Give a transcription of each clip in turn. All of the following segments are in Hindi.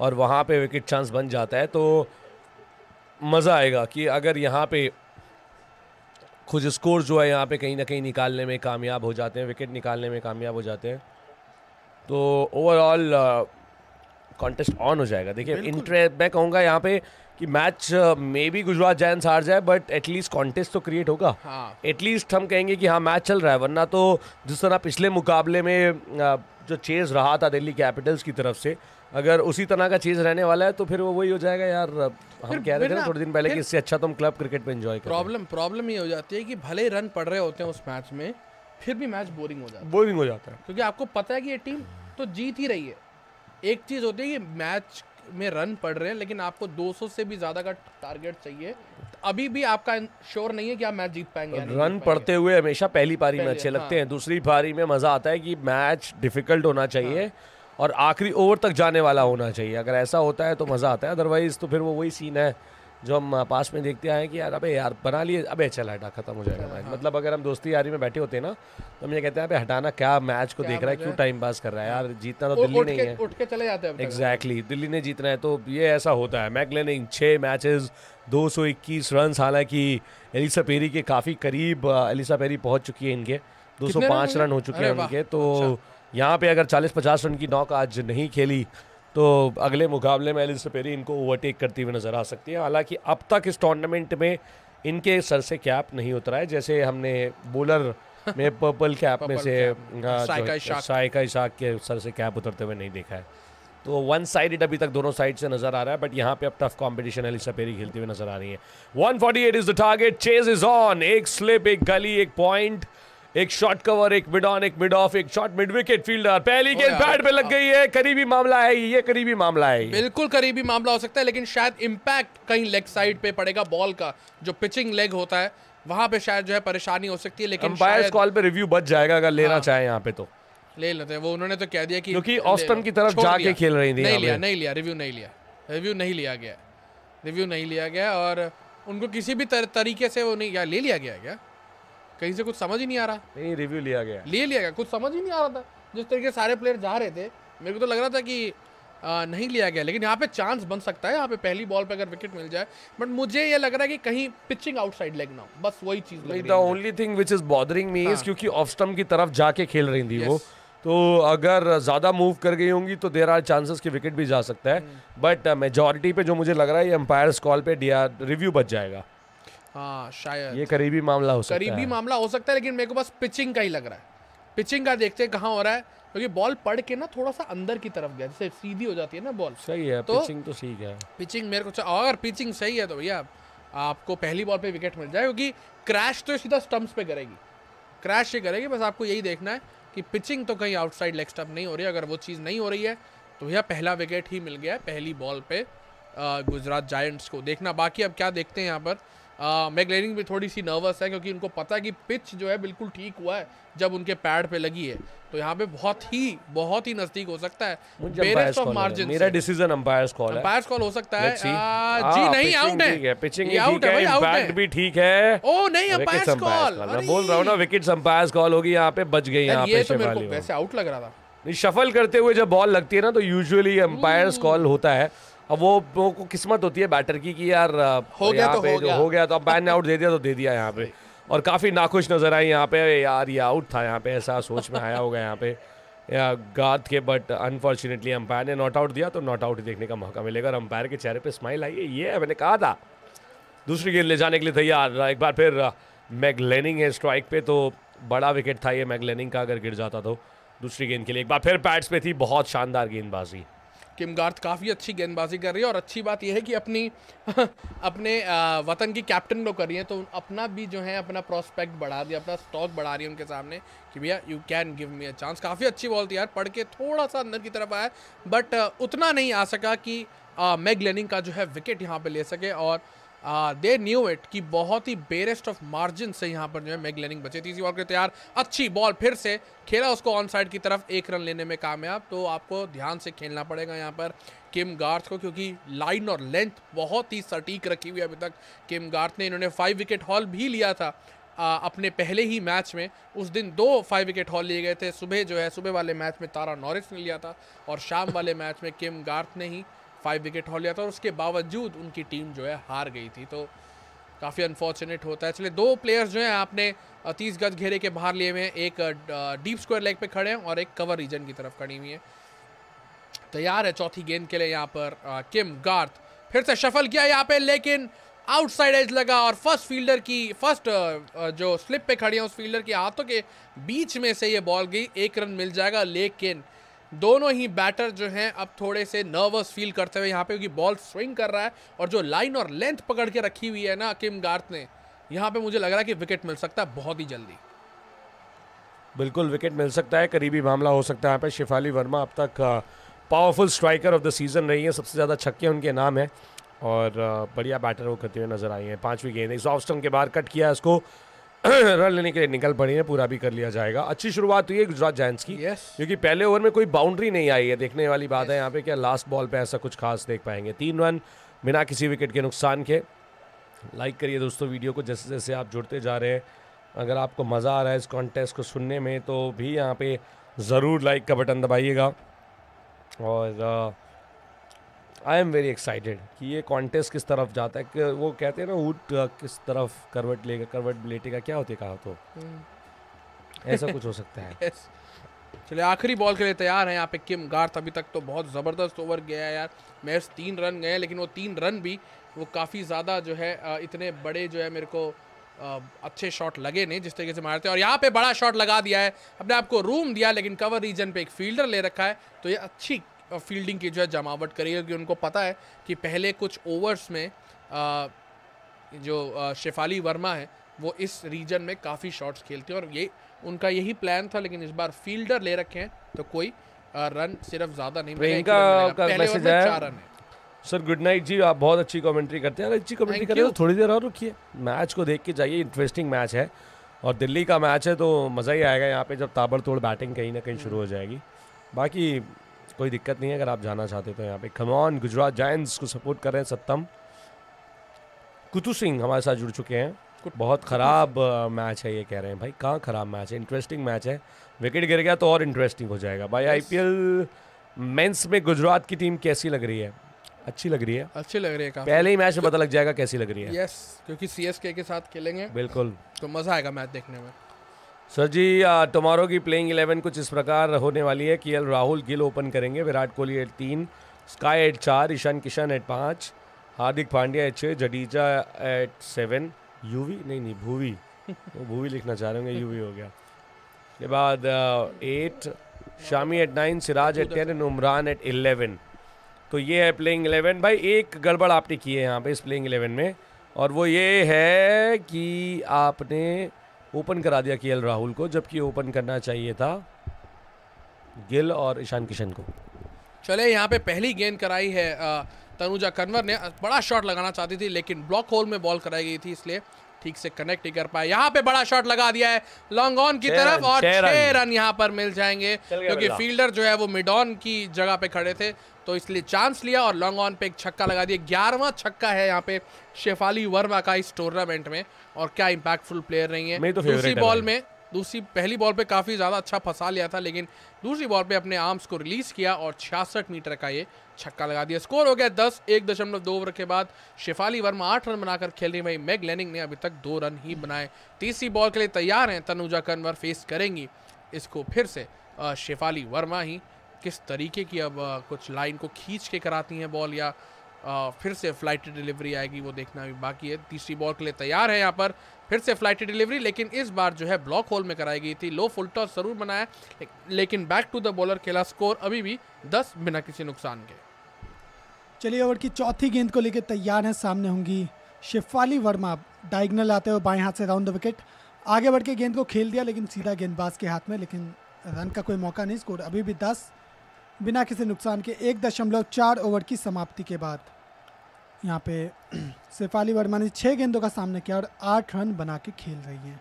और वहाँ पे विकेट चांस बन जाता है तो मज़ा आएगा कि अगर यहाँ पे खुद स्कोर जो है यहाँ पे कहीं ना कहीं निकालने में कामयाब हो जाते हैं विकेट निकालने में कामयाब हो जाते हैं तो ओवरऑल कॉन्टेस्ट ऑन हो जाएगा देखिए इंटरेस्ट मैं कहूँगा यहाँ पे कि match maybe Gujarat Giants हार जाए बट एटलीस्ट कॉन्टेस्ट तो क्रिएट होगा एटलीस्ट हाँ. हम कहेंगे कि हाँ मैच चल रहा है वरना तो जिस तरह पिछले मुकाबले में uh, जो चेज रहा था दिल्ली कैपिटल्स की तरफ से अगर उसी तरह का चीज रहने वाला है तो फिर वो वही हो जाएगा यार हम कह रहे थे थोड़े दिन पहले कि इससे अच्छा तुम क्लब क्रिकेट पे एंजॉय करो प्रॉब्लम प्रॉब्लम ये हो जाती है कि भले रन पड़ रहे होते हैं उस मैच में फिर भी मैच बोरिंग हो जाता है बोरिंग हो जाता है क्योंकि आपको पता है कि ये टीम तो जीत ही रही है एक चीज़ होती है कि मैच में रन पड़ रहे हैं लेकिन आपको 200 से भी ज़्यादा का टारगेट चाहिए अभी भी आपका श्योर नहीं है कि आप मैच जीत पाएंगे रन पड़ते हुए हमेशा पहली पारी में अच्छे लगते हाँ। हैं दूसरी पारी में मज़ा आता है कि मैच डिफिकल्ट होना चाहिए हाँ। और आखिरी ओवर तक जाने वाला होना चाहिए अगर ऐसा होता है तो मज़ा आता है अदरवाइज़ तो फिर वो वही सीन है जो हम पास में देखते आए कि यार अबे यार बना लिए अबे चला हटा खत्म हो जाएगा मैच मतलब अगर हम दोस्ती यारी में बैठे होते हैं ना तो हम ये कहते हैं अबे हटाना क्या मैच को क्या देख रहा है क्यों टाइम पास कर रहा है यार जीतना तो दिल्ली नहीं है उठ के चले जाते हैं एग्जैक्टली दिल्ली ने जीतना है तो ये ऐसा होता है लेने छः दो सौ इक्कीस रन हालांकि एलिसा पेरी के काफ़ी करीब एलिसा पेरी पहुँच चुकी है इनके पाँच रन हो चुके हैं उनके तो अच्छा। यहाँ पे अगर 40-50 रन की नौक आज नहीं खेली तो अगले मुकाबले में एलिस पेरी इनको ओवरटेक करती हुई नज़र आ सकती है हालांकि अब तक इस टूर्नामेंट में इनके सर से कैप नहीं उतरा है जैसे हमने बोलर में पर्पल कैप में से हाँ, सायका इशाक के सर से कैप उतरते हुए नहीं देखा है तो वन साइडेड अभी तक दोनों साइड से नजर आ रहा है बट यहाँ पे अब टफ कॉम्पिटिशन एलिसा पेरी खेलती हुई नजर आ रही है 148 is the target chase is on एक स्लिप एक गली एक पॉइंट एक शॉट कवर एक मिड ऑन एक मिड ऑफ एक शॉट मिड विकेट फील्डर पहली गेंद बैट पे लग गई है करीबी मामला है ये करीबी मामला है बिल्कुल करीबी मामला हो सकता है लेकिन शायद इम्पैक्ट कहीं लेग साइड पे पड़ेगा बॉल का जो पिचिंग लेग होता है वहां पे शायद जो है परेशानी हो सकती है लेकिन शायद... कॉल पे रिव्यू बच जाएगा अगर लेना हाँ। चाहे यहाँ पे तो ले लेते हैं वो उन्होंने तो कह दिया कि क्योंकि ऑस्टन की तरफ जाके खेल रही थी नहीं लिया नहीं लिया रिव्यू नहीं लिया रिव्यू नहीं लिया गया रिव्यू नहीं लिया गया और उनको किसी भी तरीके से वो नहीं ले लिया गया क्या कहीं से कुछ समझ ही नहीं आ रहा नहीं रिव्यू लिया गया ले लिया गया कुछ समझ ही नहीं आ रहा था जिस तरीके सारे प्लेयर जा रहे थे मेरे को तो लग रहा था कि आ, नहीं लिया गया लेकिन यहाँ पे चांस बन सकता है यहाँ पे पहली बॉल पे अगर विकेट मिल जाए बट मुझे ये लग रहा है कि कहीं पिचिंग आउटसाइड लेग ना बस वही चीज लग the only thing which is bothering me is क्योंकि ऑफ स्टम की तरफ जाके खेल रही थी वो तो अगर ज़्यादा मूव कर गई होंगी तो देर आर चांसेस की विकेट भी जा सकता है बट हम्म। मेजोरिटी uh, पे जो मुझे लग रहा है ये एम्पायर्स कॉल पे डी रिव्यू बच जाएगा हाँ शायद ये करीबी मामला हो सकता है मामला हो सकता है लेकिन मेरे को बस पिचिंग का ही लग रहा है पिचिंग का देखते हैं कहाँ हो रहा है क्योंकि बॉल के ना थोड़ा सा अंदर की तरफ गया जैसे सीधी हो जाती है ना बॉल सही है तो पिचिंग तो है पिचिंग मेरे को तो, अगर पिचिंग सही है तो भैया आपको पहली बॉल पे विकेट मिल जाए क्योंकि क्रैश तो सीधा स्टम्प्स पे करेगी क्रैश ही करेगी बस आपको यही देखना है कि पिचिंग तो कहीं आउटसाइड लेग स्टम्प नहीं हो रही है अगर वो चीज़ नहीं हो रही है तो भैया पहला विकेट ही मिल गया है पहली बॉल पे गुजरात जायंट्स को देखना बाकी अब क्या देखते हैं यहाँ पर मैगलेनिंग भी थोड़ी सी नर्वस है क्योंकि उनको पता है कि पिच जो है बिल्कुल ठीक हुआ है जब उनके पैड पे लगी है तो यहाँ पे बहुत ही बहुत ही नजदीक हो सकता है मार्जिन मेरा डिसीजन अंपायर्स कॉल है अंपायर्स कॉल हो सकता है आ, हाँ, जी नहीं आउट है पिचिंग आउट है इम्पैक्ट भी ठीक है ओ नहीं अंपायर्स कॉल मैं बोल रहा हूँ ना विकेट अंपायर्स कॉल होगी यहाँ पे बच गई यहाँ पे तो वैसे आउट लग रहा था शफल करते हुए जब बॉल लगती है ना तो यूजुअली अंपायर्स कॉल होता है अब वो वो को किस्मत होती है बैटर की कि यार हो गया तो पे हो गया। हो गया तो अब बैन ने आउट दे दिया तो दे दिया यहाँ पे और काफ़ी नाखुश नजर आई यहाँ पे यार ये आउट था यहाँ पे ऐसा सोच में आया होगा यहाँ पे या गाद के बट अनफॉर्चुनेटली अंपायर ने नॉट आउट दिया तो नॉट आउट देखने का मौका मिलेगा और अंपायर के चेहरे पे स्माइल आई है ये है मैंने कहा था दूसरी गेंद ले जाने के लिए तैयार एक बार फिर मैगलेनिंग है स्ट्राइक पे तो बड़ा विकेट था ये मैगलेनिंग का अगर गिर जाता तो दूसरी गेंद के लिए एक बार फिर पैट्स पे थी बहुत शानदार गेंदबाजी किम गार्थ काफ़ी अच्छी गेंदबाजी कर रही है और अच्छी बात यह है कि अपनी अपने वतन की कैप्टन लोग कर रही है तो अपना भी जो है अपना प्रोस्पेक्ट बढ़ा दिया अपना स्टॉक बढ़ा रही है उनके सामने कि भैया you can give me a chance काफ़ी अच्छी बॉल थी यार पढ़ के थोड़ा सा अंदर की तरफ आया बट उतना नहीं आ सका कि मैग लेनिंग का जो है विकेट यहाँ पर ले सके और दे न्यू इट कि बहुत ही बेरेस्ट ऑफ मार्जिन से यहाँ पर जो है मेगलैनिंग बचे तीसरी बॉल के तैयार अच्छी बॉल फिर से खेला उसको ऑन साइड की तरफ एक रन लेने में कामयाब तो आपको ध्यान से खेलना पड़ेगा यहाँ पर किम गार्थ को क्योंकि लाइन और लेंथ बहुत ही सटीक रखी हुई अभी तक किम गार्थ ने इन्होंने फाइव विकेट हॉल भी लिया था आ, अपने पहले ही मैच में उस दिन दो फाइव विकेट हॉल लिए गए थे सुबह जो है सुबह वाले मैच में तारा नॉरिस ने लिया था और शाम वाले मैच में किम गार्थ ने ही फाइव विकेट हो लिया था और उसके बावजूद उनकी टीम जो है हार गई थी तो काफ़ी अनफॉर्चुनेट होता है चलिए दो प्लेयर्स जो हैं आपने तीस गज घेरे के बाहर लिए हुए हैं एक डीप स्क्वायर लेग पे खड़े हैं और एक कवर रीजन की तरफ खड़ी हुई है तैयार है चौथी गेंद के लिए यहाँ पर किम गार्थ फिर से शफल किया यहाँ पे लेकिन आउटसाइड एज लगा और फर्स्ट फील्डर की फर्स्ट जो स्लिप पे खड़ी है उस फील्डर के हाथों के बीच में से ये बॉल गई एक रन मिल जाएगा लेकिन दोनों ही बैटर जो हैं अब थोड़े से नर्वस फील करते हुए यहाँ पे क्योंकि बॉल स्विंग कर रहा है और जो लाइन और लेंथ पकड़ के रखी हुई है ना किम गार्थ ने यहाँ पे मुझे लग रहा है कि विकेट मिल सकता है बहुत ही जल्दी बिल्कुल विकेट मिल सकता है करीबी मामला हो सकता है यहाँ पे शिफाली वर्मा अब तक powerful striker of the season रही है सबसे ज़्यादा छक्के उनके नाम है और बढ़िया बैटर वो करते हुए नजर आई है पांचवी गेंद एक के बाहर कट किया इसको रन लेने के लिए निकल पड़ी है पूरा भी कर लिया जाएगा अच्छी शुरुआत हुई है गुजरात जायंट्स की yes. क्योंकि पहले ओवर में कोई बाउंड्री नहीं आई है देखने वाली बात yes. है यहाँ पे क्या लास्ट बॉल पे ऐसा कुछ खास देख पाएंगे तीन रन बिना किसी विकेट के नुकसान के लाइक करिए दोस्तों वीडियो को जैसे जैसे आप जुड़ते जा रहे हैं अगर आपको मज़ा आ रहा है इस कॉन्टेस्ट को सुनने में तो भी यहाँ पर ज़रूर लाइक का बटन दबाइएगा और आई एम वेरी एक्साइटेड कि ये कॉन्टेस्ट किस तरफ जाता है कि वो कहते हैं ना ऊट किस तरफ करवट लेगा करवट लेटेगा क्या होती कहा तो हम्म। ऐसा कुछ हो सकता है चलिए आखिरी बॉल के लिए तैयार है यहाँ पे किम गार्थ अभी तक तो बहुत ज़बरदस्त ओवर गया है यार मैच तीन रन गए लेकिन वो तीन रन भी वो काफ़ी ज़्यादा जो है इतने बड़े जो है मेरे को अच्छे शॉट लगे नहीं जिस तरीके से मारते हैं और यहाँ पे बड़ा शॉट लगा दिया है अपने आपको रूम दिया लेकिन कवर रीजन पे एक फील्डर ले रखा है तो ये अच्छी फील्डिंग की जो है जमावट करी क्योंकि उनको पता है कि पहले कुछ ओवर्स में आ, जो शेफाली वर्मा है वो इस रीजन में काफ़ी शॉट्स खेलते हैं और ये उनका यही प्लान था लेकिन इस बार फील्डर ले रखे हैं तो कोई रन सिर्फ ज़्यादा नहीं प्रियंका का मैसेज रन है सर गुड नाइट जी आप बहुत अच्छी कमेंट्री करते हैं अच्छी कमेंट्री करते हैं तो थोड़ी देर और रुकिए मैच को देख के जाइए इंटरेस्टिंग मैच है और दिल्ली का मैच है तो मज़ा ही आएगा यहाँ पे जब ताबड़तोड़ बैटिंग कहीं ना कहीं शुरू हो जाएगी बाकी कोई दिक्कत नहीं है अगर आप जाना चाहते तो यहाँ पे खमौन गुजरात जायंट्स को सपोर्ट कर रहे हैं सत्तम कुतु सिंह हमारे साथ जुड़ चुके हैं बहुत ख़राब मैच है ये कह रहे हैं भाई कहाँ ख़राब मैच है इंटरेस्टिंग मैच है विकेट गिर गया तो और इंटरेस्टिंग हो जाएगा भाई आई पी मेंस में गुजरात की टीम कैसी लग रही है अच्छी लग रही है अच्छी लग रही है पहले ही मैच में पता लग जाएगा कैसी लग रही है यस क्योंकि सीएसके के साथ खेलेंगे बिल्कुल तो मज़ा आएगा मैच देखने में सर जी टमारो की प्लेइंग इलेवन कुछ इस प्रकार होने वाली है कि एल राहुल गिल ओपन करेंगे विराट कोहली एट तीन स्काई एट चार ईशान किशन एट पाँच हार्दिक पांड्या एट छः जडीजा एट सेवन यूवी नहीं नहीं भूवी वो भूवी लिखना चाह रहे होंगे यूवी हो गया के बाद at Shami at nine Siraj at ten and Umran at eleven तो ये है प्लेइंग इलेवन भाई एक गड़बड़ आपने की है यहाँ पे इस प्लेइंग इलेवन में और वो ये है कि आपने ओपन करा दिया के राहुल को जबकि ओपन करना चाहिए था गिल और ईशान किशन को चले यहाँ पे पहली गेंद कराई है तनुजा कन्वर ने बड़ा शॉट लगाना चाहती थी लेकिन ब्लॉक होल में बॉल कराई गई थी इसलिए ठीक से कनेक्ट नहीं कर पाए यहाँ पे बड़ा शॉट लगा दिया है लॉन्ग ऑन की तरफ और छह रन यहाँ पर मिल जाएंगे क्योंकि फील्डर जो है वो मिडॉन की जगह पे खड़े थे तो इसलिए चांस लिया और लॉन्ग ऑन पे एक छक्का लगा दिया ग्यारहवा छक्का है यहाँ पे शेफाली वर्मा का इस टूर्नामेंट में और क्या इम्पैक्टफुल प्लेयर रही तो है तो दूसरी बॉल में दूसरी पहली बॉल पे काफ़ी ज़्यादा अच्छा फंसा लिया था लेकिन दूसरी बॉल पे अपने आर्म्स को रिलीज़ किया और छियासठ मीटर का ये छक्का लगा दिया स्कोर हो गया दस एक दशमलव दो ओवर के बाद शेफाली वर्मा आठ रन बनाकर खेल रही भाई मैग लेनिंग ने अभी तक दो रन ही बनाए तीसरी बॉल के लिए तैयार हैं तनुजा कन्वर फेस करेंगी इसको फिर से शेफाली वर्मा ही किस तरीके की अब कुछ लाइन को खींच के कराती हैं बॉल या फिर से फ्लाइट डिलीवरी आएगी वो देखना भी बाकी है तीसरी बॉल के लिए तैयार है यहाँ पर फिर से फ्लाइट डिलीवरी लेकिन इस बार जो है ब्लॉक होल में कराई गई थी लो फुल टॉस जरूर बनाया लेकिन बैक टू द बॉलर खेला स्कोर अभी भी दस बिना किसी नुकसान के चलिए ओवर की चौथी गेंद को लेकर तैयार हैं सामने होंगी शिफाली वर्मा डायगनल आते हुए बाएं हाथ से राउंड द विकेट आगे बढ़ के गेंद को खेल दिया लेकिन सीधा गेंदबाज के हाथ में लेकिन रन का कोई मौका नहीं स्कोर अभी भी दस बिना किसी नुकसान के एक दशमलव चार ओवर की समाप्ति के बाद यहाँ पे शेफाली वर्मा ने छः गेंदों का सामना किया और आठ रन बना के खेल रही हैं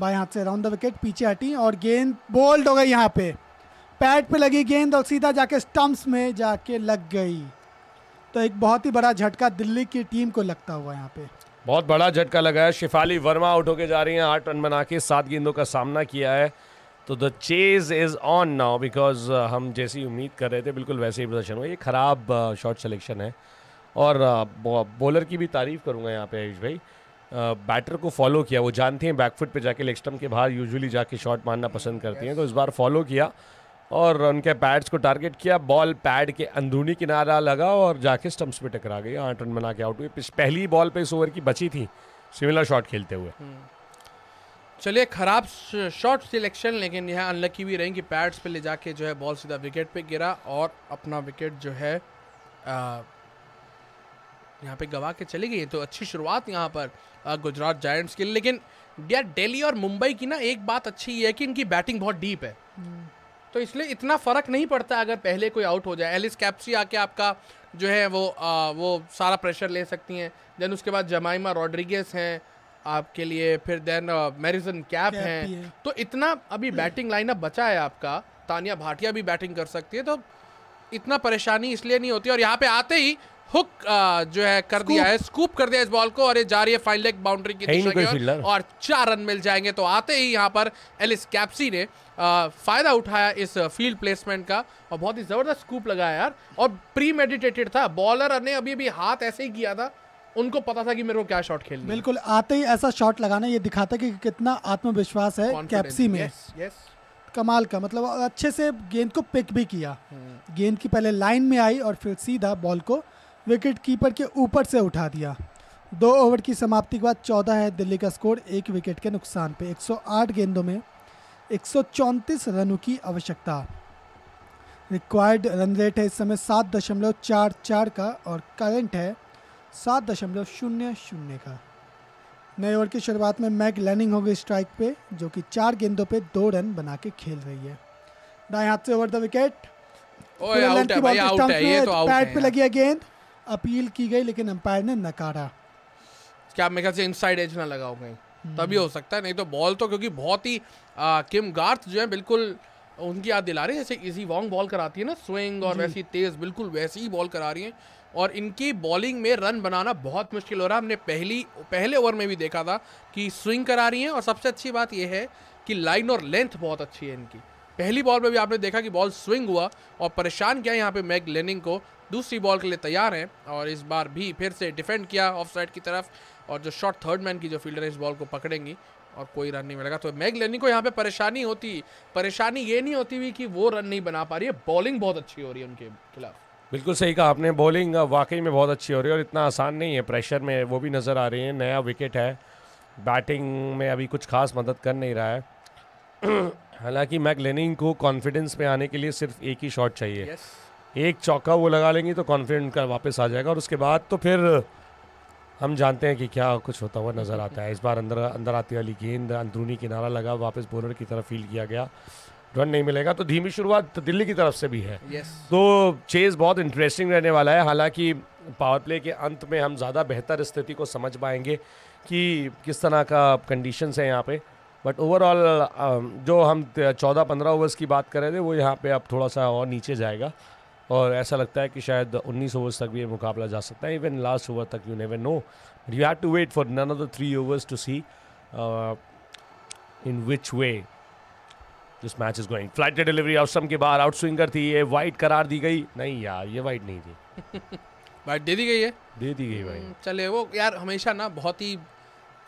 बाएँ हाथ से राउंड द विकेट पीछे हटी और गेंद बोल्ड हो गई यहाँ पे पैड पे लगी गेंद और सीधा जाके स्टम्प्स में जाके लग गई तो एक बहुत ही बड़ा झटका दिल्ली की टीम को लगता हुआ यहाँ पे बहुत बड़ा झटका लगा है शिफाली वर्मा आउट होके जा रही हैं आठ रन बना के सात गेंदों का सामना किया है तो the chase is on now because हम जैसी उम्मीद कर रहे थे बिल्कुल वैसे ही प्रदर्शन हुआ ये ख़राब शॉट सिलेक्शन है और बॉलर uh, की भी तारीफ़ करूँगा यहाँ पे आयुष भाई बैटर uh, को फॉलो किया वो जानते हैं बैकफुट पे जाके लेग स्टम्प के बाहर यूजुअली जाके शॉट मारना पसंद करती हैं तो इस बार फॉलो किया और उनके पैड्स को टारगेट किया बॉल पैड के अंदरूनी किनारा लगा और जाके स्टम्प्स पे टकरा गई आठ रन बना के आउट हुए पहली बॉल पे इस ओवर की बची थी सिमिलर शॉट खेलते हुए हम्म। चलिए खराब शॉट सिलेक्शन लेकिन यह अनलकी भी कि पैड्स पे ले जाके जो है बॉल सीधा विकेट पे गिरा और अपना विकेट जो है यहाँ पे गवा के चली गई तो अच्छी शुरुआत यहाँ पर गुजरात जायंट्स के लिए लेकिन यार दिल्ली और मुंबई की ना एक बात अच्छी है कि इनकी बैटिंग बहुत डीप है हम्म। तो इसलिए इतना फ़र्क नहीं पड़ता अगर पहले कोई आउट हो जाए एलिस कैप्सी आके आपका जो है वो आ, वो सारा प्रेशर ले सकती हैं देन उसके बाद जमाइमा रॉड्रिगेस हैं आपके लिए फिर देन मेरिजन कैप हैं तो इतना अभी बैटिंग लाइनअप बचा है आपका तानिया भाटिया भी बैटिंग कर सकती है तो इतना परेशानी इसलिए नहीं होती और यहाँ पे आते ही हुक uh, जो है कर दिया है स्कूप कर दिया इस बॉल को और ये जा रही है फाइनल बाउंड्री की दिशा की और, और चार रन मिल जाएंगे तो आते ही यहाँ पर एलिस कैप्सी ने uh, फायदा उठाया इस फील्ड uh, प्लेसमेंट का और बहुत ही जबरदस्त स्कूप लगाया यार और प्री मेडिटेटेड था बॉलर ने अभी अभी हाथ ऐसे ही किया था उनको पता था कि मेरे को क्या शॉट खेलना बिल्कुल आते ही ऐसा शॉट लगाना ये दिखाता है कि कितना आत्मविश्वास है कैप्सी में कमाल का मतलब अच्छे से गेंद को पिक भी किया हम्म। गेंद की पहले लाइन में आई और फिर सीधा बॉल को विकेट कीपर के ऊपर से उठा दिया दो ओवर की समाप्ति के बाद चौदह है दिल्ली का स्कोर एक विकेट के नुकसान पे 108 गेंदों में एक रनों की आवश्यकता रिक्वायर्ड रन रेट है इस समय सात दशमलव चार चार का और करंट है सात दशमलव शून्य शून्य का नए ओवर की शुरुआत में मैक लैनिंग हो गई स्ट्राइक पे जो कि चार गेंदों पे दो रन बना के खेल रही है दाएं हाथ से ओवर द विकेट तो पैड पे लगी गेंद अपील की गई लेकिन अंपायर ने नकारा क्या मेरे ख्याल से इनसाइड एज ना लगाओ कहीं हम्म। तभी हो सकता है नहीं तो बॉल तो क्योंकि बहुत ही आ, किम गार्थ जो है बिल्कुल उनकी याद दिला रही है जैसे इजी वॉन्ग बॉल कराती है ना स्विंग और वैसी तेज बिल्कुल वैसी ही बॉल करा रही है और इनकी बॉलिंग में रन बनाना बहुत मुश्किल हो रहा है हमने पहली पहले ओवर में भी देखा था कि स्विंग करा रही हैं और सबसे अच्छी बात यह है कि लाइन और लेंथ बहुत अच्छी है इनकी पहली बॉल में भी आपने देखा कि बॉल स्विंग हुआ और परेशान किया यहाँ पे मैग लेनिंग को दूसरी बॉल के लिए तैयार हैं और इस बार भी फिर से डिफेंड किया ऑफ साइड की तरफ और जो शॉट थर्ड मैन की जो फील्डर है इस बॉल को पकड़ेंगी और कोई रन नहीं मिलेगा तो मैग लेनिंग को यहाँ पे परेशानी होती परेशानी ये नहीं होती हुई कि वो रन नहीं बना पा रही है बॉलिंग बहुत अच्छी हो रही है उनके खिलाफ बिल्कुल सही कहा आपने बॉलिंग वाकई में बहुत अच्छी हो रही है और इतना आसान नहीं है प्रेशर में वो भी नज़र आ रही है नया विकेट है बैटिंग में अभी कुछ खास मदद कर नहीं रहा है हालांकि मैक लेनिंग को कॉन्फिडेंस में आने के लिए सिर्फ एक ही शॉट चाहिए yes. एक चौका वो लगा लेंगी तो कॉन्फिडेंट का वापस आ जाएगा और उसके बाद तो फिर हम जानते हैं कि क्या कुछ होता हुआ नज़र आता है इस बार अंदर अंदर आती वाली गेंद अंदरूनी किनारा लगा वापस बॉलर की तरफ फील किया गया रन नहीं मिलेगा तो धीमी शुरुआत तो दिल्ली की तरफ से भी है yes. तो चेज बहुत इंटरेस्टिंग रहने वाला है हालांकि पावर प्ले के अंत में हम ज़्यादा बेहतर स्थिति को समझ पाएंगे कि किस तरह का कंडीशन है यहाँ पे बट ओवरऑल um, जो हम चौदह पंद्रह ओवर्स की बात कर रहे थे वो यहाँ पे अब थोड़ा सा और नीचे जाएगा और ऐसा लगता है कि शायद 19 ओवर्स तक भी ये मुकाबला जा सकता है इवन लास्ट ओवर तक you never know you have to wait for none of the three overs to see in which way this match is going flight delivery off सम के बाहर आउट स्विंगर थी ये वाइट करार दी गई नहीं यार ये वाइट नहीं थी वाइट दे दी गई है दे दी गई भाई हम्म, चले वो यार हमेशा ना बहुत ही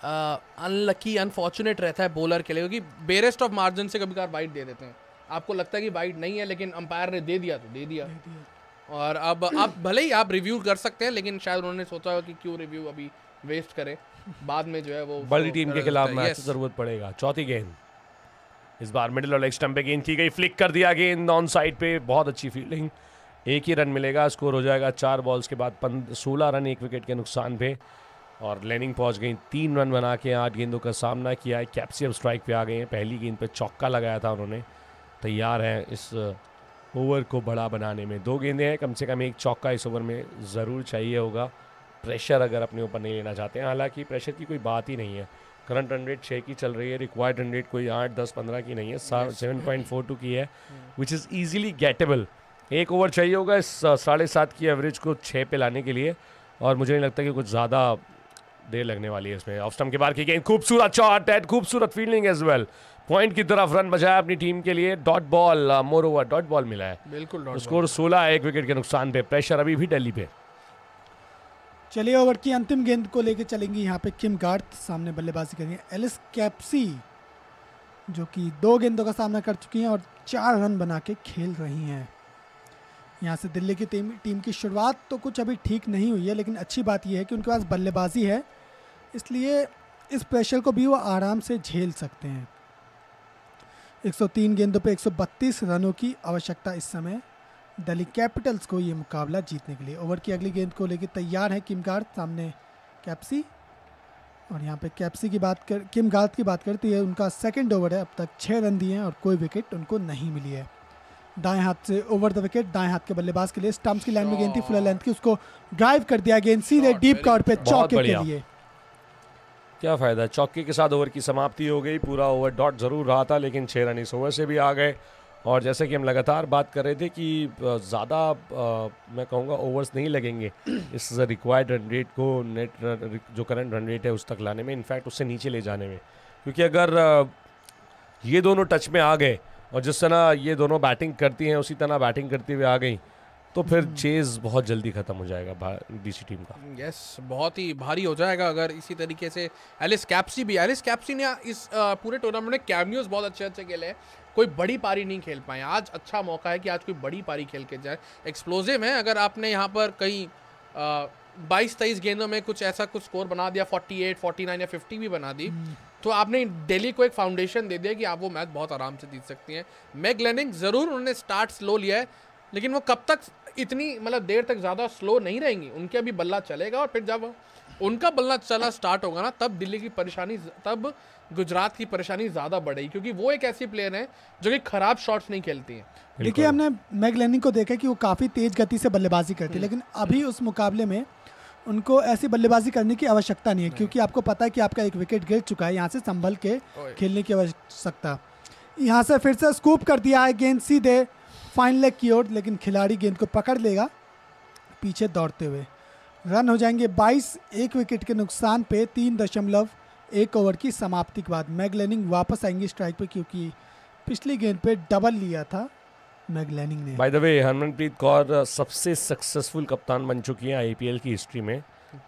अनलकी अनफॉर्चुनेट रहता है बॉलर के लिए क्योंकि बेरेस्ट ऑफ मार्जिन से कभी कभार वाइट दे देते हैं आपको लगता है कि वाइट नहीं है लेकिन अंपायर ने दे दिया तो दे दिया, और अब आप भले ही आप रिव्यू कर सकते हैं लेकिन शायद उन्होंने सोचा होगा कि क्यों रिव्यू अभी वेस्ट करें बाद में जो है वो बड़ी टीम के खिलाफ मैच जरूरत पड़ेगा चौथी गेंद इस बार मिडिल और लेग स्टम्प पे गेंद की गई फ्लिक कर दिया गेंद ऑन साइड पे बहुत अच्छी फील्डिंग एक ही रन मिलेगा स्कोर हो जाएगा चार बॉल्स के बाद पंद सोलह रन एक विकेट के नुकसान पे और लेनिंग पहुंच गई तीन रन बना के आठ गेंदों का सामना किया है कैप्सियम स्ट्राइक पे आ गए हैं पहली गेंद पे चौका लगाया था उन्होंने तैयार हैं इस ओवर uh, को बड़ा बनाने में दो गेंदें हैं कम से कम एक चौका इस ओवर में ज़रूर चाहिए होगा प्रेशर अगर अपने ऊपर नहीं लेना चाहते हैं हालांकि प्रेशर की कोई बात ही नहीं है करंट रन रेट छः की चल रही है रिक्वायर्ड रन रेट कोई आठ दस पंद्रह की नहीं है सेवन पॉइंट फोर टू की है विच इज़ ईजिली गेटेबल एक ओवर चाहिए होगा इस साढ़े सात की एवरेज को छः पे लाने के लिए और मुझे नहीं लगता कि कुछ ज़्यादा देर लगने वाली है इसमें ऑफ स्टम्प के बाहर की गेंद खूबसूरत शॉट एट खूबसूरत फील्डिंग एज वेल पॉइंट की तरफ रन बजाया अपनी टीम के लिए dot ball moreover dot ball मिला है बिल्कुल स्कोर सोलह एक विकेट के नुकसान पे प्रेशर अभी भी दिल्ली पे चलिए ओवर की अंतिम गेंद को लेकर चलेंगी यहाँ पे किम गार्थ सामने बल्लेबाजी करेंगे एलिस कैप्सी जो कि दो गेंदों का सामना कर चुकी हैं और चार रन बना के खेल रही हैं यहाँ से दिल्ली की टीम टीम की शुरुआत तो कुछ अभी ठीक नहीं हुई है लेकिन अच्छी बात यह है कि उनके पास बल्लेबाजी है इसलिए इस प्रेशर को भी वो आराम से झेल सकते हैं 103 गेंदों पर 132 रनों की आवश्यकता इस समय दिल्ली कैपिटल्स को ये मुकाबला जीतने के लिए ओवर की अगली गेंद को लेकर तैयार है किम गार्थ सामने कैप्सी और यहाँ पे कैप्सी की बात कर किम गार्थ की बात करती है उनका सेकंड ओवर है अब तक छः रन दिए हैं और कोई विकेट उनको नहीं मिली है दाएं हाथ से ओवर द विकेट दाएं हाथ के बल्लेबाज के लिए स्टम्प्स की लाइन में गेंद थी फुल लेंथ की उसको ड्राइव कर दिया गेंद सीधे डीप हाँ, कार्ड पे चौके के लिए क्या फ़ायदा चौके के साथ ओवर की समाप्ति हो गई पूरा ओवर डॉट जरूर रहा था लेकिन छह रन इस ओवर से भी आ गए और जैसे कि हम लगातार बात कर रहे थे कि ज़्यादा मैं कहूँगा ओवर्स नहीं लगेंगे इस रिक्वायर्ड रन रेट को नेट जो करंट रन रेट है उस तक लाने में इनफैक्ट उससे नीचे ले जाने में क्योंकि अगर ये दोनों टच में आ गए और जिस तरह ये दोनों बैटिंग करती हैं उसी तरह बैटिंग करती हुए आ गई तो फिर चेज हम्म। बहुत जल्दी खत्म हो जाएगा डीसी टीम का यस yes, बहुत ही भारी हो जाएगा अगर इसी तरीके से एलिस कैप्सी भी एलिस कैप्सी ने इस पूरे टूर्नामेंट में कैमियोज बहुत अच्छे अच्छे खेले हैं कोई बड़ी पारी नहीं खेल पाए आज अच्छा मौका है कि आज कोई बड़ी पारी खेल के जाए एक्सप्लोजिव है अगर आपने यहाँ पर कहीं बाईस तेईस गेंदों में कुछ ऐसा कुछ स्कोर बना दिया फोर्टी एट फोर्टी नाइन या फिफ्टी भी बना दी हम्म। तो आपने डेली को एक फाउंडेशन दे दिया कि आप वो मैच बहुत आराम से जीत सकती हैं मैग लेनिंग ज़रूर उन्होंने स्टार्ट स्लो लिया है लेकिन वो कब तक इतनी मतलब देर तक ज़्यादा स्लो नहीं रहेंगी उनके अभी बल्ला चलेगा और फिर जब उनका बल्ला चला स्टार्ट होगा ना तब दिल्ली की परेशानी तब गुजरात की परेशानी ज़्यादा बढ़ेगी क्योंकि वो एक ऐसी प्लेयर है जो कि खराब शॉट्स नहीं खेलती है देखिए हमने लेनिंग को देखा कि वो काफ़ी तेज़ गति से बल्लेबाजी करती है हम्म। लेकिन अभी उस मुकाबले में उनको ऐसी बल्लेबाजी करने की आवश्यकता नहीं है क्योंकि आपको पता है कि आपका एक विकेट गिर चुका है यहाँ से संभल के खेलने की आवश्यकता यहाँ से फिर से स्कूप कर दिया है गेंद सीधे फाइन लेग की ओर लेकिन खिलाड़ी गेंद को पकड़ लेगा पीछे दौड़ते हुए रन हो जाएंगे 22 एक विकेट के नुकसान पे तीन दशमलव एक ओवर की समाप्ति के बाद मैगलैनिंग वापस आएंगे स्ट्राइक पर क्योंकि पिछली गेंद पे डबल लिया था मैगलेनिंग ने by the way Harmanpreet Kaur सबसे सक्सेसफुल कप्तान बन चुकी हैं आईपीएल की हिस्ट्री में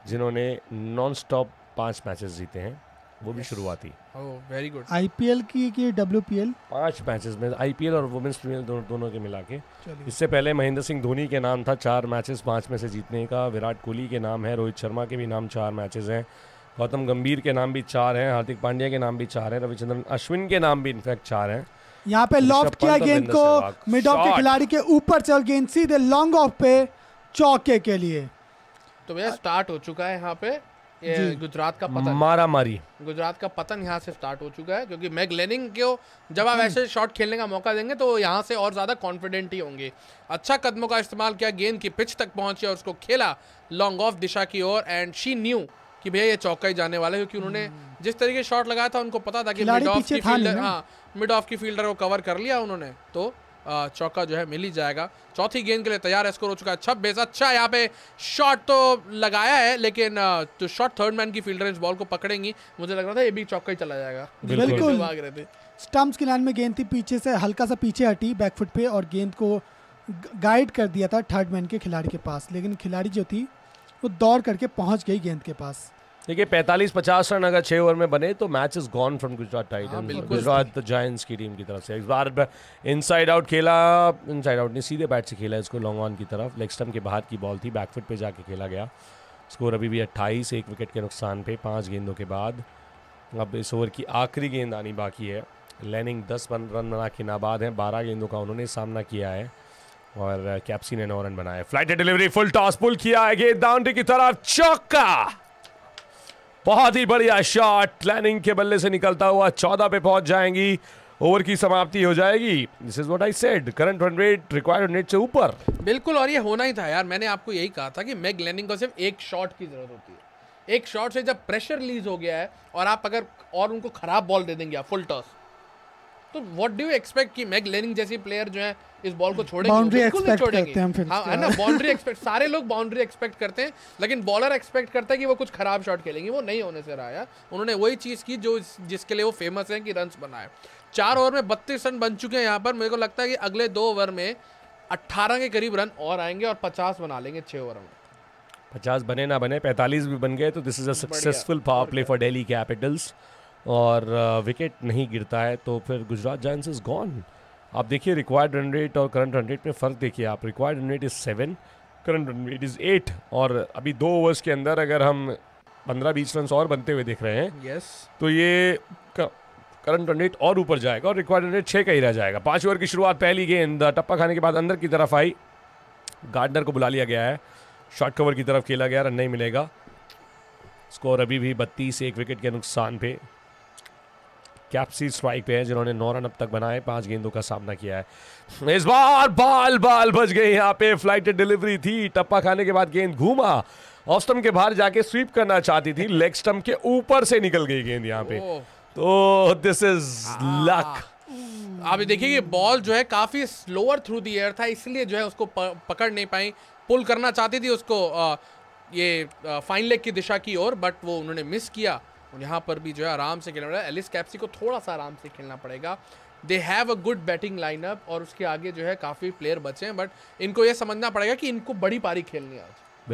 जिन्होंने नॉन स्टॉप पाँच मैचेस जीते हैं वो भी शुरुआती वेरी गुड आईपीएल की कि एल पाँच मैचेस में आईपीएल और वुमेंस प्रीमियर दोनों दोनों के मिला के इससे पहले महेंद्र सिंह धोनी के नाम था चार मैचेस पाँच में से जीतने का विराट कोहली के नाम है रोहित शर्मा के भी नाम चार मैचेस हैं गौतम गंभीर के नाम भी चार हैं हार्दिक पांड्या के नाम भी चार हैं रविचंद्रन अश्विन के नाम भी इनफैक्ट चार हैं यहाँ पे लॉफ्ट तो किया गेंद को मिड ऑफ के खिलाड़ी के ऊपर चल गेंद सीधे लॉन्ग ऑफ पे चौके के लिए तो भैया स्टार्ट हो चुका है यहाँ पे गुजरात का पतन मारा मारी गुजरात का पतन यहाँ से स्टार्ट हो चुका है क्योंकि मैग लेनिंग को जब आप ऐसे शॉट खेलने का मौका देंगे तो यहाँ से और ज़्यादा कॉन्फिडेंट ही होंगे अच्छा कदमों का इस्तेमाल किया गेंद की पिच तक पहुंची और उसको खेला लॉन्ग ऑफ दिशा की ओर एंड शी न्यू कि भैया ये चौका ही जाने वाला है क्योंकि उन्होंने हम्म। जिस तरीके शॉट लगाया था उनको पता था कि मिड ऑफ की फील्डर हाँ मिड ऑफ की फील्डर को कवर कर लिया उन्होंने तो चौका जो है मिल ही जाएगा चौथी गेंद के लिए तैयार है स्कोर हो चुका है छब्बीस अच्छा यहाँ पे शॉट तो लगाया है लेकिन तो शॉट थर्ड मैन की फील्डर इस बॉल को पकड़ेंगी मुझे लग रहा था ये भी चौका ही चला जाएगा बिल्कुल तो भाग रहे थे स्टम्प्स की लाइन में गेंद थी पीछे से हल्का सा पीछे हटी बैकफुट पे और गेंद को गाइड कर दिया था थर्ड मैन के खिलाड़ी के पास लेकिन खिलाड़ी जो थी वो दौड़ करके पहुंच गई गेंद के पास देखिए पैंतालीस पचास रन अगर छः ओवर में बने तो match is gone from Gujarat Titan Gujarat Giants की टीम की तरफ से इस बार इनसाइड आउट खेला इनसाइड आउट ने सीधे बैट से खेला इसको लॉन्ग ऑन की तरफ लेग स्टम्प के बाहर की बॉल थी बैकफुट पे जाके खेला गया स्कोर अभी भी अट्ठाईस एक विकेट के नुकसान पे पाँच गेंदों के बाद अब इस ओवर की आखिरी गेंद आनी बाकी है लेनिंग दस रन बना के नाबाद हैं बारह गेंदों का उन्होंने सामना किया है और कैप्सी ने नौ रन बनाए flight delivery full toss pull किया है गेंद बाउंड्री की तरफ चौका बहुत ही बढ़िया शॉट लैनिंग के बल्ले से निकलता हुआ चौदह पे पहुंच जाएंगी ओवर की समाप्ति हो जाएगी this is what I said current run rate required net से ऊपर बिल्कुल और ये होना ही था यार मैंने आपको यही कहा था कि मैग लैनिंग को सिर्फ एक शॉट की जरूरत होती है एक शॉट से जब प्रेशर रिलीज हो गया है और आप अगर और उनको खराब बॉल दे देंगे फुल टॉस तो व्हाट डू यू एक्सपेक्ट कि मैग लेनिंग जैसी प्लेयर जो है इस बॉल को छोड़े बाउंड्री एक्सपेक्ट करते हैं हम हाँ है ना बाउंड्री एक्सपेक्ट सारे लोग बाउंड्री एक्सपेक्ट करते हैं लेकिन बॉलर एक्सपेक्ट करता है कि वो कुछ खराब शॉट खेलेंगे वो नहीं होने से रहा यार उन्होंने वही चीज़ की जो जिसके लिए वो फेमस है कि रन बनाए चार ओवर में बत्तीस रन बन चुके हैं यहाँ पर मेरे को लगता है कि अगले दो ओवर में अट्ठारह के करीब रन और आएंगे और पचास बना लेंगे छः ओवर में पचास बने ना बने पैंतालीस भी बन गए तो this is a successful power play for Delhi Capitals और विकेट नहीं गिरता है तो फिर गुजरात जायंट्स इज़ गॉन आप देखिए रिक्वायर्ड रन रेट और करंट रन रेट में फ़र्क देखिए आप required run rate is seven current run rate is eight और अभी दो ओवर्स के अंदर अगर हम पंद्रह बीस रन और बनते हुए देख रहे हैं यस yes. तो ये करंट रन रेट और ऊपर जाएगा और रिक्वायर्ड रन रेट छः का ही रह जाएगा पाँच ओवर की शुरुआत पहली गेंद टप्पा खाने के बाद अंदर की तरफ आई गार्डनर को बुला लिया गया है शॉर्ट कवर की तरफ खेला गया रन नहीं मिलेगा स्कोर अभी भी बत्तीस एक विकेट के नुकसान पे कैप्सी स्ट्राइक पे है जिन्होंने नौ रन अब तक बनाए पांच गेंदों का सामना किया है इस बार बाल बाल बच गए यहाँ पे फ्लाइट डिलीवरी थी टप्पा खाने के बाद गेंद घूमा ऑस्टम के बाहर जाके स्वीप करना चाहती थी लेग स्टम्प के ऊपर से निकल गई गेंद यहाँ पे तो दिस इज लक आप देखिए ये बॉल जो है काफी स्लोअर थ्रू दी एयर था इसलिए जो है उसको पकड़ नहीं पाई पुल करना चाहती थी उसको आ, ये फाइन लेग की दिशा की ओर बट वो उन्होंने मिस किया और यहाँ पर भी जो है आराम से खेलना पड़ेगा एलिस कैप्सी को थोड़ा सा आराम से खेलना पड़ेगा they have a good batting lineup और उसके आगे जो है काफ़ी प्लेयर बचे हैं बट इनको यह समझना पड़ेगा कि इनको बड़ी पारी खेलनी है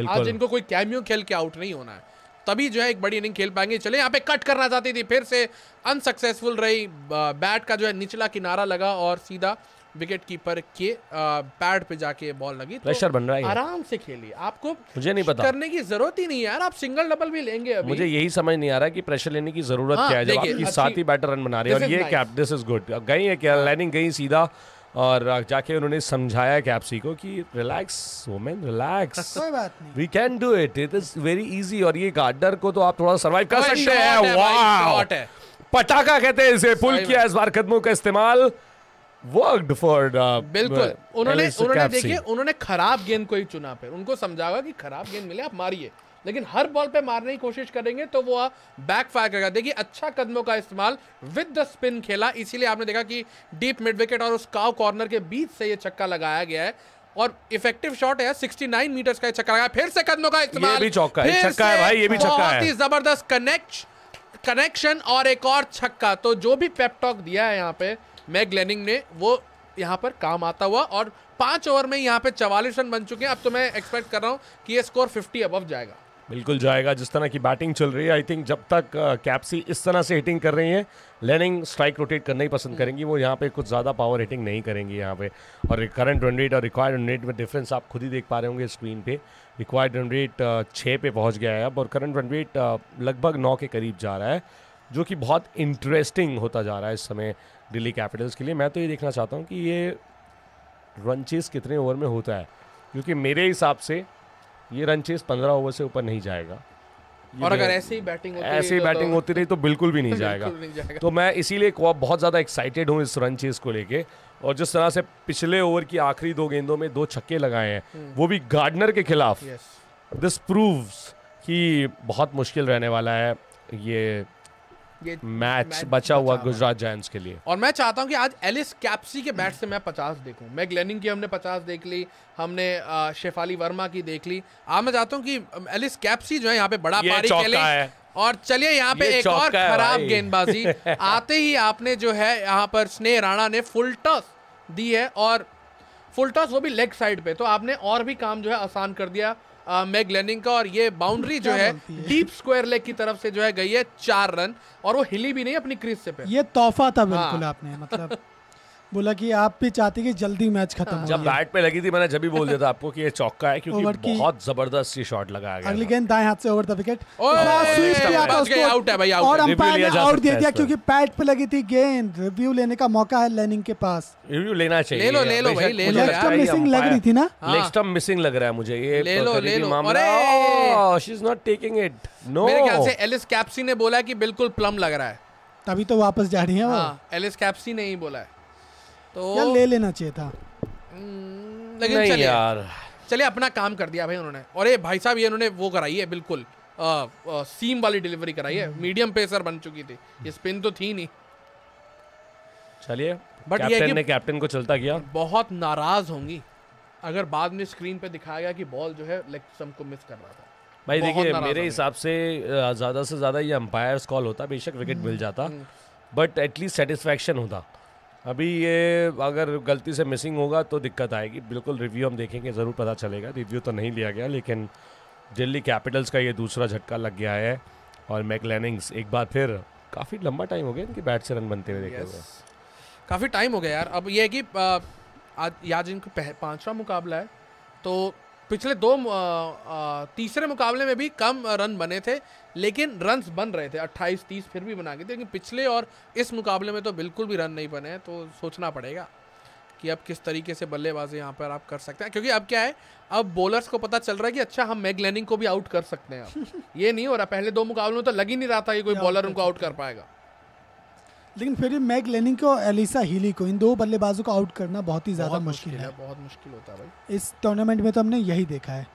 आज आज इनको कोई कैमियो खेल के आउट नहीं होना है तभी जो है एक बड़ी इनिंग खेल पाएंगे चले यहाँ पे कट करना चाहती थी फिर से अनसक्सेसफुल रही बैट uh, का जो है निचला किनारा लगा और सीधा विकेट कीपर के पैड पे जाके बॉल लगी प्रेशर तो बन रहा है आराम से खेली आपको मुझे नहीं पता करने की जरूरत ही नहीं है यार आप सिंगल डबल भी लेंगे अभी। मुझे यही समझ नहीं आ रहा कि प्रेशर लेने की जरूरत हाँ, क्या है जब आपकी साथ ही बैटर रन बना रहे और ये कैप दिस इज गुड गई है क्या लाइनिंग हाँ। गई सीधा और जाके उन्होंने समझाया कैप्सी को कि relax women relax we can do it it is very easy और ये गार्डर को तो आप थोड़ा सर्वाइव कर सकते हैं पटाखा कहते हैं इसे पुल किया इस बार कदमों का इस्तेमाल वर्क्ड फॉर uh, बिल्कुल uh, उन्होंने उन्होंने देखिए उन्होंने खराब गेंद को ही चुना फिर उनको समझावा कि खराब गेंद मिले आप मारिए लेकिन हर बॉल पे मारने की कोशिश करेंगे तो वो बैक फायर करेगा देखिए अच्छा कदमों का इस्तेमाल विद द स्पिन खेला इसीलिए आपने देखा कि डीप मिड विकेट और उस काउ कॉर्नर के बीच से ये छक्का लगाया गया है और इफेक्टिव शॉट है 69 मीटर्स का छक्का लगाया फिर से कदमों का इस्तेमाल ये भी चौका है छक्का है भाई ये भी छक्का है बहुत ही जबरदस्त कनेक्ट कनेक्शन और एक और छक्का तो जो भी पेप टॉक दिया है यहाँ पे मैग लेनिंग ने वो यहाँ पर काम आता हुआ और पाँच ओवर में यहाँ पे चवालीस रन बन चुके हैं अब तो मैं एक्सपेक्ट कर रहा हूँ कि ये स्कोर फिफ्टी अबव जाएगा बिल्कुल जाएगा जिस तरह की बैटिंग चल रही है आई थिंक जब तक कैप्सी इस तरह से हिटिंग कर रही है लेनिंग स्ट्राइक रोटेट करना ही पसंद करेंगी वो यहाँ पे कुछ ज़्यादा पावर हिटिंग नहीं करेंगी यहाँ पे और करंट रन रेट और रिक्वायर्ड रन रेट में डिफरेंस आप खुद ही देख पा रहे होंगे स्क्रीन पे रिक्वायर्ड रन रेट छः पे पहुँच गया है अब और करंट रन रेट लगभग नौ के करीब जा रहा है जो कि बहुत इंटरेस्टिंग होता जा रहा है इस समय दिल्ली कैपिटल्स के लिए मैं तो ये देखना चाहता हूँ कि ये रन चेस कितने ओवर में होता है क्योंकि मेरे हिसाब से ये रन चेस पंद्रह ओवर से ऊपर नहीं जाएगा और अगर ऐसे ही बैटिंग होती ऐसे ही बैटिंग होती रही तो बिल्कुल भी नहीं जाएगा, तो मैं इसीलिए बहुत ज़्यादा एक्साइटेड हूँ इस रन चेस को लेके और जिस तरह से पिछले ओवर की आखिरी दो गेंदों में दो छक्के लगाए हैं हम्म। वो भी गार्डनर के खिलाफ दिस प्रूव्स कि बहुत मुश्किल रहने वाला है ये ये मैच बचा हुआ गुजरात जायंट्स के लिए और मैं चाहता हूँ कि आज एलिस कैप्सी के बैट से मैं पचास देखूँ मैं ग्लेनिंग की हमने पचास देख ली हमने शेफाली वर्मा की देख ली आज मैं चाहता हूँ कि एलिस कैप्सी जो है यहाँ पे बड़ा पारी खेले और चलिए यहाँ पे एक और खराब गेंदबाजी आते ही आपने जो है यहाँ पर स्नेह राणा ने फुल टॉस दी है और फुल टॉस वो भी लेग साइड पे तो आपने और भी काम जो है आसान कर दिया मेग लेनिंग का और ये बाउंड्री जो है डीप स्क्वायर लेग की तरफ से जो है गई है चार रन और वो हिली भी नहीं अपनी क्रीज से पे ये तोहफा था हाँ। बिल्कुल आपने मतलब बोला कि आप भी चाहते कि जल्दी मैच खत्म हाँ। जब बैट पे लगी थी मैंने जब भी बोल दिया था आपको कि ये चौका है क्योंकि बहुत जबरदस्त ये शॉट लगाया गया अगली गेंद दाएं हाथ से ओवर द विकेट आउट है भाई और आउट दे दिया क्योंकि पैट पे लगी थी गेंद रिव्यू लेने का मौका है लेनिंग के पास रिव्यू लेना चाहिए ले लो ले लो भाई ले लो मिसिंग लग रही थी ना लेग स्टंप मिसिंग लग रहा है मुझे ये ले लो ले लो अरे she is not taking it no मेरे ख्याल से एलिस कैप्सी ने बोला कि बिल्कुल प्लम लग रहा है तभी तो वापस जा रही है वो एलिस हाँ, कैप्सी ने ही बोला है तो या ले लेना चाहिए था हम्म, लेकिन नहीं यार चलिए अपना काम कर दिया भाई उन्होंने और ये भाई साहब ये उन्होंने वो कराई है बिल्कुल आ, आ, सीम वाली डिलीवरी कराई है मीडियम हम्म। पेसर बन चुकी थी ये स्पिन तो थी नहीं चलिए बट कैप्टन ने कैप्टन को चलता किया बहुत नाराज होंगी अगर बाद में स्क्रीन पे दिखाया गया कि बॉल जो है लेग स्टम्प को मिस कर रहा था भाई देखिए मेरे हिसाब से ज़्यादा से ज़्यादा ये अंपायर्स कॉल होता बेशक विकेट मिल हम्म, जाता बट एटलीस्ट सेटिस्फेक्शन होता अभी ये अगर गलती से मिसिंग होगा तो दिक्कत आएगी बिल्कुल रिव्यू हम देखेंगे ज़रूर पता चलेगा रिव्यू तो नहीं लिया गया लेकिन दिल्ली कैपिटल्स का ये दूसरा झटका लग गया है और मैकलैनिंग्स एक बार फिर काफ़ी लंबा टाइम हो गया इनके बैट से रन बनते हुए देखे हुए काफ़ी टाइम हो गया यार अब ये है कि आज आज इनका पाँचवा मुकाबला है तो पिछले दो तीसरे मुकाबले में भी कम रन बने थे लेकिन रन बन रहे थे 28 30 फिर भी बना के थे लेकिन पिछले और इस मुकाबले में तो बिल्कुल भी रन नहीं बने तो सोचना पड़ेगा कि अब किस तरीके से बल्लेबाजी यहाँ पर आप कर सकते हैं क्योंकि अब क्या है अब बॉलर्स को पता चल रहा है कि अच्छा हम मैग लैनिंग को भी आउट कर सकते हैं ये नहीं हो रहा पहले दो मुकाबलों में तो लग ही नहीं रहा था कि कोई बॉलर उनको आउट तो कर पाएगा लेकिन फिर भी मैक लेनिंग को एलिसा हीली को इन दो बल्लेबाजों को आउट करना बहुत ही ज़्यादा मुश्किल है बहुत मुश्किल होता है भाई इस टूर्नामेंट में तो हमने यही देखा है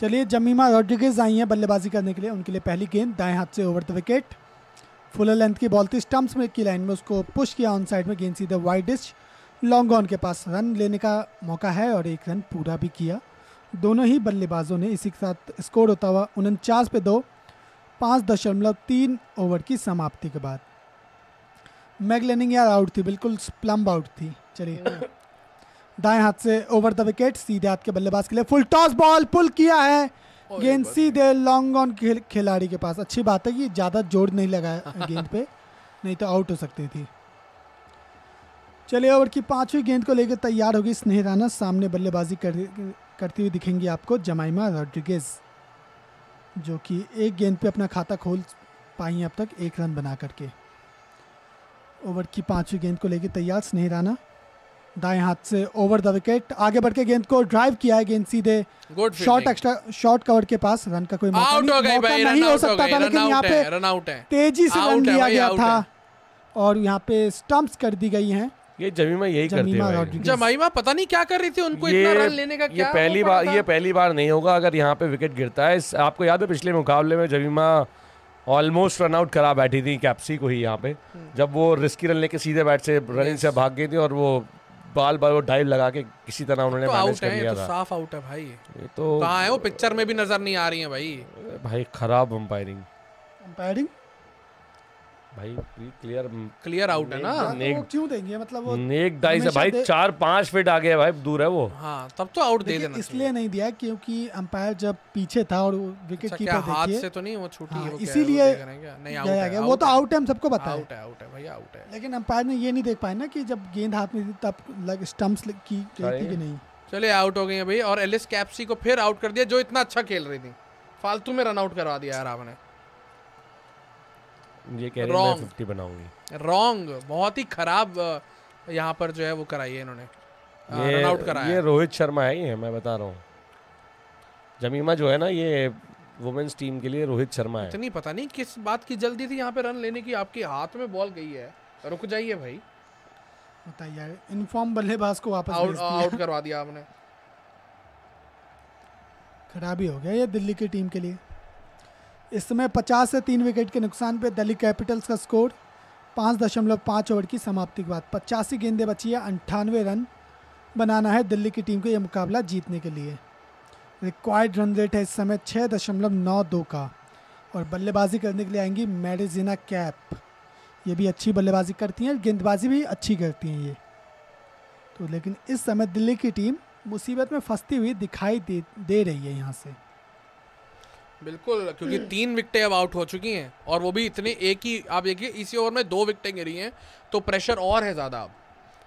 चलिए जमीमा रॉड्रिगेज आई हैं बल्लेबाजी करने के लिए उनके लिए पहली गेंद दाएं हाथ से over the wicket fuller length की बॉल थी स्टम्प्स में की लाइन में उसको पुश किया ऑन साइड में गेंद सीधा वाइडिस्ट लॉन्ग ऑन के पास रन लेने का मौका है और एक रन पूरा भी किया दोनों ही बल्लेबाजों ने इसी के साथ स्कोर होता हुआ उनचास पे दो पाँच दशमलव तीन ओवर की समाप्ति के बाद मैग लेनिंग यार आउट थी बिल्कुल प्लम्ब आउट थी चलिए दाएं हाथ से ओवर द विकेट सीधे हाथ के बल्लेबाज के लिए फुल टॉस बॉल पुल किया है गेंद सीधे लॉन्ग ऑन खिलाड़ी के पास अच्छी बात है कि ज़्यादा जोर नहीं लगाया गेंद पे नहीं तो आउट हो सकती थी चलिए ओवर की पांचवी गेंद को लेकर तैयार होगी स्नेह राना सामने बल्लेबाजी कर, करती हुई दिखेंगी आपको जमाइमा रॉड्रिगेज जो कि एक गेंद पे अपना खाता खोल पाई अब तक एक रन बना करके ओवर की पांचवी गेंद को लेकर तैयार स्नेह राना दाएं हाथ से ओवर द विकेट आगे बढ़ के गेंद को ड्राइव किया है गेंद सीधे शॉर्ट एक्स्ट्रा शॉर्ट कवर के पास रन का कोई मौका नहीं, हो मौका भाई, नहीं हो सकता था लेकिन यहाँ पे तेजी से रन लिया गया था और यहाँ पे स्टंप्स कर दी गई हैं ये जमीमा यही जमीमा करते हैं जमीमा पता नहीं क्या कर रही थी उनको इतना रन लेने का क्या ये पहली बार ये पहली बार नहीं होगा अगर यहाँ पे विकेट गिरता है आपको याद है पिछले मुकाबले में जमीमा ऑलमोस्ट रन आउट करा बैठी थी कैप्सी को ही यहाँ पे हम्म। जब वो रिस्की रन लेके सीधे बैट से रनिंग से भाग गई थी और वो बाल बाल वो डाइव लगा के किसी तरह उन्होंने तो मैनेज कर लिया तो था साफ आउट है भाई ये तो कहाँ है वो पिक्चर में भी नजर नहीं आ रही है भाई भाई खराब अंपायरिंग अंपायरिंग भाई क्लियर क्लियर आउट है ना नेक तो क्यों देंगे मतलब वो नेक डाइस है भाई चार पांच फीट आगे है भाई दूर है वो हाँ तब तो आउट दे देना इसलिए नहीं दिया क्योंकि अंपायर जब पीछे था और विकेट अच्छा, कीपर हाथ से तो नहीं वो छूटी हाँ, इसीलिए नहीं आउट है वो तो आउट है हम सबको पता है आउट है आउट है भाई आउट है लेकिन अंपायर ने ये नहीं देख पाया ना कि जब गेंद हाथ में थी तब लग स्टंप्स की गई थी कि नहीं चलिए आउट हो गई है भाई और एलिस कैप्सी को फिर आउट कर दिया जो इतना अच्छा खेल रही थी फालतू में रन आउट करवा दिया यार आपने ये कह रही मैं 50 बनाऊंगी रॉन्ग बहुत ही खराब यहाँ पर जो है वो कराई है इन्होंने ये, रन आउट कराया ये रोहित शर्मा है ही है मैं बता रहा हूँ जमीमा जो है ना ये वुमेन्स टीम के लिए रोहित शर्मा है इतनी पता नहीं किस बात की जल्दी थी यहाँ पे रन लेने की आपके हाथ में बॉल गई है रुक जाइए भाई बताइए इनफॉर्म बल्लेबाज को वापस आउट, आउट करवा दिया आपने खराबी हो गया ये दिल्ली की टीम के लिए इस समय पचास से तीन विकेट के नुकसान पर दिल्ली कैपिटल्स का स्कोर पाँच दशमलव पाँच ओवर की समाप्ति के बाद पचासी गेंदें बची है अंठानवे रन बनाना है दिल्ली की टीम को यह मुकाबला जीतने के लिए रिक्वायर्ड रन रेट है इस समय छः दशमलव नौ दो का और बल्लेबाजी करने के लिए आएंगी मेडिजिना कैप ये भी अच्छी बल्लेबाजी करती हैं गेंदबाजी भी अच्छी करती हैं ये तो लेकिन इस समय दिल्ली की टीम मुसीबत में फंसती हुई दिखाई दे दे रही है यहाँ से बिल्कुल क्योंकि हम्म। तीन विकटें अब आउट हो चुकी हैं और वो भी इतने एक ही आप देखिए इसी ओवर में दो विकटें गिरी हैं तो प्रेशर और है ज़्यादा अब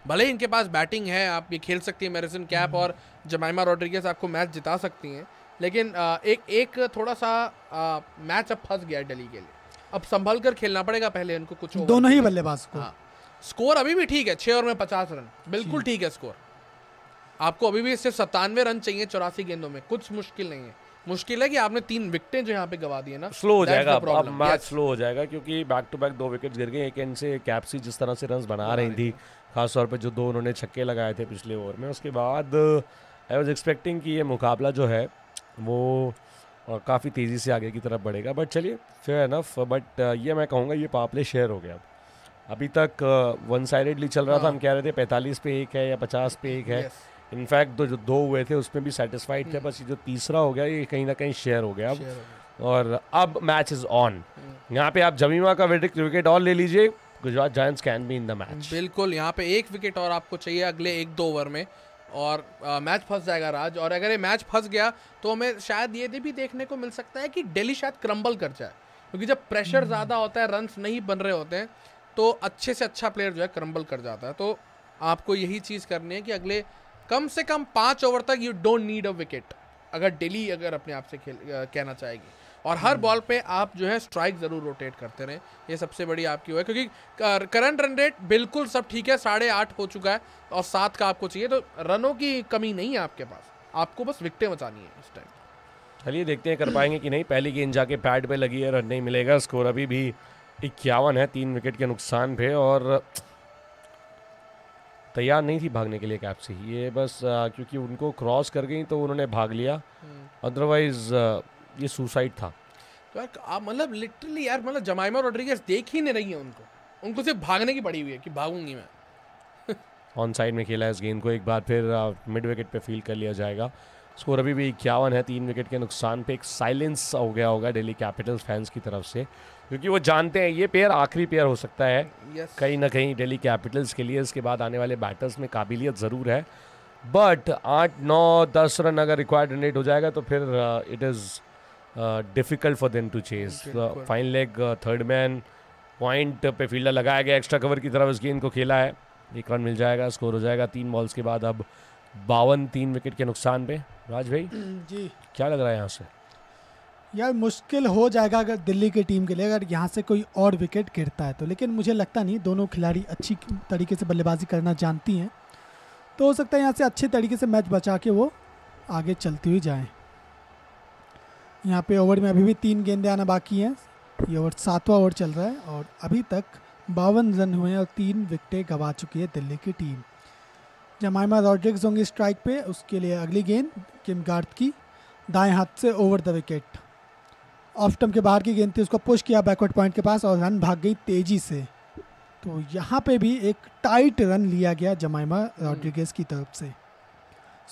भले ही इनके पास बैटिंग है आप ये खेल सकती हैं मेरिसन हम्म। कैप और जमाइमा रॉड्रिगेस आपको मैच जिता सकती हैं लेकिन एक एक थोड़ा सा मैच अब फंस गया है के लिए अब संभल कर खेलना पड़ेगा पहले इनको कुछ दोनों ही बल्लेबाज को हाँ स्कोर अभी भी ठीक है छः ओवर में पचास रन बिल्कुल ठीक है स्कोर आपको अभी भी इससे सत्तानवे रन चाहिए चौरासी गेंदों में कुछ मुश्किल नहीं है मुश्किल है कि आपने तीन विकेटें जो यहाँ पे गवा दी है ना स्लो हो जाएगा अब मैच स्लो हो जाएगा क्योंकि बैक टू बैक दो विकेट गिर गए एक एंड से कैप्सी जिस तरह से रन बना रही थी खासतौर पर जो दो उन्होंने छक्के लगाए थे पिछले ओवर में उसके बाद आई वॉज एक्सपेक्टिंग कि ये मुकाबला जो है वो और काफ़ी तेज़ी से आगे की तरफ बढ़ेगा बट चलिए फेयर इनफ बट ये मैं कहूँगा ये पापले शेयर हो गया अभी तक वन साइडेडली चल रहा था हाँ। हम कह रहे थे पैंतालीस पे एक है या पचास पे एक है yes. इनफैक्ट तो जो दो हुए थे उसमें भी सेटिस्फाइड थे हम्म। बस ये जो तीसरा हो गया ये कहीं ना कहीं शेयर हो गया अब और अब मैच इज ऑन यहाँ पे आप जमीमा का विकेट विकेट और ले लीजिए Gujarat Giants can be in the match बिल्कुल यहाँ पे एक विकेट और आपको चाहिए अगले एक दो ओवर में और आ, मैच फंस जाएगा राज और अगर ये मैच फंस गया तो हमें शायद ये भी देखने को मिल सकता है कि डेली शायद क्रम्बल कर जाए क्योंकि जब प्रेशर हम्म। ज़्यादा होता है रन्स नहीं बन रहे होते हैं तो अच्छे से अच्छा प्लेयर जो है क्रम्बल कर जाता है तो आपको यही चीज़ करनी है कि अगले कम से कम पाँच ओवर तक you don't need a wicket अगर डेली अगर अपने आप से खेल कहना चाहेगी और हर हम्म। बॉल पे आप जो है स्ट्राइक ज़रूर रोटेट करते रहें ये सबसे बड़ी आपकी वो है क्योंकि करंट रन रेट बिल्कुल सब ठीक है साढ़े आठ हो चुका है और सात का आपको चाहिए तो रनों की कमी नहीं है आपके पास आपको बस विकटें बचानी है इस टाइम चलिए देखते हैं कर पाएंगे कि नहीं पहली गेंद जाके पैड पे लगी है रन नहीं मिलेगा स्कोर अभी भी इक्यावन है तीन विकेट के नुकसान पे और तैयार नहीं थी भागने के लिए कैप से ये बस आ, क्योंकि उनको क्रॉस कर गई तो उन्होंने भाग लिया अदरवाइज हम्म। ये सुसाइड था तो यार मतलब लिटरली यार मतलब जमाइमा रोड्रिगेज देख ही नहीं रही है उनको उनको सिर्फ भागने की पड़ी हुई है कि भागूंगी मैं ऑन साइड में खेला इस गेंद को एक बार फिर मिड विकेट पे फील कर लिया जाएगा स्कोर अभी भी इक्यावन है तीन विकेट के नुकसान पे एक साइलेंस हो गया होगा डेली कैपिटल्स फैंस की तरफ से क्योंकि वो जानते हैं ये पेयर आखिरी पेयर हो सकता है yes. कहीं ना कहीं डेली कैपिटल्स के लिए इसके बाद आने वाले बैटर्स में काबिलियत ज़रूर है बट आठ नौ दस रन अगर रिक्वायर्ड जनरेट हो जाएगा तो फिर it is difficult for then to chase fine leg third man point पे फील्डर लगाया गया एक्स्ट्रा कवर की तरफ इस गेंद को खेला है एक रन मिल जाएगा स्कोर हो जाएगा तीन बॉल्स के बाद अब बावन तीन विकेट के नुकसान पे राज भाई जी क्या लग रहा है यहाँ से यार मुश्किल हो जाएगा अगर दिल्ली की टीम के लिए अगर यहाँ से कोई और विकेट गिरता है तो लेकिन मुझे लगता नहीं दोनों खिलाड़ी अच्छी तरीके से बल्लेबाजी करना जानती हैं तो हो सकता है यहाँ से अच्छे तरीके से मैच बचा के वो आगे चलती हुई जाएँ यहाँ पे ओवर में अभी भी तीन गेंदें आना बाकी हैं ये ओवर सातवां ओवर चल रहा है और अभी तक बावन रन हुए हैं और तीन विकटें गंवा चुकी है दिल्ली की टीम जमाइमा रॉड्रिक्स होंगी स्ट्राइक पे उसके लिए अगली गेंद किम गार्थ की दाएं हाथ से ओवर द विकेट ऑफ टर्म के बाहर की गेंद थी उसको पुश किया बैकवर्ड पॉइंट के पास और रन भाग गई तेज़ी से तो यहाँ पे भी एक टाइट रन लिया गया जमाइमा रॉड्रिगेज की तरफ से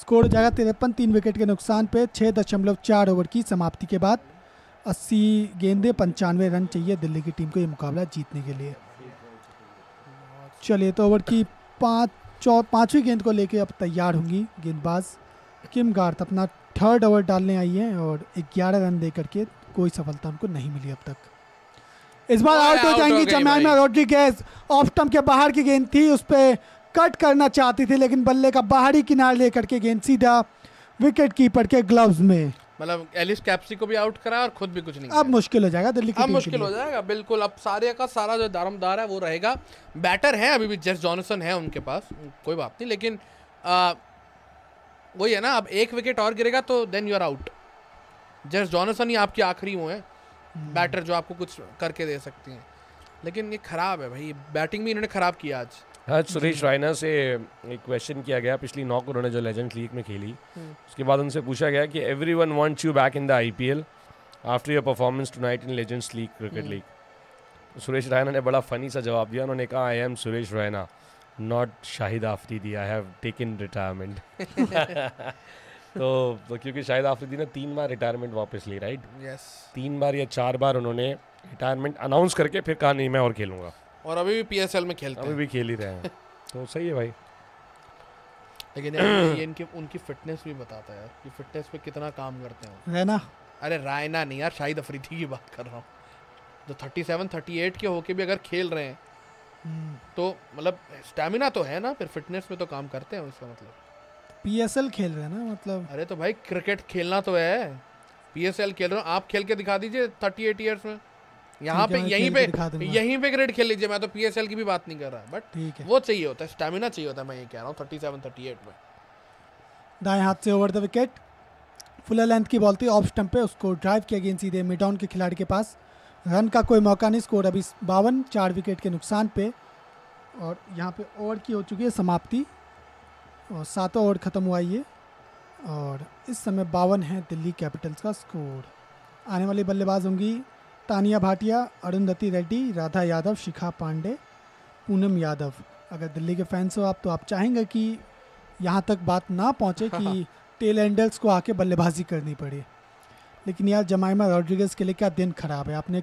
स्कोर हो जाएगा तिरपन तीन विकेट के नुकसान पे छः दशमलव चार ओवर की समाप्ति के बाद अस्सी गेंदे पंचानवे रन चाहिए दिल्ली की टीम को ये मुकाबला जीतने के लिए चलिए तो ओवर की पाँच चौ पाँचवीं गेंद को लेके अब तैयार होंगी गेंदबाज किम गार्थ अपना थर्ड ओवर डालने आई है और ग्यारह रन दे करके कोई सफलता उनको नहीं मिली अब तक इस बार तो आउट हो जाएंगी जमैमा रोड्रिगेज ऑफ स्टम्प के बाहर की गेंद थी उस पर कट करना चाहती थी लेकिन बल्ले का बाहरी किनारे लेकर के गेंद सीधा विकेट कीपर के ग्लव्स में मतलब एलिस कैप्सी को भी आउट करा और खुद भी कुछ नहीं अब मुश्किल हो जाएगा दिल्ली अब मुश्किल हो जाएगा बिल्कुल अब सारे का सारा जो दारमदार है वो रहेगा बैटर है अभी भी जेस जॉनसन है उनके पास कोई बात नहीं लेकिन वही है ना अब एक विकेट और गिरेगा तो then you are out just Johnson ही आपकी आखिरी वो है बैटर जो आपको कुछ करके दे सकती हैं लेकिन ये खराब है भाई बैटिंग भी इन्होंने खराब किया आज आज हाँ, सुरेश रायना से एक क्वेश्चन किया गया पिछली नॉक उन्होंने जो लेजेंड लीग में खेली हम्म। उसके बाद उनसे पूछा गया कि everyone wants you back in the I P L after your performance tonight in legends league cricket league Suresh Raina ने बड़ा फनी सा जवाब दिया उन्होंने कहा I am Suresh Raina not Shahid Afridi I have taken retirement तो, तो क्योंकि शायद आफरीदी ने तीन बार रिटायरमेंट वापस ली राइट यस तीन बार या चार बार उन्होंने रिटायरमेंट अनाउंस करके फिर कहा नहीं मैं और खेलूंगा और अभी भी पीएसएल में खेलते अभी भी खेल ही रहे हैं तो सही है भाई लेकिन ये इनकी उनकी फिटनेस भी बताता है कि फिटनेस पे कितना काम करते हैं है ना अरे रायना नहीं यार शाहिद अफरीदी की बात कर रहा हूँ जो थर्टी सेवन थर्टी एट के होके भी अगर खेल रहे हैं हम्म। तो मतलब स्टेमिना तो है ना फिर फिटनेस में तो काम करते हैं उसका मतलब पीएसएल खेल रहे हैं ना मतलब अरे तो भाई क्रिकेट खेलना तो है पीएसएल खेल रहे हो आप खेल के दिखा दीजिए थर्टी एट ईयर्स में यहाँ पे यहीं पे यहीं पे क्रिकेट खेल लीजिए मैं तो पीएसएल की भी बात नहीं कर रहा बट वो चाहिए होता है स्टेमिना चाहिए होता है मैं ये कह रहा हूँ थर्टी सेवन थर्टी एट में दाएं हाथ से over the wicket full length की बॉल थी ऑफ स्टंप पे उसको ड्राइव किया गया सीधे मिड डाउन के खिलाड़ी के पास रन का कोई मौका नहीं स्कोर अभी बावन चार विकेट के नुकसान पे और यहाँ पे ओवर की हो चुकी है समाप्ति और सातों ओवर ख़त्म हुआ ये और इस समय बावन है दिल्ली कैपिटल्स का स्कोर आने वाली बल्लेबाज होंगी तानिया भाटिया अरुंधति रेड्डी राधा यादव शिखा पांडे पूनम यादव अगर दिल्ली के फैंस हो आप तो आप चाहेंगे कि यहाँ तक बात ना पहुँचे कि टेल एंडल्स को आके बल्लेबाजी करनी पड़े लेकिन यार जमाइमा रॉड्रिगेज के लिए क्या दिन खराब है आपने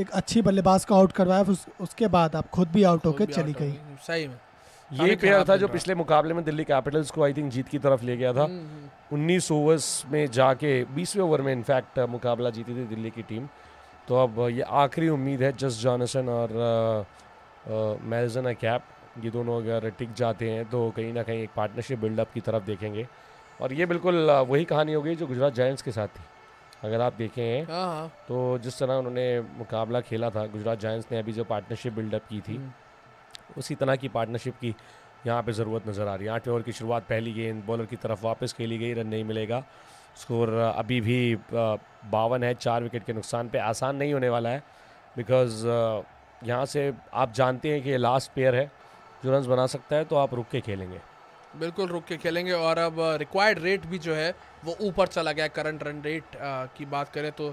एक अच्छी बल्लेबाज को आउट करवाया उस, उसके बाद आप खुद भी आउट होकर चली गई सही में ये प्लेयर था जो पिछले मुकाबले में दिल्ली कैपिटल्स को आई थिंक जीत की तरफ ले गया था हम्म, हम्म। उन्नीस ओवर्स में जाके बीसवें ओवर में इनफैक्ट मुकाबला जीती थी दिल्ली की टीम तो अब ये आखिरी उम्मीद है जस्ट जॉनसन और मेजन कैप ये दोनों अगर टिक जाते हैं तो कहीं ना कहीं एक पार्टनरशिप बिल्डअप की तरफ देखेंगे और ये बिल्कुल वही कहानी हो गई जो गुजरात जायंट्स के साथ थी अगर आप देखें हैं हाँ, हाँ। तो जिस तरह उन्होंने मुकाबला खेला था गुजरात जायंट्स ने अभी जो पार्टनरशिप बिल्डअप की थी हम्म। उसी तरह की पार्टनरशिप की यहाँ पे ज़रूरत नज़र आ रही है आठवें ओवर की शुरुआत पहली गेंद बॉलर की तरफ वापस खेली गई रन नहीं मिलेगा स्कोर अभी भी बावन है चार विकेट के नुकसान पे आसान नहीं होने वाला है बिकॉज यहाँ से आप जानते हैं कि लास्ट पेयर है जो रन बना सकता है तो आप रुक के खेलेंगे बिल्कुल रुक के खेलेंगे और अब रिक्वायर्ड रेट भी जो है वो ऊपर चला गया करंट रन रेट की बात करें तो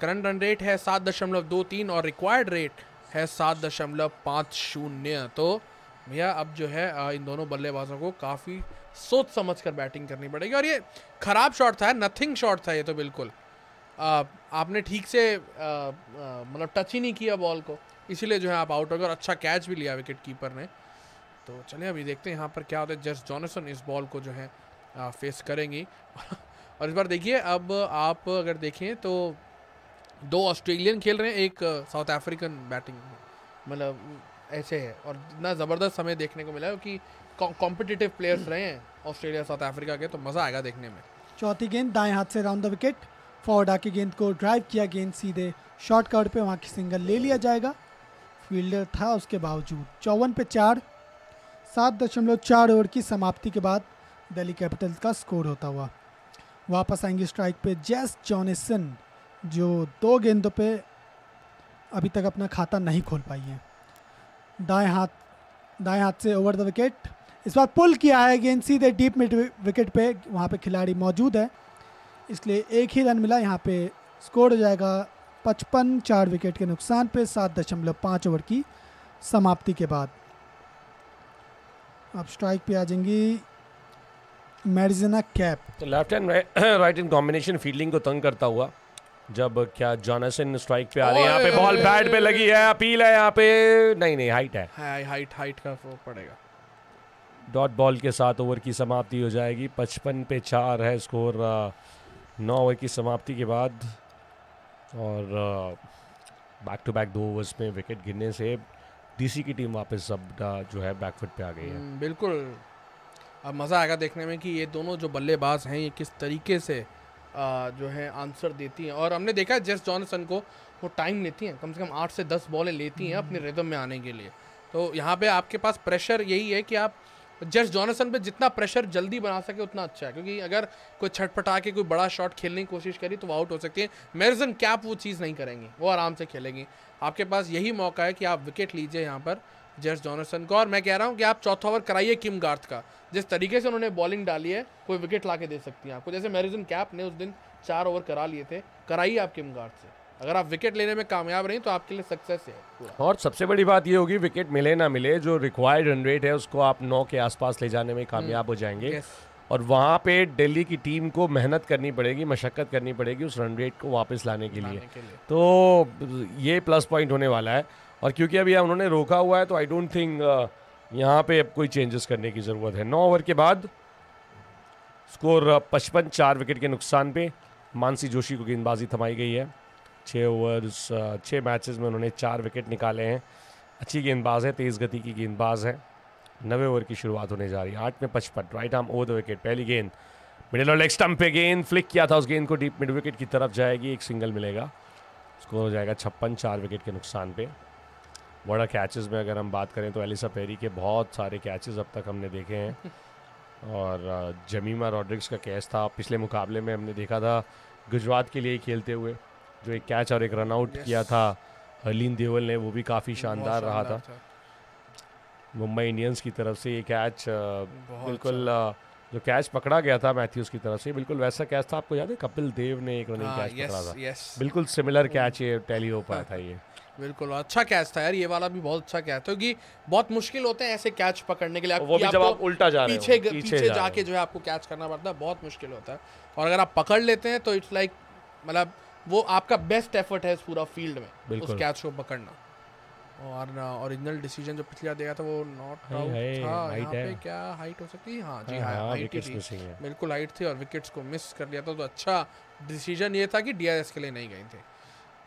करंट रन रेट है सात दशमलव दो तीन और रिक्वायर्ड रेट है सात दशमलव पाँच शून्य तो भैया अब जो है इन दोनों बल्लेबाजों को काफ़ी सोच समझ कर बैटिंग करनी पड़ेगी और ये ख़राब शॉट था नथिंग शॉट था ये तो बिल्कुल आपने ठीक से मतलब टच ही नहीं किया बॉल को इसीलिए जो है आप आउट हो गए और अच्छा कैच भी लिया विकेट कीपर ने तो चलिए अभी देखते हैं यहाँ पर क्या होता है जस्ट जॉनसन इस बॉल को जो है फेस करेंगी और इस बार देखिए अब आप अगर देखें तो दो ऑस्ट्रेलियन खेल रहे हैं एक साउथ अफ्रीकन बैटिंग मतलब ऐसे है और इतना ज़बरदस्त समय देखने को मिला कि कॉम्पिटिटिव प्लेयर्स रहे हैं ऑस्ट्रेलिया साउथ अफ्रीका के तो मज़ा आएगा देखने में चौथी गेंद दाएं हाथ से राउंड द विकेट फॉर्ड आके गेंद को ड्राइव किया गेंद सीधे शॉर्ट काउट पे वहाँ की सिंगल ले लिया जाएगा फील्डर था उसके बावजूद चौवन पे चार सात दशमलव चार ओवर की समाप्ति के बाद दिल्ली कैपिटल्स का स्कोर होता हुआ वापस आएंगे स्ट्राइक पे जैस जॉनिसन जो दो गेंदों पे अभी तक अपना खाता नहीं खोल पाई है दाएं हाथ दाएं हाथ से ओवर द विकेट इस बार पुल किया है गेंद सीधे डीप मिड विकेट पे वहाँ पे खिलाड़ी मौजूद है इसलिए एक ही रन मिला यहाँ पे स्कोर हो जाएगा पचपन चार विकेट के नुकसान पे सात दशमलव पाँच ओवर की समाप्ति के बाद अब स्ट्राइक पे आ जाएंगी मेरिजना कैप तो left and right in combination fielding को तंग करता हुआ जब क्या जॉनसन स्ट्राइक पे आ रहे हैं यहाँ पे बॉल बैट पे लगी है अपील है यहाँ पे नहीं नहीं हाइट है हाइट हाइट का वो पड़ेगा डॉट बॉल के साथ ओवर की समाप्ति हो जाएगी पचपन पे चार है स्कोर नौ ओवर की समाप्ति के बाद और बैक टू बैक दो ओवर्स में विकेट गिरने से डीसी की टीम वापस सब जो है बैकफुट पे आ गई है हम्म, बिल्कुल अब मज़ा आएगा देखने में कि ये दोनों जो बल्लेबाज हैं ये किस तरीके से जो है आंसर देती हैं और हमने देखा है जेस जॉनसन को वो टाइम लेती हैं कम से कम आठ से दस बॉलें लेती हैं अपने हम्म। रिदम में आने के लिए तो यहाँ पे आपके पास प्रेशर यही है कि आप जस्ट जॉनसन पे जितना प्रेशर जल्दी बना सके उतना अच्छा है क्योंकि अगर कोई छटपटा के कोई बड़ा शॉट खेलने की कोशिश करी तो वो आउट हो सकती है मेरिजन कैप वो चीज़ नहीं करेंगी वो आराम से खेलेंगी आपके पास यही मौका है कि आप विकेट लीजिए यहाँ पर जेस जॉनरसन का और मैं कह रहा हूँ कि आप चौथा ओवर कराइए किम गार्थ का जिस तरीके से उन्होंने बॉलिंग डाली है कोई विकेट ला दे सकती है आपको जैसे मैरिजन कैप ने उस दिन चार ओवर करा लिए थे कराइए आप किम गार्थ से अगर आप विकेट लेने में कामयाब रही तो आपके लिए सक्सेस है और सबसे बड़ी बात ये होगी विकेट मिले ना मिले जो रिक्वायर्ड रन रेट है उसको आप नौ के आसपास ले जाने में कामयाब हम्म, हो जाएंगे और वहाँ पे दिल्ली की टीम को मेहनत करनी पड़ेगी मशक्क़त करनी पड़ेगी उस रन रेट को वापस लाने के लिए। तो ये प्लस पॉइंट होने वाला है और क्योंकि अभी उन्होंने रोका हुआ है तो आई डोंट थिंक यहाँ पे अब कोई चेंजेस करने की ज़रूरत है नौ ओवर के बाद स्कोर uh, पचपन चार विकेट के नुकसान पे मानसी जोशी को गेंदबाजी थमाई गई है छः ओवर्स छः मैचेस में उन्होंने चार विकेट निकाले हैं अच्छी गेंदबाज है तेज़ गति की गेंदबाज है नवे ओवर की शुरुआत होने जा रही है आठ में पचपन right arm over the wicket पहली गेंद मिडिल और लेग स्टम्प पे गेंद फ्लिक किया था उस गेंद को डीप मिड विकेट की तरफ जाएगी एक सिंगल मिलेगा स्कोर हो जाएगा छप्पन चार विकेट के नुकसान पे बड़ा कैचेस में अगर हम बात करें तो एलिसा पेरी के बहुत सारे कैचेस अब तक हमने देखे हैं और जमीमा रॉड्रिक्स का कैच था पिछले मुकाबले में हमने देखा था गुजरात के लिए ही खेलते हुए जो एक कैच और एक रन आउट yes. किया था हलीन देवल ने वो भी काफ़ी शानदार रहा था, मुंबई इंडियंस की तरफ से ये कैच बिल्कुल जो कैच पकड़ा गया था मैथ्यूज की तरफ से बिल्कुल वैसा कैच था आपको याद है कपिल देव ने एक रनिंग कैच हाँ, पकड़ा था बिल्कुल सिमिलर कैच ये टैली हो पाया था ये बिल्कुल अच्छा कैच था यार ये वाला भी बहुत अच्छा कैच क्योंकि बहुत मुश्किल होते हैं ऐसे कैच पकड़ने के लिए वो भी जब आप उल्टा जा रहे पीछे पीछे, पीछे जाके जो है आपको कैच करना पड़ता है बहुत मुश्किल होता है और अगर आप पकड़ लेते हैं तो इट्स लाइक मतलब वो आपका बेस्ट एफर्ट है इस पूरा फील्ड में उस कैच को पकड़ना और ओरिजिनल डिसीजन जो पिछला दिया था वो नॉट आउट था यहाँ पे क्या हाइट हो सकती है हाँ जी हाँ, हाँ हाइट थी बिल्कुल हाइट थी और विकेट्स को मिस कर लिया था तो अच्छा डिसीजन ये था कि डीआरएस के लिए नहीं गए थे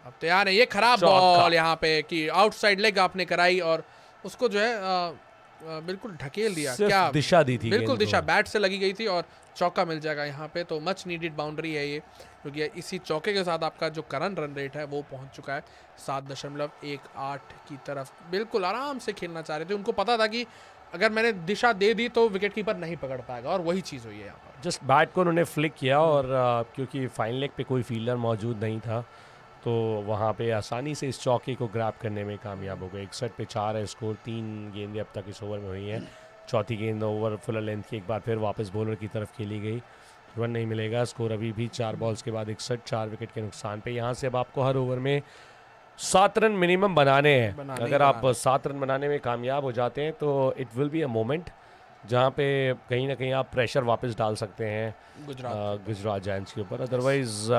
अब तैयार तो है ये खराब बॉल यहाँ पे कि आउटसाइड लेग आपने कराई और उसको जो है आ, आ, बिल्कुल ढकेल दिया क्या दिशा दी थी बिल्कुल दिशा बैट से लगी गई थी और चौका मिल जाएगा यहाँ पे तो मच नीडेड बाउंड्री है ये क्योंकि तो इसी चौके के साथ आपका जो करंट रन रेट है वो पहुंच चुका है सात दशमलव एक आठ की तरफ बिल्कुल आराम से खेलना चाह रहे थे उनको पता था कि अगर मैंने दिशा दे दी तो विकेट कीपर नहीं पकड़ पाएगा और वही चीज़ हुई है यहाँ पर जस्ट बैट को उन्होंने फ्लिक किया और क्योंकि फाइनल लेग पे कोई फील्डर मौजूद नहीं था तो वहाँ पे आसानी से इस चौके को ग्रैप करने में कामयाब हो गए इकसठ पे चार है स्कोर तीन गेंदें अब तक इस ओवर में हुई हैं चौथी गेंद ओवर फुल लेंथ की एक बार फिर वापस बॉलर की तरफ खेली गई रन नहीं मिलेगा स्कोर अभी भी चार बॉल्स के बाद इकसठ चार विकेट के नुकसान पे यहाँ से अब आपको हर ओवर में सात रन मिनिमम बनाने हैं अगर आप सात रन बनाने में कामयाब हो जाते हैं तो it will be a moment जहाँ पे कहीं ना कहीं आप प्रेशर वापस डाल सकते हैं गुजरात आ, गुजरात के ऊपर अदरवाइज़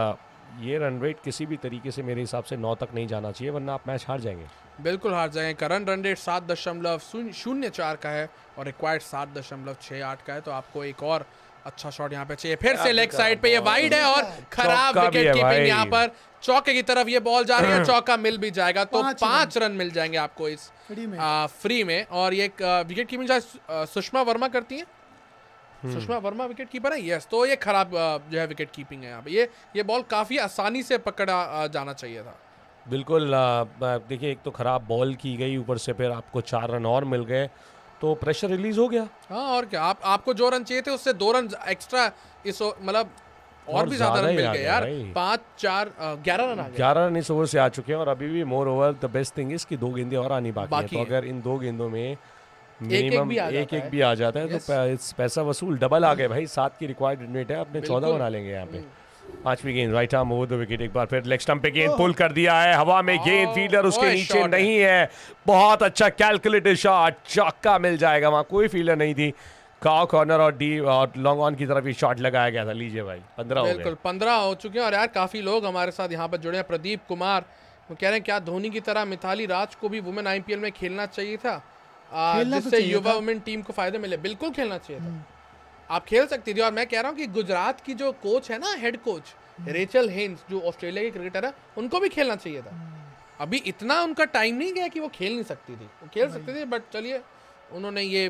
ये रन रेट किसी भी तरीके से मेरे हिसाब से नौ तक नहीं जाना चाहिए वरना आप मैच हार जाएंगे बिल्कुल हार जाएंगे करंट रन रेट सात दशमलव शून्य चार का है और रिक्वायर्ड सात दशमलव छः आठ का है तो आपको एक और अच्छा शॉट यहाँ पे चाहिए फिर से लेग साइड पे ये वाइड है और खराब विकेट कीपिंग यहाँ पर चौके की तरफ ये बॉल जा रही है चौका मिल भी जाएगा तो पांच रन मिल जाएंगे आपको इस फ्री में, फ्री में और ये विकेट कीपिंग सुषमा वर्मा करती है सुषमा वर्मा विकेट कीपर है यस तो ये खराब जो है विकेट कीपिंग है यहाँ पे ये ये बॉल काफ़ी आसानी से पकड़ा जाना चाहिए था बिल्कुल देखिए एक तो ख़राब बॉल की गई ऊपर से फिर आपको चार रन और मिल गए तो प्रेशर रिलीज हो गया हाँ और क्या आप आपको जो रन चाहिए थे उससे दो रन एक्स्ट्रा इस मतलब और, और भी ज्यादा रन मिल गए यार पाँच चार ग्यारह रन ग्यारह रन इस ओवर से आ चुके हैं और अभी भी more over the best thing is कि दो गेंदे और आनी बाकी, बाकी है। तो अगर इन दो गेंदों में मिनिमम एक एक भी आ जाता है तो पैसा वसूल डबल आ गए भाई सात की रिक्वायर्ड रेट है अपने चौदह बना लेंगे यहाँ पे हम्म। पांचवी गेंद right arm over the wicket एक बार फिर लेग स्टंप पे गेंद पुल कर दिया है हवा में गेंद फील्डर उसके नीचे नहीं है बहुत अच्छा कैलकुलेटेड शॉट चौका मिल जाएगा वहां कोई फील्डर नहीं थी काउ कॉर्नर और डी और लॉन्ग ऑन की तरफ ये शॉट लगाया गया था लीजिए भाई पंद्रह बिल्कुल पंद्रह हो चुके हैं और यार काफी लोग हमारे साथ यहाँ पर जुड़े हैं प्रदीप कुमार वो कह रहे हैं क्या धोनी की तरह मिथाली राज को भी वुमेन आईपीएल में खेलना चाहिए था तो जिससे युवा वुमेन टीम को फायदे मिले बिल्कुल खेलना चाहिए था आप खेल सकती थी और मैं कह रहा हूँ कि गुजरात की जो कोच है ना हेड कोच रेचल हेन्स जो ऑस्ट्रेलिया की क्रिकेटर है उनको भी खेलना चाहिए था हम्म। अभी इतना उनका टाइम नहीं गया कि वो खेल नहीं सकती थी वो खेल सकती थी बट चलिए उन्होंने ये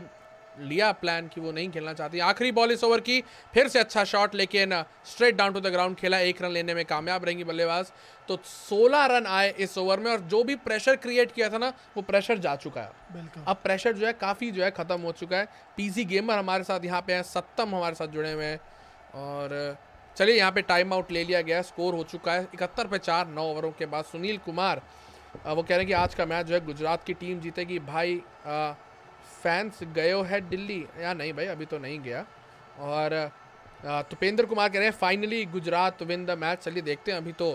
लिया प्लान कि वो नहीं खेलना चाहती आखिरी बॉल इस ओवर की फिर से अच्छा शॉट लेकिन straight down to the ground खेला एक रन लेने में कामयाब रहेंगी बल्लेबाज तो 16 रन आए इस ओवर में और जो भी प्रेशर क्रिएट किया था ना वो प्रेशर जा चुका है अब प्रेशर जो है काफ़ी जो है ख़त्म हो चुका है पीजी गेमर हमारे साथ यहाँ पे हैं सत्तम हमारे साथ जुड़े हुए हैं और चलिए यहाँ पे टाइम आउट ले लिया गया स्कोर हो चुका है इकहत्तर पे चार नौ ओवरों के बाद सुनील कुमार वो कह रहे हैं कि आज का मैच जो है गुजरात की टीम जीतेगी भाई फैंस गए हो है दिल्ली या नहीं भाई अभी तो नहीं गया और तुपेंद्र कुमार कह रहे हैं finally Gujarat win the match चलिए देखते हैं अभी तो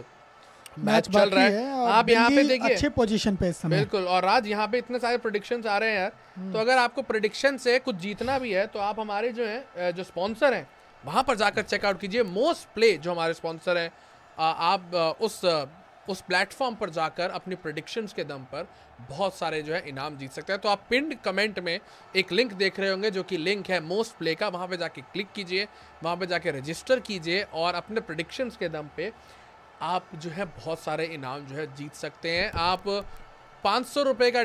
मैच चल रहा है, है आप यहाँ पे देखिए अच्छे पोजीशन पे इस समय बिल्कुल और आज यहाँ पे इतने सारे प्रोडिक्शन आ रहे हैं यार हम्म। तो अगर आपको प्रोडिक्शन से कुछ जीतना भी है तो आप हमारे जो है जो स्पॉन्सर हैं वहाँ पर जाकर चेकआउट कीजिए मोस्ट प्ले जो हमारे स्पॉन्सर हैं आप उस उस प्लेटफॉर्म पर जाकर अपनी प्रडिक्शंस के दम पर बहुत सारे जो है इनाम जीत सकते हैं तो आप पिंड कमेंट में एक लिंक देख रहे होंगे जो कि लिंक है मोस्ट प्ले का वहाँ पे जाके क्लिक कीजिए वहाँ पे जाके रजिस्टर कीजिए और अपने प्रडिक्शंस के दम पे आप जो है बहुत सारे इनाम जो है जीत सकते हैं आप पाँच सौ रुपये का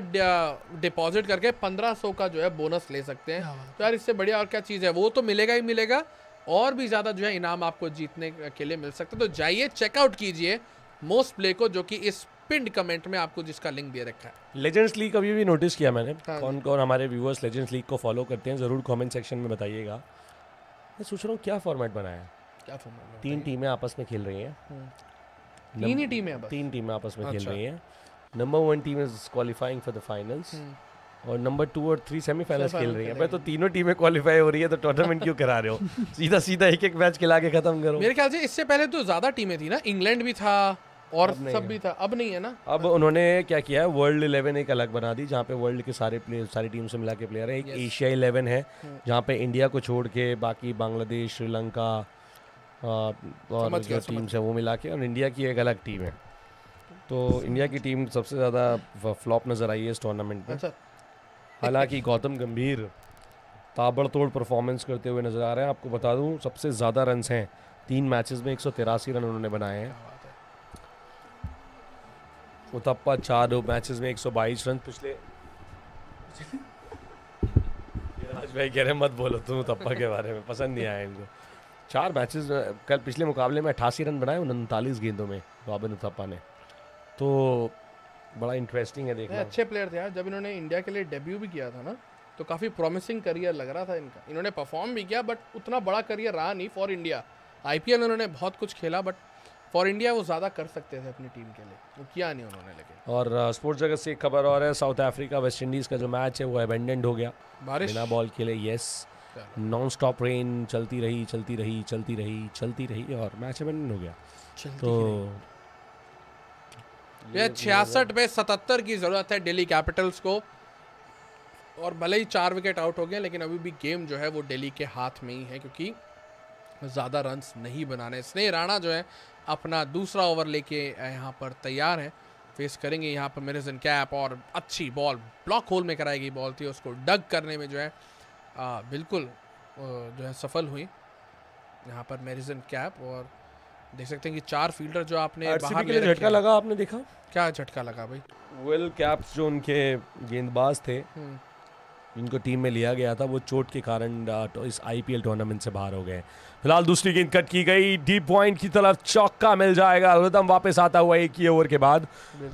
डिपॉजिट करके पंद्रह सौ का जो है बोनस ले सकते हैं हाँ। तो यार इससे बढ़िया और क्या चीज़ है वो तो मिलेगा ही मिलेगा और भी ज़्यादा जो है इनाम आपको जीतने के लिए मिल सकते हैं तो जाइए चेकआउट कीजिए मोस्ट प्ले को जो कि इस पिंड कमेंट में आपको जिसका लिंक दे रखा है लेजेंड्स लीग अभी भी नोटिस किया मैंने हाँ कौन कौन हमारे व्यूअर्स लेजेंड्स लीग को फॉलो करते हैं ज़रूर कमेंट सेक्शन में बताइएगा मैं सोच रहा हूँ क्या फॉर्मेट बनाया है क्या फॉर्मेट तीन टीमें आपस में खेल रही हैं हम्म। तीन ही टीमें तीन टीमें आपस में खेल अच्छा। रही हैं number one team is qualifying for the finals और नंबर टू और थ्री सेमीफाइनल्स खेल रही है भाई तो तीनों टीमें क्वालिफाई हो रही है तो टूर्नामेंट क्यों करा रहे हो सीधा सीधा एक एक मैच खिला के खत्म करो मेरे ख्याल से इससे पहले तो ज्यादा टीमें थी ना इंग्लैंड भी था और सब भी था अब नहीं है ना अब उन्होंने क्या किया है वर्ल्ड इलेवन एक अलग बना दी जहाँ पे वर्ल्ड के सारे प्लेयर सारी टीम से मिला के प्लेयर हैं एक एशिया इलेवन है हम्म। जहाँ पे इंडिया को छोड़ के बाकी बांग्लादेश श्रीलंका और जो टीम से वो मिला के और इंडिया की एक अलग टीम है तो इंडिया की टीम सबसे ज़्यादा फ्लॉप नज़र आई है इस टूर्नामेंट में अच्छा। हालांकि गौतम गंभीर ताबड़तोड़ परफॉर्मेंस करते हुए नज़र आ रहे हैं आपको बता दूं सबसे ज़्यादा रन्स हैं तीन मैचेस में एक रन उन्होंने बनाए हैं उतप्पा चार मैचेस में 122 रन पिछले राज भाई कह रहे मत बोलो तुम उतप्पा के बारे में पसंद नहीं आया इनको चार मैचेस कल पिछले मुकाबले में अट्ठासी रन बनाए उनतालीस गेंदों में रॉबिन उथप्पा ने तो बड़ा इंटरेस्टिंग है देखना अच्छे प्लेयर थे यार जब इन्होंने इंडिया के लिए डेब्यू भी किया था ना तो काफ़ी प्रॉमिसिंग करियर लग रहा था इनका इन्होंने परफॉर्म भी किया बट उतना बड़ा करियर रहा नहीं फॉर इंडिया आईपीएल में उन्होंने बहुत कुछ खेला बट फॉर इंडिया वो ज़्यादा कर सकते थे अपनी टीम के लिए वो किया नहीं उन्होंने लेकिन और स्पोर्ट्स uh, जगत से एक खबर और है साउथ अफ्रीका वेस्ट इंडीज़ का जो मैच है वो एबेंडेंट हो गया बारिश बिना बॉल के लिए यस नॉन स्टॉप रेन चलती रही चलती रही चलती रही चलती रही और मैच एबेंडेंट हो गया तो ये छियासठ में सतहत्तर की ज़रूरत है दिल्ली कैपिटल्स को और भले ही चार विकेट आउट हो गए लेकिन अभी भी गेम जो है वो दिल्ली के हाथ में ही है क्योंकि ज़्यादा रन्स नहीं बनाने स्नेह राणा जो है अपना दूसरा ओवर लेके यहाँ पर तैयार है फेस करेंगे यहाँ पर मेरिजन कैप और अच्छी बॉल ब्लॉक होल में कराई गई बॉल थी उसको डग करने में जो है आ, बिल्कुल जो है सफल हुई यहाँ पर मेरिजन कैप और देख सकते हैं कि चार फील्डर जो आपने बाहर के लिए झटका लगा आपने देखा क्या झटका लगा भाई वेल कैप्स जो उनके गेंदबाज थे हम्म। जिनको टीम में लिया गया था वो चोट के कारण तो इस आईपीएल टूर्नामेंट से बाहर हो गए फिलहाल दूसरी गेंद कट की गई डीप पॉइंट की तरफ चौका मिल जाएगा अलविदम वापस आता हुआ एक ही ओवर के बाद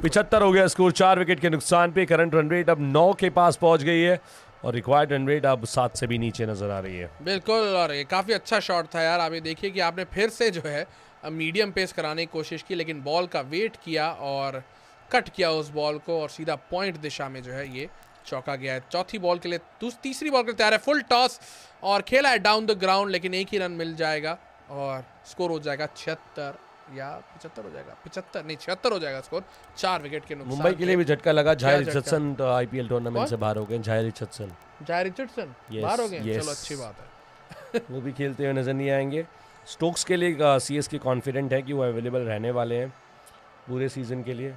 पिछहत्तर हो गया स्कोर चार विकेट के नुकसान पे करंट रन रेट अब नौ के पास पहुंच गई है और रिक्वायर्ड रन रेट अब सात से भी नीचे नजर आ रही है बिल्कुल और ये काफ़ी अच्छा शॉट था यार आप ये देखिए कि आपने फिर से जो है मीडियम पेस कराने की कोशिश की लेकिन बॉल का वेट किया और कट किया उस बॉल को और सीधा पॉइंट दिशा में जो है ये चौका गया है चौथी बॉल के लिए तीसरी बॉल के लिए तैयार है फुल टॉस और खेला है डाउन द ग्राउंड लेकिन एक ही रन मिल जाएगा और स्कोर हो जाएगा छिहत्तर या पिछहत्तर हो जाएगा पिछहत्तर नहीं छिहत्तर हो जाएगा स्कोर चार विकेट के नुकसान मुंबई के लिए भी झटका लगा झायर रिचर्डसन तो आईपीएल टूर्नामेंट से बाहर हो गए झायर रिचर्डसन झायर रिचर्डसन बाहर हो गए चलो अच्छी बात है वो भी खेलते हुए नजर नहीं आएंगे स्टोक्स के लिए सी एस कॉन्फिडेंट है कि वो अवेलेबल रहने वाले हैं पूरे सीजन के लिए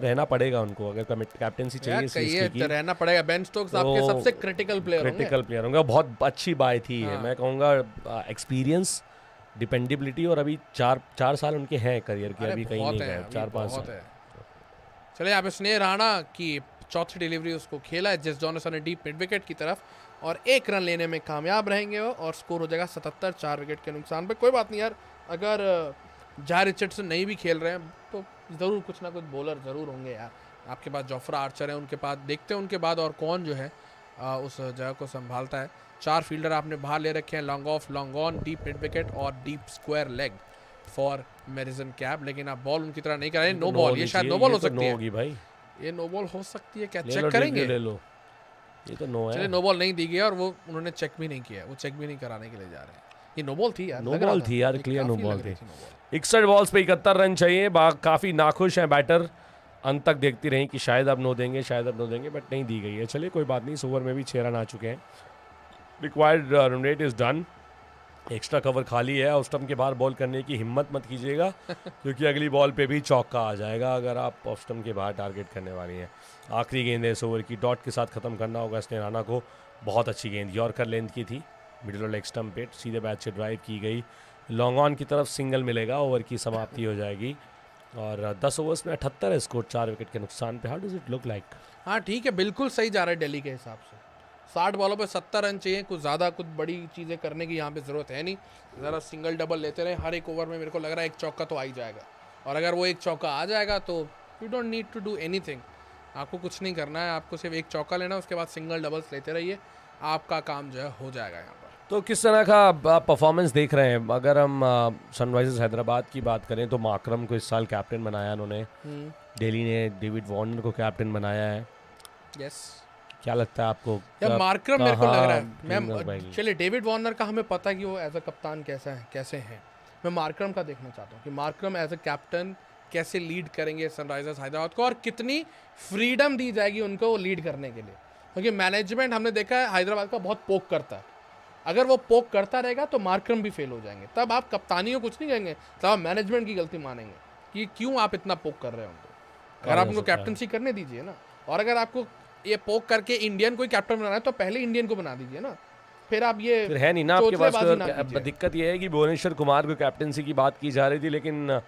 रहना पड़ेगा उनको अगर कमिट कैप्टनसी चाहिए सीएसके की रहना पड़ेगा बेन स्टोक्स तो आपके सबसे क्रिटिकल प्लेयर क्रिटिकल प्लेयर होंगे बहुत अच्छी बाय थी हाँ। मैं कहूँगा एक्सपीरियंस डिपेंडेबिलिटी और अभी चार चार साल उनके हैं करियर के अभी कहीं नहीं गए चार पाँच साल चले आप स्नेह राणा की चौथी डिलीवरी उसको खेला है जिस जॉनसन ने डीप मिड विकेट की तरफ और एक रन लेने में कामयाब रहेंगे वो और स्कोर हो जाएगा सतहत्तर चार विकेट के नुकसान पर कोई बात नहीं यार अगर जार रिचर्डसन नहीं भी खेल रहे हैं तो ज़रूर कुछ ना कुछ बॉलर ज़रूर होंगे यार आपके पास जोफ्रा आर्चर है उनके पास देखते हैं उनके बाद और कौन जो है आ, उस जगह को संभालता है चार फील्डर आपने बाहर ले रखे हैं long off long on deep mid wicket और deep square leg for Marizanne Kapp लेकिन आप बॉल उनकी तरह नहीं कर नो बॉल ये तो शायद नो बॉल हो तो सकती है भाई ये नो बॉल हो सकती है क्या चेक करेंगे ले लो ये तो नो है नो बॉल नहीं दी गई और वो उन्होंने चेक भी नहीं किया वो चेक भी नहीं कराने के लिए जा रहे हैं थी यार क्लियर थी इकसठ बॉल्स पे इकहत्तर रन चाहिए काफ़ी नाखुश है बैटर अंत तक देखती रही कि शायद अब नो देंगे शायद अब नो देंगे बट नहीं दी गई है चलिए कोई बात नहीं इस ओवर में भी छह रन आ चुके हैं required run rate is done extra cover खाली है उस टम के बाहर बॉल करने की हिम्मत मत कीजिएगा क्योंकि अगली बॉल पे भी चौका आ जाएगा अगर आप ऑफ टम के बाहर टारगेट करने वाली हैं आखिरी गेंद है इस ओवर की डॉट के साथ ख़त्म करना होगा इसने राना को बहुत अच्छी गेंद यॉर्कर लेंथ की थी मिडिल और लेग स्टम्प पे सीधे बैच से ड्राइव की गई लॉन्ग ऑन की तरफ सिंगल मिलेगा ओवर की समाप्ति हो जाएगी और दस ओवर्स में अठहत्तर है स्कोर चार विकेट के नुकसान पे how does it look like हाँ ठीक है बिल्कुल सही जा रहा है डेली के हिसाब से साठ बॉलों पे सत्तर रन चाहिए कुछ ज़्यादा कुछ बड़ी चीज़ें करने की यहाँ पे ज़रूरत है नहीं ज़रा सिंगल डबल लेते रहे हर एक ओवर में मेरे को लग रहा है एक चौका तो आ ही जाएगा और अगर वो एक चौका आ जाएगा तो you don't need to do any आपको कुछ नहीं करना है आपको सिर्फ एक चौका लेना उसके बाद सिंगल डबल्स लेते रहिए आपका काम जो है हो जाएगा यहाँ तो किस तरह का आप परफॉर्मेंस देख रहे हैं अगर हम सनराइजर्स हैदराबाद की बात करें तो माकरम को इस साल कैप्टन बनाया उन्होंने हम्म। डेली ने डेविड वार्नर को कैप्टन बनाया है यस क्या लगता है आपको यार मार्क्रम मेरे को हाँ, लग रहा हाँ, है मैं चलिए डेविड वार्नर का हमें पता है कि वो एज अ कप्तान कैसा है कैसे हैं मैं मार्क्रम का देखना चाहता हूँ कि मार्क्रम एज अ कैप्टन कैसे लीड करेंगे सनराइजर्स हैदराबाद को और कितनी फ्रीडम दी जाएगी उनको वो लीड करने के लिए क्योंकि मैनेजमेंट हमने देखा है हैदराबाद का बहुत पोक करता है अगर वो पोक करता रहेगा तो मार्क्रम भी फेल हो जाएंगे तब आप कप्तानियों कुछ नहीं कहेंगे तब आप मैनेजमेंट की गलती मानेंगे कि क्यों आप इतना पोक कर रहे हैं उनको अगर आप उनको कैप्टनसी करने दीजिए ना और अगर आपको ये पोक करके इंडियन कोई कैप्टन बनाना है तो पहले इंडियन को बना दीजिए ना फिर आप ये फिर है नहीं ना आपके पास तो दिक्कत ये है कि भुवनेश्वर कुमार को कैप्टनसी की बात की जा रही थी लेकिन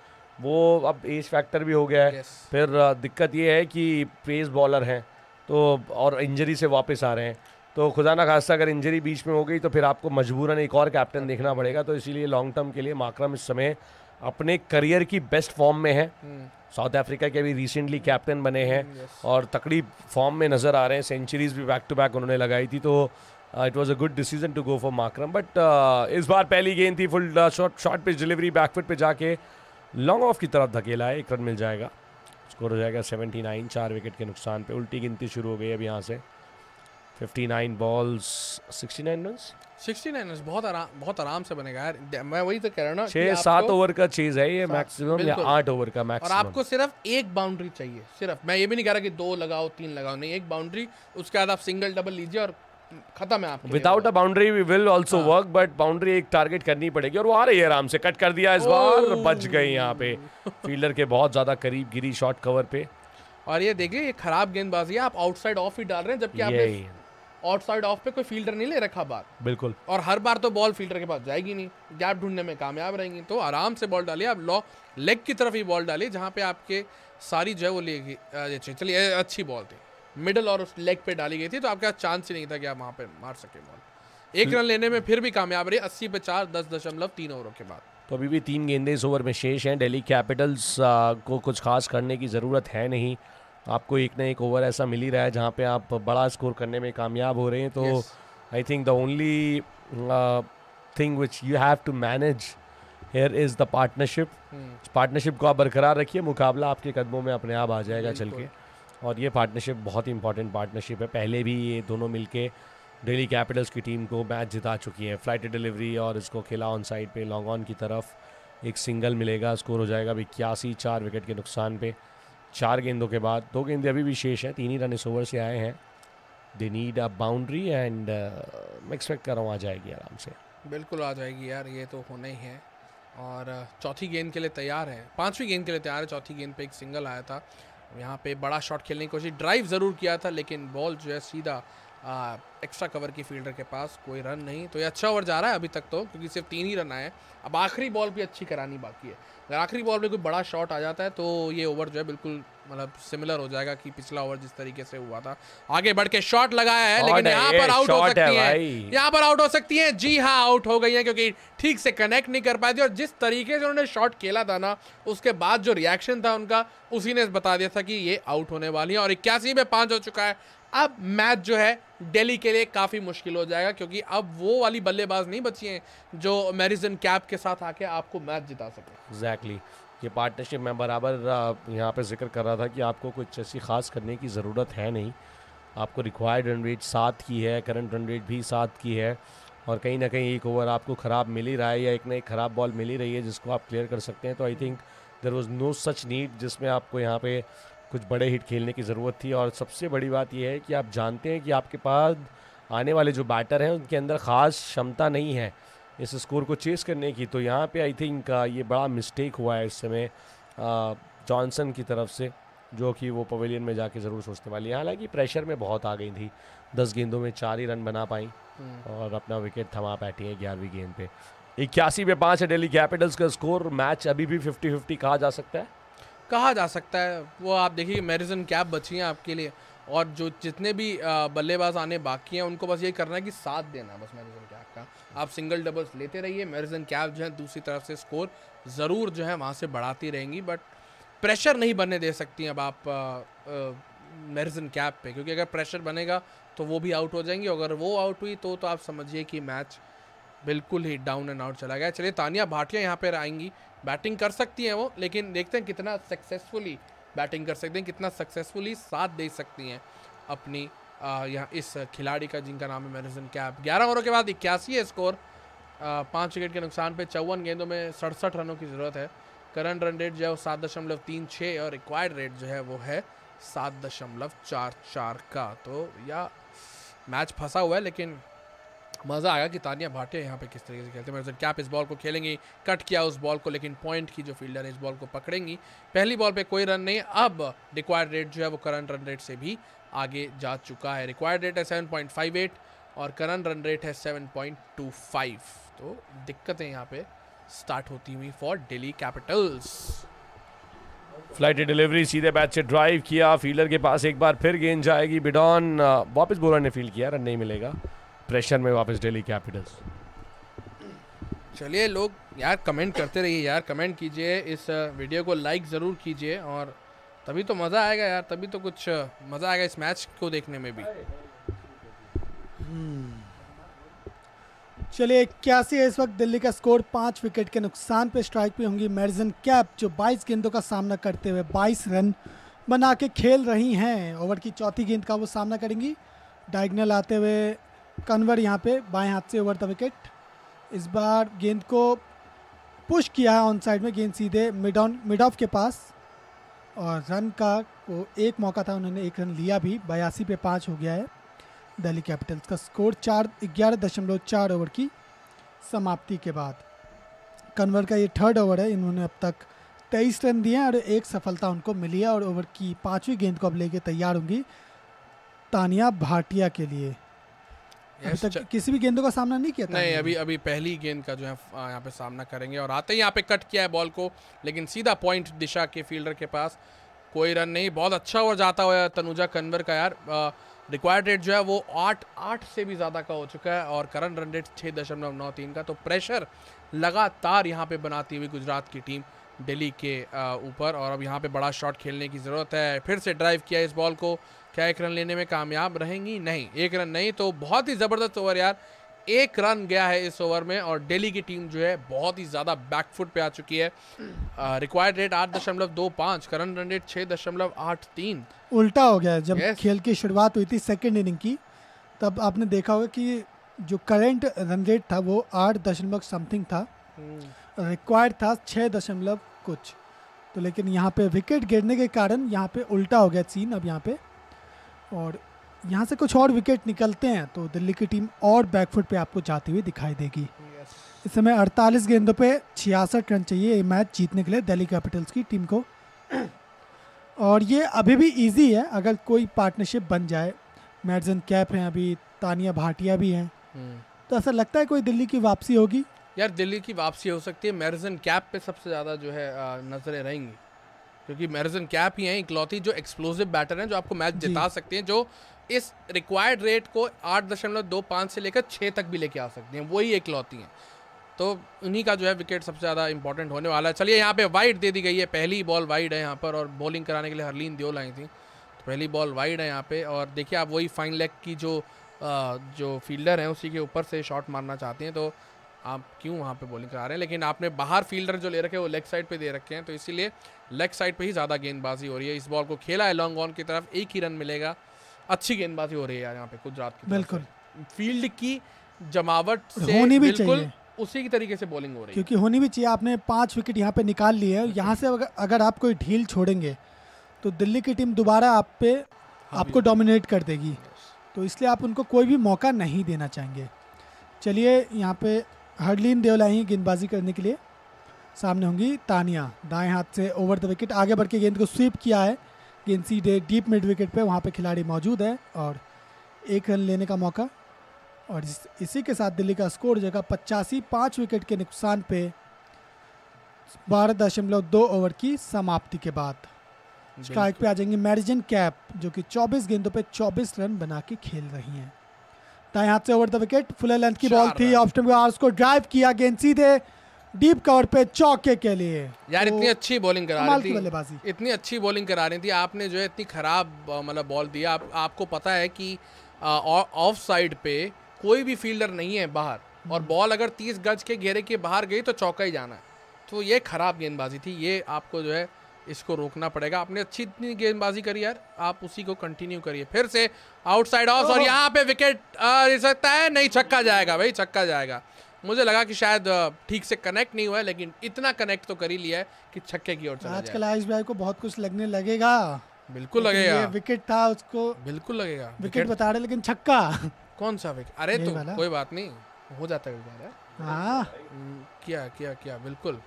वो अब एज फैक्टर भी हो गया है फिर दिक्कत ये है कि पेस बॉलर हैं तो और इंजरी से वापस आ रहे हैं तो खुदा ना खास्ता अगर इंजरी बीच में हो गई तो फिर आपको मजबूरन एक और कैप्टन देखना पड़ेगा तो इसीलिए लॉन्ग टर्म के लिए माकरम इस समय अपने करियर की बेस्ट फॉर्म में है साउथ अफ्रीका के भी रिसेंटली कैप्टन बने हैं हम्म, और तकड़ी फॉर्म में नज़र आ रहे हैं सेंचुरीज भी बैक टू बैक उन्होंने लगाई थी तो it was a good decision to go for Markram but इस बार पहली गेंद थी फुल शॉट शॉट पे डिलीवरी बैकफुट पे जाके लॉन्ग ऑफ की तरफ धकेला है एक रन मिल जाएगा स्कोर हो जाएगा सेवेंटी नाइन चार विकेट के नुकसान पे उल्टी गिनती शुरू हो गई अब यहाँ से 59 balls, 69 runs. 69 runs बहुत आराम बहुत आराम से बनेगा यार मैं वही तो कह रहा हूं ना छः सात ओवर का चीज़ है ये मैक्सिमम या आठ ओवर का मैक्सिमम और आपको सिर्फ एक बाउंड्री चाहिए सिर्फ मैं ये भी नहीं कह रहा कि दो लगाओ तीन लगाओ नहीं एक बाउंड्री उसके बाद आप सिंगल डबल लीजिए और खत्म है आपके without a boundary we will also work but boundary एक टारगेट करनी पड़ेगी और वो आ रही है आराम से कट कर दिया इस बार बच गए यहाँ पे फील्डर के बहुत ज़्यादा करीब गिरी शॉट कवर पे और ये देखिए ये खराब गेंदबाजी है आप आउटसाइड ऑफ ही डाल रहे हैं जबकि आप आउटसाइड ऑफ पे कोई फील्डर नहीं ले रखा बार बिल्कुल और हर बार तो बॉल फील्डर के पास जाएगी नहीं गैप ढूंढने में कामयाब रहेंगी तो आराम से बॉल डालिए आप लॉ लेग की तरफ ही बॉल डालिए जहाँ पे आपके सारी जो है वो लेगी चलिए अच्छी बॉल थी मिडल और उस लेग पे डाली गई थी तो आपके पास चांस ही नहीं था कि आप वहाँ पे मार सके बॉल एक रन लेने में फिर भी कामयाब रही अस्सी पे चार दस दशमलव तीन ओवरों के बाद तो अभी भी तीन गेंदे इस ओवर में शेष हैं दिल्ली कैपिटल्स को कुछ खास करने की ज़रूरत है नहीं आपको एक ना एक ओवर ऐसा मिल ही रहा है जहाँ पे आप बड़ा स्कोर करने में कामयाब हो रहे हैं तो I think the only thing which you have to manage here is the partnership partnership को आप बरकरार रखिए मुकाबला आपके कदमों में अपने आप आ जाएगा चल के और ये पार्टनरशिप बहुत ही इंपॉर्टेंट पार्टनरशिप है पहले भी ये दोनों मिल के डेली कैपिटल्स की टीम को मैच जिता चुकी है फ्लाइट डिलीवरी और इसको खेला ऑन साइड पे लॉन्ग ऑन की तरफ एक सिंगल मिलेगा स्कोर हो जाएगा अभी इक्यासी चार विकेट के नुकसान पे चार गेंदों के बाद दो गेंदे अभी भी शेष हैं तीन ही रन इस ओवर से आए हैं they need a boundary and मैं एक्सपेक्ट कर रहा हूँ आ जाएगी आराम से बिल्कुल आ जाएगी यार ये तो होना ही है और uh, चौथी गेंद के लिए तैयार है पांचवी गेंद के लिए तैयार है चौथी गेंद पे एक सिंगल आया था यहाँ पे बड़ा शॉट खेलने की कोशिश ड्राइव ज़रूर किया था लेकिन बॉल जो है सीधा एक्स्ट्रा कवर की फील्डर के पास कोई रन नहीं तो ये अच्छा ओवर जा रहा है अभी तक तो क्योंकि सिर्फ तीन ही रन आए अब आखिरी बॉल भी अच्छी करानी बाकी है अगर आखिरी बॉल में कोई बड़ा शॉट आ जाता है तो ये ओवर जो है बिल्कुल मतलब सिमिलर हो जाएगा कि पिछला ओवर जिस तरीके से हुआ था आगे बढ़ के शॉट लगाया है लेकिन यहाँ पर आउट हो सकती है, है यहाँ पर आउट हो सकती है जी हाँ आउट हो गई है क्योंकि ठीक से कनेक्ट नहीं कर पाई थी और जिस तरीके से उन्होंने शॉट खेला था ना उसके बाद जो रिएक्शन था उनका उसी ने बता दिया था कि ये आउट होने वाली है और इक्यासी में पाँच हो चुका है अब मैच जो है दिल्ली के लिए काफ़ी मुश्किल हो जाएगा क्योंकि अब वो वाली बल्लेबाज नहीं बची हैं जो मेरिजन कैप के साथ आके आपको मैच जिता सके एग्जैक्टली exactly. ये पार्टनरशिप मैं बराबर यहाँ पे जिक्र कर रहा था कि आपको कुछ ऐसी खास करने की ज़रूरत है नहीं आपको रिक्वायर्ड रन रेट सात की है करंट रन रेट भी सात की है और कहीं ना कहीं एक ओवर आपको ख़राब मिल ही रहा है या एक ना एक ख़राब बॉल मिल ही रही है जिसको आप क्लियर कर सकते हैं तो I think there was no such need जिसमें आपको यहाँ पे कुछ बड़े हिट खेलने की ज़रूरत थी और सबसे बड़ी बात यह है कि आप जानते हैं कि आपके पास आने वाले जो बैटर हैं उनके अंदर ख़ास क्षमता नहीं है इस स्कोर को चेस करने की तो यहाँ पे आई थिंक ये बड़ा मिस्टेक हुआ है इस समय जॉनसन की तरफ से जो कि वो पवेलियन में जाके ज़रूर सोचने वाली है हालांकि प्रेशर में बहुत आ गई थी दस गेंदों में चार ही रन बना पाई हम्म। और अपना विकेट थमा बैठी है ग्यारहवीं गेंद पे इक्यासी पे पाँच है डेली कैपिटल्स का स्कोर मैच अभी भी फिफ्टी फिफ्टी कहा जा सकता है कहा जा सकता है वो आप देखिए मेरिजन कैप बची हैं आपके लिए और जो जितने भी बल्लेबाज आने बाकी हैं उनको बस ये करना है कि साथ देना बस मेरिजन कैप का आप सिंगल डबल्स लेते रहिए मेरिजन कैप जो है दूसरी तरफ से स्कोर ज़रूर जो है वहाँ से बढ़ाती रहेंगी बट प्रेशर नहीं बनने दे सकती अब आप मेरिजन कैप पे क्योंकि अगर प्रेशर बनेगा तो वो भी आउट हो जाएंगी अगर वो आउट हुई तो, तो आप समझिए कि मैच बिल्कुल ही डाउन एंड आउट चला गया चलिए तानिया भाटिया यहाँ पर आएंगी बैटिंग कर सकती हैं वो लेकिन देखते हैं कितना सक्सेसफुली बैटिंग कर सकते हैं कितना सक्सेसफुली साथ दे सकती हैं अपनी यहाँ इस खिलाड़ी का जिनका नाम है मैरिजन कैप ग्यारह ओवरों के बाद इक्यासी है स्कोर पाँच विकेट के नुकसान पे चौवन गेंदों में सड़सठ रनों की ज़रूरत है करंट रन रेट जो है वो सात दशमलव तीन छः और रिक्वायर्ड रेट जो है वो है सात दशमलव चार चार का तो यह मैच फंसा हुआ है लेकिन मज़ा आया कि तानिया भाटिया यहाँ पे किस तरीके से खेलते हैं मतलब कैप इस बॉल को खेलेंगी कट किया उस बॉल को लेकिन पॉइंट की जो फील्डर है इस बॉल को पकड़ेंगी पहली बॉल पे कोई रन नहीं अब रिक्वायर्ड रेट जो है वो करंट रन रेट से भी आगे जा चुका है रिक्वायर्ड रेट है सेवन पॉइंट फाइव एट और करंट रन रेट है सेवन पॉइंट टू फाइव तो दिक्कतें यहाँ पे स्टार्ट होती हुई for Delhi Capitals flight delivery सीधे बैच से ड्राइव किया फील्डर के पास एक बार फिर गेंद जाएगी बिडॉन वापस बोलर ने फील्ड किया रन नहीं मिलेगा प्रेशर में वापस डेली कैपिटल्स चलिए लोग यार कमेंट करते रहिए यार कमेंट कीजिए इस वीडियो को लाइक ज़रूर कीजिए और तभी तो मज़ा आएगा यार तभी तो कुछ मज़ा आएगा इस मैच को देखने में भी हम्म। चलिए इक्यासी है इस वक्त दिल्ली का स्कोर पाँच विकेट के नुकसान पे स्ट्राइक पे होंगी मेरिजन कैप जो 22 गेंदों का सामना करते हुए 22 रन बना के खेल रही हैं ओवर की चौथी गेंद का वो सामना करेंगी डायगनल आते हुए कन्वर यहाँ पे बाएं हाथ से ओवर द विकेट इस बार गेंद को पुश किया है ऑन साइड में गेंद सीधे मिड ऑन मिड ऑफ के पास और रन का वो एक मौका था उन्होंने एक रन लिया भी बयासी पे पाँच हो गया है दिल्ली कैपिटल्स का स्कोर चार ग्यारह दशमलव चार ओवर की समाप्ति के बाद कन्वर का ये थर्ड ओवर है इन्होंने अब तक तेईस रन दिए हैं और एक सफलता उनको मिली है और ओवर की पाँचवीं गेंद को अब लेके तैयार होंगी तानिया भाटिया के लिए अभी तक किसी भी गेंदों का सामना नहीं किया था नहीं अभी अभी पहली गेंद का जो है यहाँ पे सामना करेंगे और आते ही यहाँ पे कट किया है बॉल को लेकिन सीधा पॉइंट दिशा के फील्डर के पास कोई रन नहीं बहुत अच्छा ओवर जाता हुआ तनुजा कन्वर का यार रिक्वायर्ड रेट जो है वो आठ आठ से भी ज़्यादा का हो चुका है और करंट रन रेट छः दशमलव नौ तीन का तो प्रेशर लगातार यहाँ पे बनाती हुई गुजरात की टीम दिल्ली के ऊपर और अब यहाँ पे बड़ा शॉट खेलने की ज़रूरत है फिर से ड्राइव किया इस बॉल को क्या एक रन लेने में कामयाब रहेंगी नहीं एक रन नहीं तो बहुत ही ज़बरदस्त ओवर यार एक रन गया है इस ओवर में और दिल्ली की टीम जो है बहुत ही ज़्यादा बैकफुट पे आ चुकी है रिक्वायर्ड रेट आठ दशमलव दो पाँच करंट रन रेट छः दशमलव आठ तीन उल्टा हो गया जब yes. खेल की शुरुआत हुई थी सेकेंड इनिंग की तब आपने देखा होगा कि जो करंट रन रेट था वो आठ दशमलव समथिंग था रिक्वायर्ड हम्म। था छः दशमलव कुछ तो लेकिन यहाँ पे विकेट गिरने के कारण यहाँ पे उल्टा हो गया सीन अब यहाँ पे और यहाँ से कुछ और विकेट निकलते हैं तो दिल्ली की टीम और बैकफुट पे आपको जाती हुई दिखाई देगी इस समय 48 गेंदों पे छियासठ रन चाहिए ये मैच जीतने के लिए दिल्ली कैपिटल्स की टीम को और ये अभी भी इजी है अगर कोई पार्टनरशिप बन जाए मैडजन कैप हैं अभी तानिया भाटिया भी हैं हम्म। तो ऐसा लगता है कोई दिल्ली की वापसी होगी यार दिल्ली की वापसी हो सकती है मेरिजन कैप पे सबसे ज़्यादा जो है नज़रें रहेंगी क्योंकि मेरिजन कैप ही हैं इकलौती जो एक्सप्लोजिव बैटर हैं जो आपको मैच जिता सकते हैं जो इस रिक्वायर्ड रेट को आठ दशमलव दो पाँच से लेकर छः तक भी लेके आ सकते हैं वही इकलौती हैं तो उन्हीं का जो है विकेट सबसे ज़्यादा इंपॉर्टेंट होने वाला है चलिए यहाँ पे वाइड दे दी गई है पहली बॉल वाइड है यहाँ पर और बॉलिंग कराने के लिए हरलीन दियोल आई थी तो पहली बॉल वाइड है यहाँ पे और देखिए आप वही फाइन लेग की जो जो फील्डर हैं उसी के ऊपर से शॉट मारना चाहते हैं तो आप क्यों वहाँ पे बॉलिंग करा रहे हैं लेकिन आपने बाहर फील्डर जो ले रखे हैं वो लेग साइड पे दे रखे हैं तो इसीलिए लेग साइड पे ही ज़्यादा गेंदबाजी हो रही है इस बॉल को खेला है लॉन्ग ऑन की तरफ एक ही रन मिलेगा अच्छी गेंदबाजी हो रही है यार यहाँ पे गुजरात की बिल्कुल फील्ड की जमावट से होनी भी बिल्कुल उसी की तरीके से बॉलिंग हो रही है क्योंकि होनी भी चाहिए आपने पाँच विकेट यहाँ पे निकाल लिए है यहाँ से अगर आप कोई ढील छोड़ेंगे तो दिल्ली की टीम दोबारा आप पे हाँ, आपको डोमिनेट कर देगी तो इसलिए आप उनको कोई भी मौका नहीं देना चाहेंगे चलिए यहाँ पे हरलीन देवलाई गेंदबाजी करने के लिए सामने होंगी तानिया दाएं हाथ से ओवर द विकेट आगे बढ़ के गेंद को स्वीप किया है गेंद सीधे डीप मिड विकेट पे वहाँ पे खिलाड़ी मौजूद है और एक रन लेने का मौका और इस, इसी के साथ दिल्ली का स्कोर जगह पचासी पाँच विकेट के नुकसान पे बारह दशमलव दो ओवर की समाप्ति के बाद स्ट्राइक पे आ जाएंगी मैरिजन कैप जो कि 24 गेंदों पे 24 रन बना के खेल रही हैं दाएं हाथ से over the wicket full length की बॉल थी ऑफ आर्स को ड्राइव किया गेंद सीधे डीप कवर पे चौके के लिए यार तो इतनी अच्छी बॉलिंग करा रही थी इतनी अच्छी बॉलिंग करा रही थी आपने जो है इतनी खराब मतलब बॉल दिया आप, आपको पता है कि ऑफ साइड पे कोई भी फील्डर नहीं है बाहर और बॉल हम्म। अगर तीस गज के घेरे के बाहर गई तो चौका ही जाना है तो ये खराब गेंदबाजी थी ये आपको जो है इसको रोकना पड़ेगा आपने अच्छी इतनी गेंदबाजी करी यार आप उसी को कंटिन्यू करिए फिर से आउटसाइड ऑफ और यहाँ पे विकेट ले सकता है नहीं छक्का जाएगा भाई छक्का जाएगा मुझे लगा कि शायद ठीक से कनेक्ट नहीं हुआ है लेकिन इतना कनेक्ट तो कर ही लिया है कि छक्के की ओर चला आजकल आयुष भाई को बहुत कुछ लगने लगेगा बिल्कुल लगेगा विकेट था उसको बिल्कुल लगेगा विकेट बता रहे लेकिन छक्का कौन सा विकेट अरे तो कोई बात नहीं हो जाता है क्या क्या क्या बिल्कुल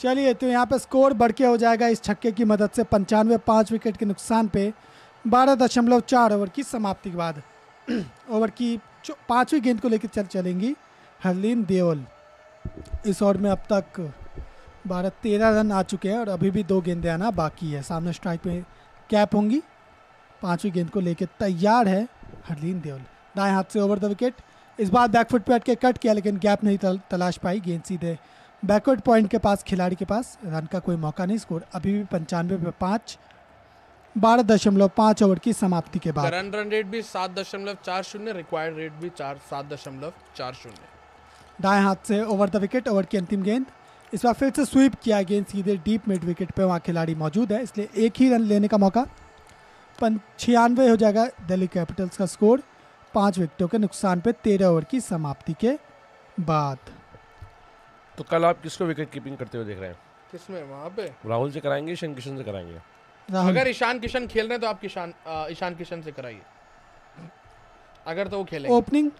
चलिए तो यहाँ पे स्कोर बढ़ के हो जाएगा इस छक्के की मदद से पंचानवे पाँच विकेट के नुकसान पे बारह दशमलव चार ओवर की समाप्ति के बाद ओवर की पाँचवीं गेंद को लेकर चल चलेंगी हरलीन देओल इस ओवर में अब तक बारह तेरह रन आ चुके हैं और अभी भी दो गेंदें आना बाकी है सामने स्ट्राइक में कैप होंगी पाँचवीं गेंद को लेकर तैयार है हरलीन देओल दाएं हाथ से ओवर द विकेट इस बार बैकफुट पे के कट किया लेकिन गैप नहीं तल, तलाश पाई गेंद सीधे बैकवर्ड पॉइंट के पास खिलाड़ी के पास रन का कोई मौका नहीं स्कोर अभी भी पंचानवे पे पाँच बारह दशमलव पाँच ओवर की समाप्ति के बाद रन रन रेट भी सात दशमलव चार शून्य रिक्वायर्ड रेट भी चार सात दशमलव चार शून्य दाएँ हाथ से ओवर द विकेट ओवर की अंतिम गेंद इस बार फिर से स्वीप किया गेंद सीधे डीप मिड विकेट पे वहाँ खिलाड़ी मौजूद है इसलिए एक ही रन लेने का मौका छियानवे हो जाएगा दिल्ली कैपिटल्स का स्कोर पाँच विकेटों के नुकसान पे तेरह ओवर की समाप्ति के बाद तो कल आप किसको विकेट कीपिंग करते हुए देख रहे हैं किसमें वहाँ पे राहुल से कराएंगे ईशान किशन से कराएंगे अगर ईशान किशन खेल रहे हैं तो आप किशान ईशान किशन से कराइए अगर तो वो खेले ओपनिंग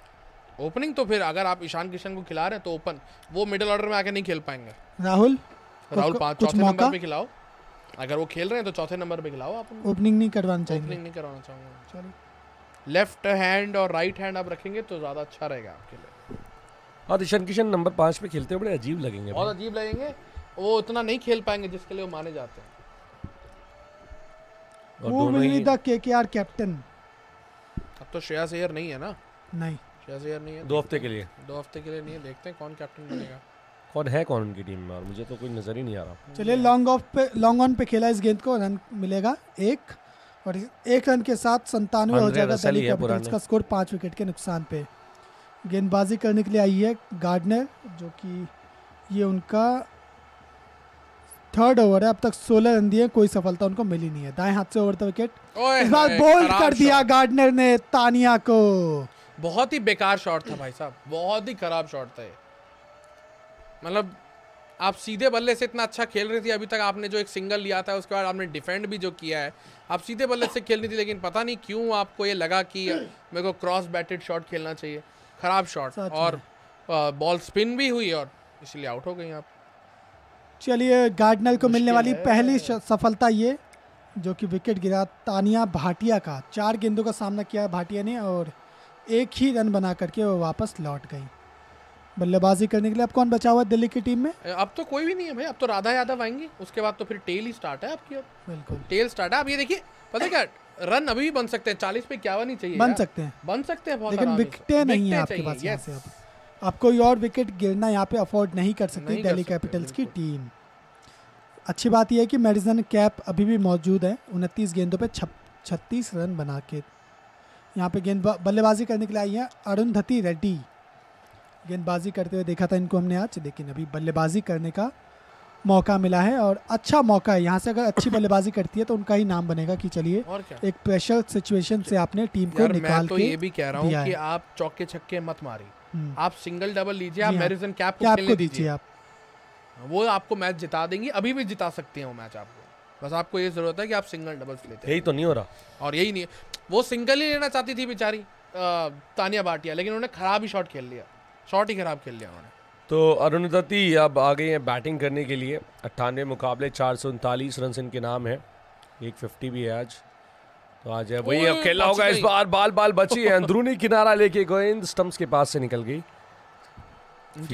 ओपनिंग तो फिर अगर आप ईशान किशन को खिला रहे हैं तो ओपन वो मिडिल ऑर्डर में आके नहीं खेल पाएंगे राहुल राहुल पाँच चौथे नंबर पे खिलाओ अगर वो खेल रहे हैं तो चौथे नंबर पे खिलाओ आप ओपनिंग नहीं करवाना चाहिए ओपनिंग नहीं करवाना चाहूँगा लेफ्ट हैंड और राइट हैंड आप रखेंगे तो ज़्यादा अच्छा रहेगा आपके लिए और हाँ, ईशान तो किशन नंबर पाँच पे खेलते हैं बड़े अजीब लगेंगे बहुत अजीब लगेंगे वो उतना नहीं खेल पाएंगे जिसके लिए वो माने जाते हैं वो द केकेआर कैप्टन अब तो श्रेयस अय्यर नहीं है ना नहीं श्रेयस अय्यर नहीं है दो हफ्ते के लिए दो हफ्ते के लिए नहीं है देखते हैं कौन कैप्टन बनेगा कौन है कौन उनकी टीम में और मुझे तो कोई नजर ही नहीं आ रहा चलिए लॉन्ग ऑफ पे लॉन्ग ऑन पे खेला इस गेंद को रन मिलेगा एक और एक रन के साथ संतानवे हो जाएगा दिल्ली कैपिटल्स का स्कोर पाँच विकेट के नुकसान पे गेंदबाजी करने के लिए आई है गार्डनर जो कि ये उनका थर्ड ओवर है अब तक सोलह रन दिए कोई सफलता उनको मिली नहीं है दाएं हाथ से ओवर था विकेट इस बार बोल्ड कर दिया गार्डनर ने तानिया को बहुत ही बेकार शॉट था भाई साहब बहुत ही खराब शॉट था मतलब आप सीधे बल्ले से इतना अच्छा खेल रही थी अभी तक आपने जो एक सिंगल लिया था उसके बाद आपने डिफेंड भी जो किया है आप सीधे बल्ले से खेल रही थी लेकिन पता नहीं क्यों आपको ये लगा कि मेरे को क्रॉस बैटेड शॉट खेलना चाहिए खराब शॉट और बॉल स्पिन भी हुई और इसलिए आउट हो गई आप चलिए गार्डनर को मिलने वाली पहली सफलता ये जो कि विकेट गिरा तानिया भाटिया का चार गेंदों का सामना किया भाटिया ने और एक ही रन बना करके वो वापस लौट गई बल्लेबाजी करने के लिए अब कौन बचा हुआ दिल्ली की टीम में अब तो कोई भी नहीं है भाई अब तो राधा यादव आएंगी उसके बाद तो फिर टेल ही स्टार्ट है आपकी अब बिल्कुल टेल स्टार्ट है आप ये देखिए पता क्या रन अभी भी बन सकते हैं चालीस पे क्या नहीं चाहिए बन सकते हैं बन सकते हैं लेकिन विकटे नहीं है आपके पास यहाँ से अब आप कोई और विकेट गिरना यहाँ पे अफोर्ड नहीं कर सकती दिल्ली कैपिटल्स की टीम अच्छी बात यह है कि मेडिसन कैप अभी भी मौजूद है उनतीस गेंदों पर छत्तीस रन बना के यहाँ पे गेंद बल्लेबाजी करने के लिए आई है अरुंधति रेड्डी गेंदबाजी करते हुए देखा था इनको हमने आज लेकिन अभी बल्लेबाजी करने का मौका मिला है और अच्छा मौका है यहाँ से अगर अच्छी बल्लेबाजी करती है तो उनका ही नाम बनेगा कि चलिए एक प्रेशर सिचुएशन से आपने टीम को निकाल तो के ये भी कह रहा हूँ कि आप चौके छक्के मत मारी हम्म। आप सिंगल डबल लीजिए आप मैरिजन कैप हाँ। को खेलने दीजिए आप वो आपको मैच जिता देंगी अभी भी जिता सकती हैं वो मैच आपको बस आपको ये जरूरत है कि आप सिंगल डबल्स लेते यही तो नहीं हो रहा और यही नहीं वो सिंगल ही लेना चाहती थी बेचारी तानिया भाटिया लेकिन उन्होंने खराब ही शॉट खेल लिया शॉट ही खराब खेल लिया उन्होंने तो अरुणदत्ती अब आ गई हैं बैटिंग करने के लिए अट्ठानवे मुकाबले चार सौ उनतालीस रन इनके नाम है एक फिफ्टी भी है आज तो आज है वही अब खेला होगा इस बार बाल बाल बची है अंदरूनी किनारा लेके गोविंद स्टम्प्स के पास से निकल गई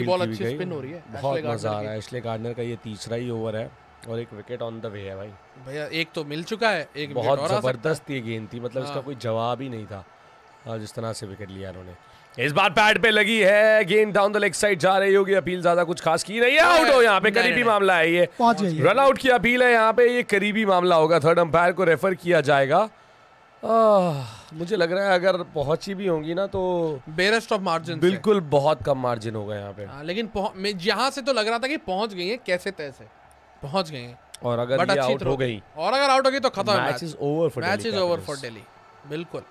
बॉल अच्छी स्पिन हो रही है बहुत मजा आ रहा है एशले गार्डनर का ये तीसरा ही ओवर है और एक विकेट ऑन द वे है भाई भैया एक तो मिल चुका है एक बहुत जबरदस्त ये गेंद थी मतलब इसका हाँ। कोई जवाब ही नहीं था जिस तरह से विकेट लिया उन्होंने इस बार पैड पे लगी है गेंद डाउन द लेग साइड जा रही होगी अपील ज्यादा कुछ खास की नहीं आउट हो यहाँ पे करीबी मामला है ये रन आउट की अपील है यहाँ पे ये करीबी मामला होगा थर्ड अंपायर को रेफर किया जाएगा आ, मुझे लग रहा है अगर पहुंची भी होंगी ना तो बेरेस्ट ऑफ मार्जिन बिल्कुल बहुत कम मार्जिन होगा यहाँ पे आ, हाँ, लेकिन यहाँ से तो लग रहा था कि पहुंच गई है कैसे तैसे पहुंच गई है और अगर आउट हो गई और अगर आउट हो गई तो खत्म match is over for Delhi बिल्कुल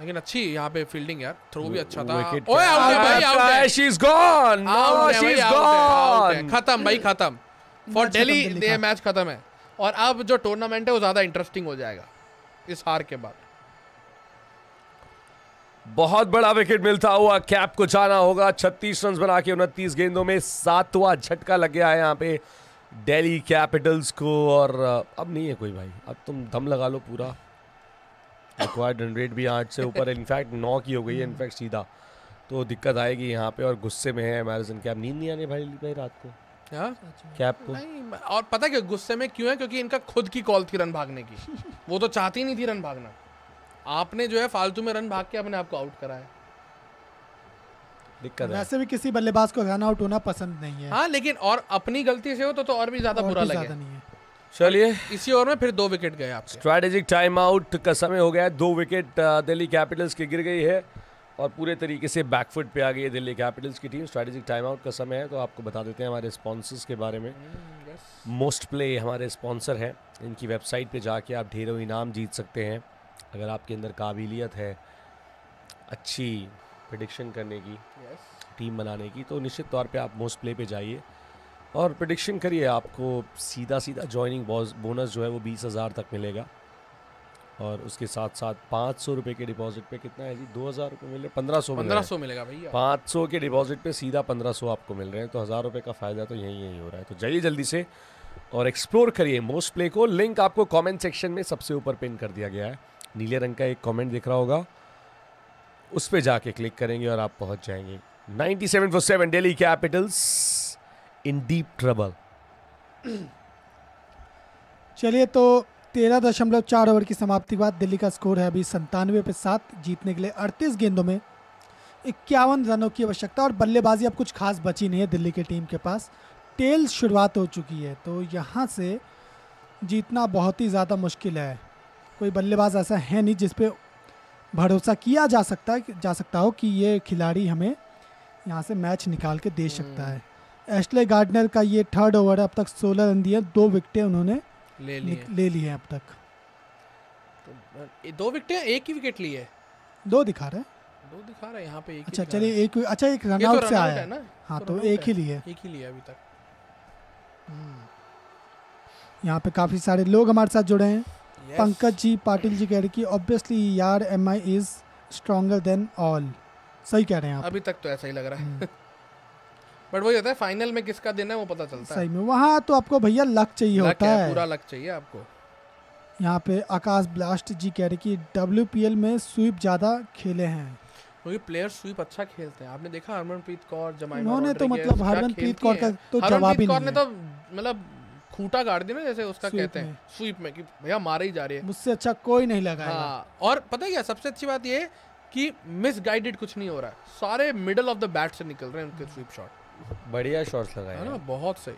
लेकिन अच्छी यहाँ पे फील्डिंग यार थ्रो भी अच्छा था ओए out out she is gone she is gone खत्म भाई खत्म फॉर दिल्ली ये मैच खत्म है और अब जो टूर्नामेंट है वो ज्यादा इंटरेस्टिंग हो जाएगा इस हार के बाद बहुत बड़ा विकेट मिलता हुआ कैप को जाना होगा 36 रन बना के उनतीस गेंदों में सातवां झटका लग गया है यहाँ पे दिल्ली कैपिटल्स को और अब नहीं है कोई भाई अब तुम दम लगा लो पूरा रिक्वायर्ड रन रेट भी आठ से ऊपर इनफैक्ट नौ की हो गई है इनफैक्ट सीधा तो दिक्कत आएगी यहाँ पे और गुस्से में है मैराजन कैप नींद नहीं आने भाई भाई रात को कैप हाँ? को और पता क्या गुस्से में क्यों है क्योंकि इनका खुद की कॉल थी रन भागने की वो तो चाहती नहीं थी रन भागना आपने जो है फालतू में रन भाग के अपने आप को आउट कराया दिक्कत वैसे भी किसी बल्लेबाज को रन आउट होना पसंद नहीं है हाँ लेकिन और अपनी गलती से हो तो, तो और भी ज्यादा बुरा लगे चलिए इसी ओवर में फिर दो विकेट गए आप स्ट्रैटेजिक टाइम आउट का समय हो गया है दो विकेट दिल्ली कैपिटल्स की गिर गई है और पूरे तरीके से बैकफुट पे आ गई है दिल्ली कैपिटल्स की टीम स्ट्रैटेजिक टाइम आउट का समय है तो आपको बता देते हैं हमारे स्पॉन्सर्स के बारे में मोस्ट hmm, प्ले हमारे स्पॉन्सर हैं इनकी वेबसाइट पे जाके आप ढेरों इनाम जीत सकते हैं अगर आपके अंदर काबिलियत है अच्छी प्रडिक्शन करने की टीम बनाने की तो निश्चित तौर पर आप मोस्ट प्ले पर जाइए और प्रडिक्शन करिए आपको सीधा सीधा जॉइनिंग बोनस जो है वो बीस हज़ार तक मिलेगा और उसके साथ साथ पाँच सौ रुपये के डिपॉजिट पे कितना है जी दो हज़ार रुपये मिल रहे पंद्रह सौ पंद्रह सौ मिलेगा भैया पाँच सौ के डिपॉजिट पे सीधा पंद्रह सौ आपको मिल रहे हैं तो हज़ार रुपये का फ़ायदा तो यहीं यहीं हो रहा है तो जाइए जल्दी से और एक्सप्लोर करिए मोस्ट प्ले को लिंक आपको कमेंट सेक्शन में सबसे ऊपर पिन कर दिया गया है नीले रंग का एक कमेंट दिख रहा होगा उस पर जाके क्लिक करेंगे और आप पहुंच जाएंगे seven four seven Delhi Capitals in deep trouble चलिए तो तेरह दशमलव चार ओवर की समाप्ति के बाद दिल्ली का स्कोर है अभी संतानवे पे सात जीतने के लिए अड़तीस गेंदों में इक्यावन रनों की आवश्यकता और बल्लेबाजी अब कुछ खास बची नहीं है दिल्ली की टीम के पास टेल शुरुआत हो चुकी है तो यहाँ से जीतना बहुत ही ज़्यादा मुश्किल है कोई बल्लेबाज ऐसा है नहीं जिस पे भरोसा किया जा सकता है जा सकता हो कि ये खिलाड़ी हमें यहाँ से मैच निकाल के दे सकता हम्म। है एशले गार्डनर का ये थर्ड ओवर है अब तक सोलह रन दिए दो विकटें उन्होंने ले ली ले ली हैं अब तक तो दो विकटें एक ही विकेट ली है दो दिखा रहे हैं दो दिखा रहे हैं यहाँ पे एक अच्छा चलिए एक अच्छा एक रन आउट तो से आया है ना हाँ तो, तो एक ही लिए एक ही लिए अभी तक हम्म। यहाँ पे काफ़ी सारे लोग हमारे साथ जुड़े हैं yes. पंकज जी पाटिल जी कह रहे कि ऑब्वियसली यार M I is stronger than all सही कह रहे हैं आप अभी तक तो ऐसा ही लग रहा है हम्म। बट वही होता है फाइनल में किसका देना है वो पता चलता सही है सही में वहाँ तो आपको भैया लक चाहिए लक होता है पूरा लक चाहिए आपको यहाँ पे आकाश ब्लास्ट जी कह रहे कि डब्ल्यू में स्वीप ज़्यादा खेले हैं क्योंकि प्लेयर स्वीप अच्छा खेलते हैं आपने देखा हरमनप्रीत कौर जमाई उन्होंने तो मतलब हरमनप्रीत कौर का तो जवाब ही नहीं है तो मतलब खूटा गाड़ दिया ना जैसे उसका कहते हैं स्वीप में कि भैया मारे ही जा रही है मुझसे अच्छा कोई नहीं लगा हाँ और पता है क्या सबसे अच्छी बात ये कि मिसगाइडेड कुछ नहीं हो रहा है सारे मिडल ऑफ द बैट से निकल रहे हैं उनके स्वीप शॉट बढ़िया शॉट्स लगाए है ना बहुत सही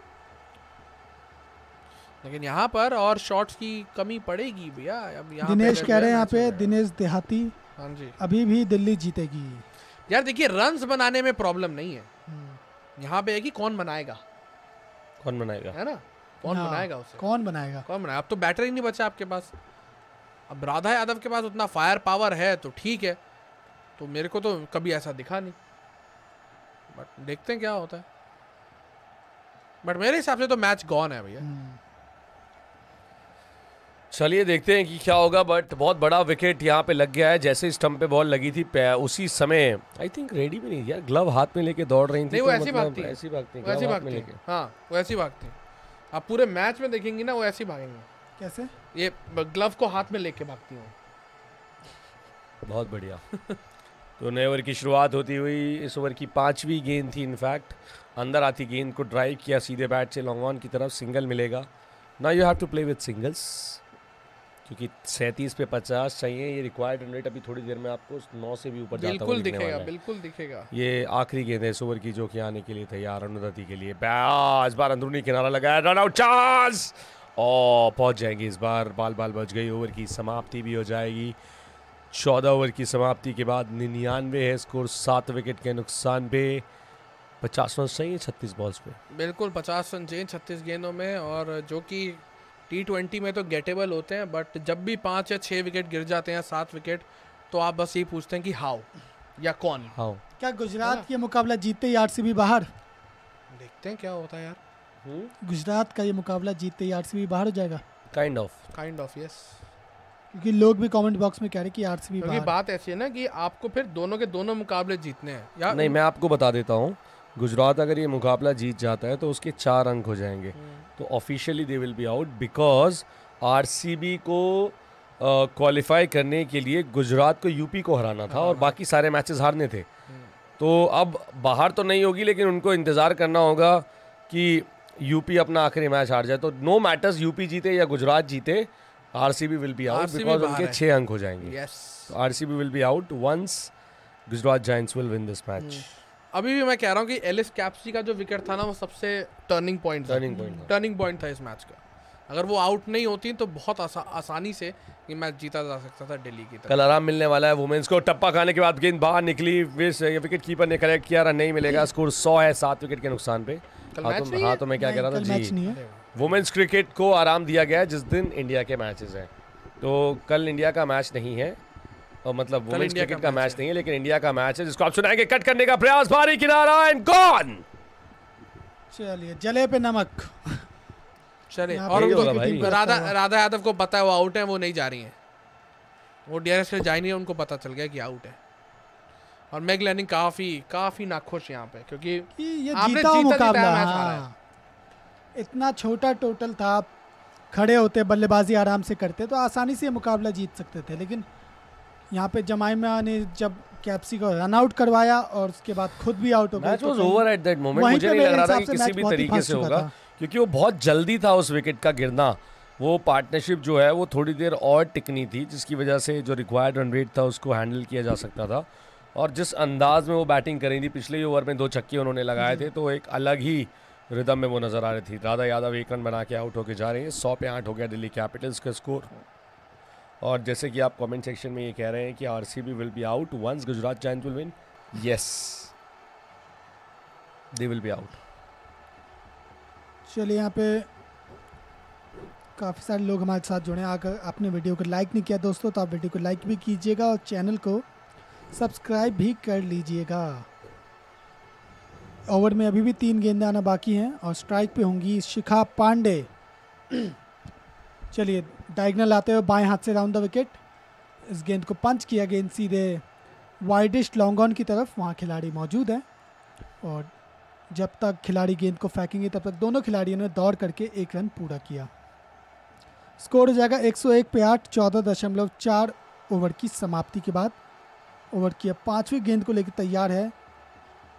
लेकिन यहाँ पर और शॉट्स की कमी पड़ेगी भैया अब यहाँ दिनेश कह रहे हैं यहाँ पे दिनेश देहाती हाँ जी अभी भी दिल्ली जीतेगी यार देखिए रन्स बनाने में प्रॉब्लम नहीं है हम्म। यहाँ पे है कि कौन बनाएगा कौन बनाएगा है ना कौन हाँ, बनाएगा उसे कौन बनाएगा कौन बनाएगा अब तो बैटर ही नहीं बचा आपके पास अब राधा यादव के पास उतना फायर पावर है तो ठीक है तो मेरे को तो कभी ऐसा दिखा नहीं बट देखते हैं क्या होता है बट मेरे हिसाब से तो मैच गॉन है भैया चलिए देखते हैं कि क्या होगा बट बहुत बड़ा विकेट यहाँ पे लग गया है जैसे स्टंप पे बॉल लगी थी उसी समय आई थिंक रेडी भी नहीं यार ग्लव हाथ में लेके दौड़ रही थी तो मतलब वो ऐसी मतलब भागती हाँ वो ऐसी भागती आप पूरे मैच में देखेंगे ना वो ऐसी भागेंगे कैसे ये ग्लव को हाथ में लेके भागती हूँ बहुत बढ़िया तो नए ओवर की शुरुआत होती हुई इस ओवर की पाँचवीं गेंद थी इनफैक्ट अंदर आती गेंद को ड्राइव किया सीधे बैट से लॉन्ग ऑन की तरफ सिंगल मिलेगा ना you have to play with singles क्योंकि सैंतीस पे पचास चाहिए ये रिक्वायर्ड रेट अभी थोड़ी देर में आपको नौ से भी ऊपर जाता बिल्कुल दिखेगा बिल्कुल दिखेगा ये आखिरी गेंद है इस ओवर की जो कि आने के लिए तैयार अनुदति के लिए इस बार अंदरूनी किनारा लगाया रन आउट चांस और पहुंच जाएंगे इस बार बाल बाल बच गई ओवर की समाप्ति भी हो जाएगी चौदह ओवर की समाप्ति के बाद निन्यानवे है स्कोर सात विकेट के नुकसान पे पचास रन सही छत्तीस बॉल्स पे बिल्कुल पचास रन चाहिए छत्तीस गेंदों में और जो कि टी ट्वेंटी में तो गेटेबल होते हैं बट जब भी पाँच या छः विकेट गिर जाते हैं सात विकेट तो आप बस ये पूछते हैं कि हाउ या कौन हाउ क्या गुजरात ये मुकाबला जीतते ही आरसीबी बाहर देखते हैं क्या होता है यार hmm? गुजरात का ये मुकाबला जीतते ही आरसीबी बाहर हो जाएगा kind of kind of yes क्योंकि लोग भी कमेंट बॉक्स में कह रहे कि आरसीबी क्योंकि बात ऐसी है ना कि आपको फिर दोनों के दोनों मुकाबले जीतने हैं या नहीं मैं आपको बता देता हूँ गुजरात अगर ये मुकाबला जीत जाता है तो उसके चार अंक हो जाएंगे हम्म। तो officially they will be out because आर को क्वालिफाई uh, करने के लिए गुजरात को यूपी को हराना था और हाँ। बाकी सारे मैचेस हारने थे हम्म। तो अब बाहर तो नहीं होगी लेकिन उनको इंतज़ार करना होगा कि यूपी अपना आखिरी मैच हार जाए तो नो मैटर्स यूपी जीते या गुजरात जीते RCB will be out because उनके छह अंक हो जाएंगे RCB will be out once Gujarat Giants will win this match अभी भी मैं कह रहा हूँ कि एलिस कैप्सी का जो विकेट था ना वो सबसे turning point turning point turning point था इस मैच का अगर वो आउट नहीं होती तो बहुत आसा, आसानी से ये मैच जीता जा सकता था दिल्ली की तरफ कल आराम मिलने वाला है वुमेन्स को टप्पा खाने के बाद गेंद बाहर निकली विकेट कीपर ने कलेक्ट किया रहा नहीं मिलेगा स्कोर सौ है सात विकेट के नुकसान पे हाथों में क्या कह रहा था जी वुमेंस क्रिकेट को आराम दिया गया है जिस दिन इंडिया के मैचेस हैं तो कल इंडिया का मैच नहीं है और मतलब वुमेन्स क्रिकेट का, का मैच मैच नहीं है लेकिन इंडिया का मैच है जिसको आप सुनाएंगे कट करने का प्रयास भारी किनारा एंड गॉन चलिए जले पे नमक चले और उनको राधा राधा यादव को पता है वो आउट है वो नहीं जा रही है वो डीआरएस जा नहीं है उनको पता चल गया कि आउट है और मैग लैनिंग काफी काफी नाखुश यहाँ पे क्योंकि ये आपने जीता, जीता जीता मुकाबला इतना छोटा टोटल था आप खड़े होते बल्लेबाजी आराम से करते तो आसानी से मुकाबला जीत सकते थे लेकिन यहाँ पे जमाइमा ने जब कैप्सी को रन आउट करवाया और उसके बाद खुद भी आउट हो गया match over at that moment मुझे नहीं लग रहा था कि किसी भी तरीके से होगा क्योंकि वो बहुत जल्दी था उस विकेट का गिरना वो पार्टनरशिप जो है वो थोड़ी देर और टिकनी थी जिसकी वजह से जो रिक्वायर्ड रन रेट था उसको हैंडल किया जा सकता था और जिस अंदाज में वो बैटिंग रही थी पिछले ओवर में दो छक्के उन्होंने लगाए थे तो एक अलग ही रिदम में वो नज़र आ रही थी राधा यादव एक रन बना के आउट होकर जा रहे हैं सौ पे आठ हो गया दिल्ली कैपिटल्स का स्कोर और जैसे कि आप कमेंट सेक्शन में ये कह रहे हैं कि R C B will be out once Gujarat Giants will win yes they will be out चलिए यहाँ पे काफ़ी सारे लोग हमारे साथ जुड़े हैं अगर आपने वीडियो को लाइक नहीं किया दोस्तों तो आप वीडियो को लाइक भी कीजिएगा और चैनल को सब्सक्राइब भी कर लीजिएगा ओवर में अभी भी तीन गेंदें आना बाकी हैं और स्ट्राइक पे होंगी शिखा पांडे चलिए डायगनल आते हुए बाएं हाथ से राउंड द विकेट इस गेंद को पंच किया गेंद सीधे वाइडेस्ट लॉन्ग ऑन की तरफ वहाँ खिलाड़ी मौजूद हैं और जब तक खिलाड़ी गेंद को फेंकेंगे तब तक दोनों खिलाड़ियों ने दौड़ करके एक रन पूरा किया स्कोर हो जाएगा 101 पे आठ चौदह दशमलव चार ओवर की समाप्ति के बाद ओवर की अब पाँचवीं गेंद को लेकर तैयार है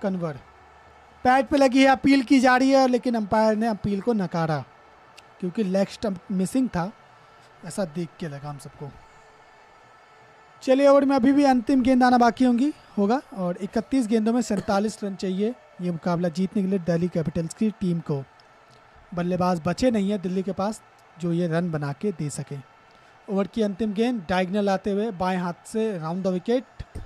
कन्वर पैट पे लगी है अपील की जा रही है लेकिन अंपायर ने अपील को नकारा क्योंकि लेग स्टंप मिसिंग था ऐसा देख के लगा हम सबको चलिए ओवर में अभी भी अंतिम गेंद आना बाकी होंगी होगा और 31 गेंदों में सैंतालीस रन चाहिए ये मुकाबला जीतने के लिए दिल्ली कैपिटल्स की टीम को बल्लेबाज बचे नहीं है दिल्ली के पास जो ये रन बना के दे सके ओवर की अंतिम गेंद डायगनल आते हुए बाएं हाथ से राउंड द विकेट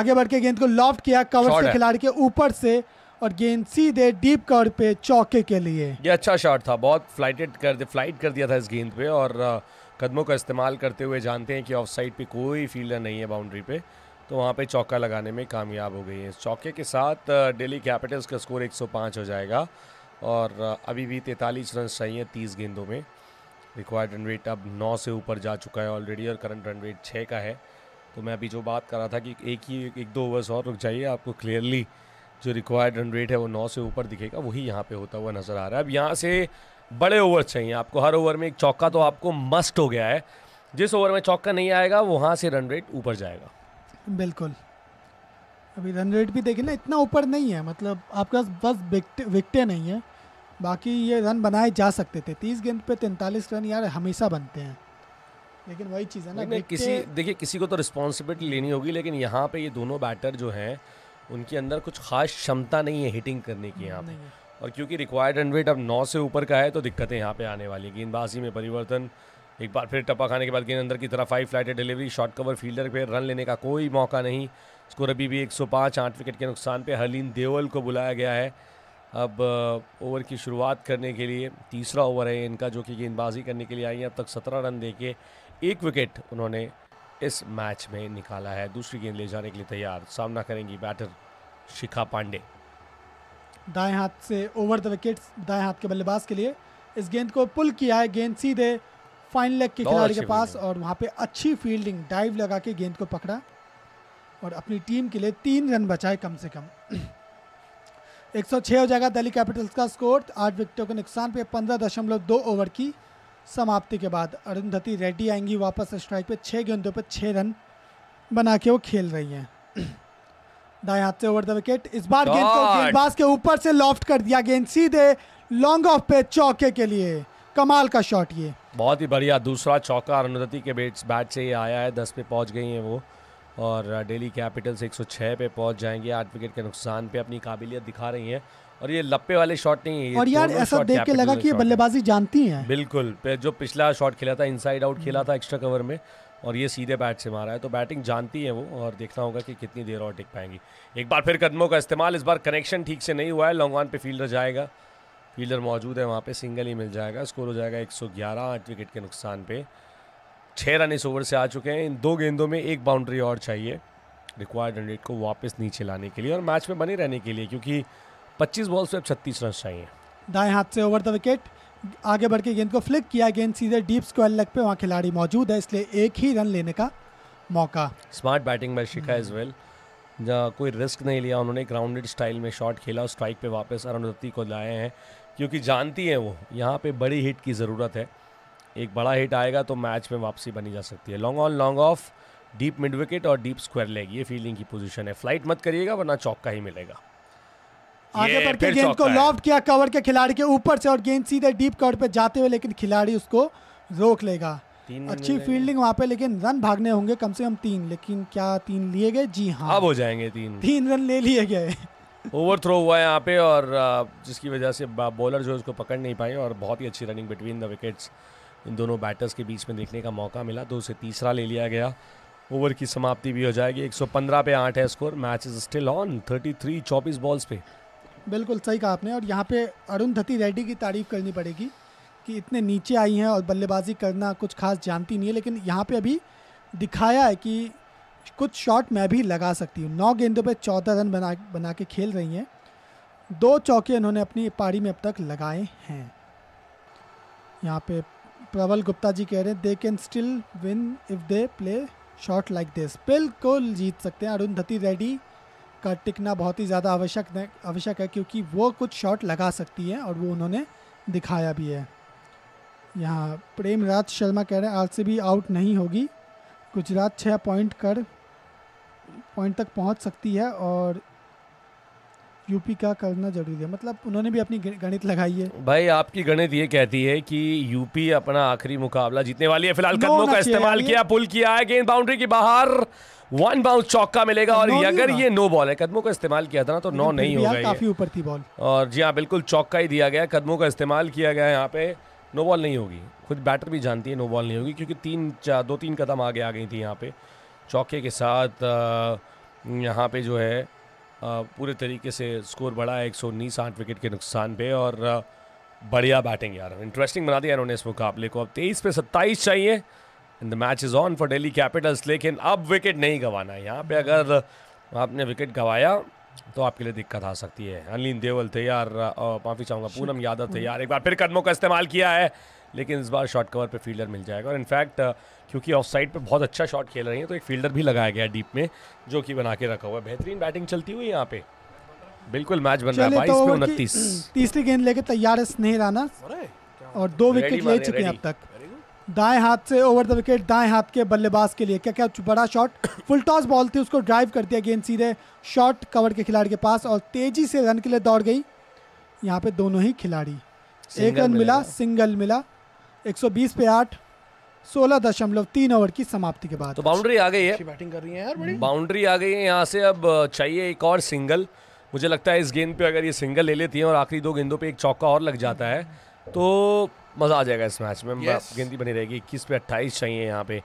आगे बढ़ के गेंद को लॉफ्ट किया कवर से खिलाड़ी के ऊपर से और गेंद सीधे डीप कवर पे चौके के लिए ये अच्छा शॉट था बहुत फ्लाइटेड कर दे फ्लाइट कर दिया था इस गेंद पे और कदमों का इस्तेमाल करते हुए जानते हैं कि ऑफ साइड पे कोई फील्डर नहीं है बाउंड्री पे तो वहाँ पे चौका लगाने में कामयाब हो गई है चौके के साथ डेली कैपिटल्स का स्कोर 105 हो जाएगा और अभी भी तैंतालीस रन चाहिए तीस गेंदों में रिक्वायर्ड रन रेट अब नौ से ऊपर जा चुका है ऑलरेडी और करंट रन रेट छः का है तो मैं अभी जो बात कर रहा था कि एक ही एक दो ओवर्स और रुक जाइए आपको क्लियरली जो रिक्वायर्ड रन रेट है वो नौ से ऊपर दिखेगा वही यहाँ पे होता हुआ नज़र आ रहा है अब यहाँ से बड़े ओवर चाहिए आपको हर ओवर में एक चौका तो आपको मस्ट हो गया है जिस ओवर में चौका नहीं आएगा वहाँ से रन रेट ऊपर जाएगा बिल्कुल अभी रन रेट भी देखिए ना इतना ऊपर नहीं है मतलब आपके पास बस विकटें नहीं है बाकी ये रन बनाए जा सकते थे तीस गेंद पे तैंतालीस रन यार हमेशा बनते हैं लेकिन वही चीज़ है ना किसी देखिए किसी को तो रिस्पॉन्सिबिलिटी लेनी होगी लेकिन यहाँ पे ये दोनों बैटर जो हैं उनके अंदर कुछ खास क्षमता नहीं है हिटिंग करने की यहाँ पे और क्योंकि रिक्वायर्ड रन वेट अब नौ से ऊपर का है तो दिक्कतें यहाँ पे आने वाली गेंदबाजी में परिवर्तन एक बार फिर टप्पा खाने के बाद गेंद अंदर की तरफ five flight delivery short cover fielder पे रन लेने का कोई मौका नहीं स्कोर अभी भी 105 आठ विकेट के नुकसान पे हरलीन देवल को बुलाया गया है अब ओवर की शुरुआत करने के लिए तीसरा ओवर है इनका जो कि गेंदबाजी करने के लिए आई है अब तक सत्रह रन दे के एक विकेट उन्होंने इस मैच में निकाला है दूसरी गेंद ले जाने के लिए तैयार सामना करेंगी बैटर शिखा पांडे दाएं हाथ से ओवर द विकेट्स दाएं हाथ के बल्लेबाज के लिए इस गेंद को पुल किया है गेंद सीधे फाइन लेग के खिलाड़ी के पास और वहां पे अच्छी फील्डिंग डाइव लगा के गेंद को पकड़ा और अपनी टीम के लिए तीन रन बचाए कम से कम 106 हो जाएगा दिल्ली कैपिटल्स का स्कोर आठ विकेटों के नुकसान पे पंद्रह दशमलव दो ओवर की समाप्ति के बाद अरुंधति रेड्डी आएंगी वापस स्ट्राइक पे छः गेंदों पर छः रन बना के वो खेल रही हैं दाएं हाथ से ओवर द विकेट इस बार गेंद को गेंदबाज के ऊपर से लॉफ्ट कर दिया गेंद सीधे लॉन्ग ऑफ पे चौके के लिए कमाल का शॉट ये बहुत ही बढ़िया दूसरा चौका अरुंधति के बेट्स बैट से ये आया है दस पे पहुंच गई हैं वो और डेली कैपिटल्स 106 पे पहुंच जाएंगे आठ विकेट के नुकसान पे अपनी काबिलियत दिखा रही हैं और ये लप्पे वाले शॉट नहीं है और यार ऐसा देख के लगा कि ये बल्लेबाजी जानती है बिल्कुल जो पिछला शॉट खेला था इनसाइड आउट खेला था एक्स्ट्रा कवर में और ये सीधे बैट से मारा है तो बैटिंग जानती है वो और देखना होगा कि कितनी देर और टिक पाएंगी एक बार फिर कदमों का इस्तेमाल इस बार कनेक्शन ठीक से नहीं हुआ है लॉन्ग ऑन पे फील्डर जाएगा फील्डर मौजूद है वहाँ पे सिंगल ही मिल जाएगा स्कोर हो जाएगा 111 आठ विकेट के नुकसान पे छः रन इस ओवर से आ चुके हैं इन दो गेंदों में एक बाउंड्री और चाहिए रिक्वायर्ड रन रेट को वापस नीचे लाने के लिए और मैच में बने रहने के लिए क्योंकि पच्चीस बॉल से अब छत्तीस रन चाहिए दाएं हाथ से ओवर द विकेट आगे बढ़ के गेंद को फ्लिक किया गेंद सीधे डीप स्क्वायर लेग पे वहाँ खिलाड़ी मौजूद है इसलिए एक ही रन लेने का मौका smart batting by Shikha as well जहाँ कोई रिस्क नहीं लिया उन्होंने ग्राउंडेड स्टाइल में शॉट खेला और स्ट्राइक पे वापस अरुणवती को लाए हैं क्योंकि जानती है वो यहाँ पे बड़ी हिट की ज़रूरत है एक बड़ा हिट आएगा तो मैच में वापसी बनी जा सकती है long on long off deep mid wicket और डीप स्क्वायर लेग ये फील्डिंग की पोजीशन है फ्लाइट मत करिएगा वरना चौका ही मिलेगा आगे बढ़ के गेंद को लॉफ्ट किया कवर के खिलाड़ी के ऊपर से और गेंद सीधे डीप कवर पे जाते हुए लेकिन खिलाड़ी उसको रोक लेगा अच्छी फील्डिंग वहाँ पे लेकिन रन भागने होंगे कम से कम तीन लेकिन क्या तीन लिए गए जी हाँ अब हो जाएंगे तीन तीन रन ले लिए गए ओवर थ्रो हुआ है यहाँ पे और जिसकी वजह से बॉलर जो उसको पकड़ नहीं पाए और बहुत ही अच्छी रनिंग बिटवीन द विकेट्स इन दोनों बैटर्स के बीच में देखने का मौका मिला दो से तीसरा ले लिया गया ओवर की समाप्ति भी हो जाएगी 115 पे आठ है score match is still on 33 चौबीस बॉल्स पे बिल्कुल सही कहा आपने और यहाँ पे अरुंधति रेड्डी की तारीफ करनी पड़ेगी कि इतने नीचे आई हैं और बल्लेबाजी करना कुछ खास जानती नहीं है लेकिन यहाँ पे अभी दिखाया है कि कुछ शॉट मैं भी लगा सकती हूँ नौ गेंदों पे चौदह रन बना बना के खेल रही हैं दो चौके उन्होंने अपनी पारी में अब तक लगाए हैं यहाँ पे प्रवल गुप्ता जी कह रहे हैं they can still win if they play shot like this बिल्कुल जीत सकते हैं अरुंधति रेड्डी का टिकना बहुत ही ज़्यादा आवश्यक है आवश्यक है क्योंकि वो कुछ शॉट लगा सकती है और वो उन्होंने दिखाया भी है यहाँ प्रेम राज शर्मा कह रहे हैं आज से भी आउट नहीं होगी गुजरात छः पॉइंट कर पॉइंट तक पहुंच सकती है और यूपी का करना जरूरी है मतलब उन्होंने भी अपनी गणित लगाई है भाई आपकी गणित ये कहती है कि यूपी अपना आखिरी मुकाबला जीतने वाली है फिलहाल कदमों का इस्तेमाल किया पुल किया है गेंद बाउंड्री के बाहर वन बाउंस चौका मिलेगा और अगर ये नो बॉल है कदमों का इस्तेमाल किया था ना तो नौ नहीं हो गया काफी ऊपर थी बॉल और जी हाँ बिल्कुल चौका ही दिया गया कदमों का इस्तेमाल किया गया यहाँ पे नो बॉल नहीं होगी खुद बैटर भी जानती है नो बॉल नहीं होगी क्योंकि तीन चार दो तीन कदम आगे आ गई थी यहाँ पे चौके के साथ यहाँ पे जो है पूरे तरीके से स्कोर बढ़ा एक सौ उन्नीस आठ विकेट के नुकसान पे और बढ़िया बैटिंग यार इंटरेस्टिंग बना दिया इन्होंने इस मुकाबले को अब तेईस पे सत्ताईस चाहिए in the match is on for Delhi Capitals लेकिन अब विकेट नहीं गंवाना है यहाँ पे अगर आपने विकेट गंवाया तो आपके लिए दिक्कत आ सकती है अनिल देवल तैयार माफ़ी चाहूँगा पूनम यादव तैयार एक बार फिर कदमों का इस्तेमाल किया है लेकिन इस बार शॉर्ट कवर पे फील्डर मिल जाएगा और इनफैक्ट क्योंकि ऑफ साइड पर बहुत अच्छा शॉट खेल रही है तो एक फील्डर भी लगाया गया डीप में जो कि बना के रखा हुआ है बेहतरीन बैटिंग चलती हुई यहाँ पे बिल्कुल मैच बन रहा है बाईस में तो उनतीस तीसरी गेंद लेके तैयार है स्नेह राना और दो विकेट ले चुके हैं अब तक दाएं हाथ से ओवर द विकेट दाएं हाथ के बल्लेबाज के लिए क्या क्या बड़ा शॉट फुल टॉस बॉल थी उसको ड्राइव कर दिया गेंद सीधे शॉट कवर के खिलाड़ी के पास और तेजी से रन के लिए दौड़ गई यहाँ पे दोनों ही खिलाड़ी एक रन मिला सिंगल मिला 120 पे आठ सोलह दशमलव तीन ओवर की समाप्ति के बाद तो बाउंड्री आ गई है बैटिंग कर रही है यार बड़ी बाउंड्री आ गई है यहाँ से अब चाहिए एक और सिंगल मुझे लगता है इस गेंद पे अगर ये सिंगल ले लेती है और आखिरी दो गेंदों पे एक चौका और लग जाता है तो मज़ा आ जाएगा इस मैच में yes. गेंदी बनी रहेगी इक्कीस पे अट्ठाईस चाहिए यहाँ पे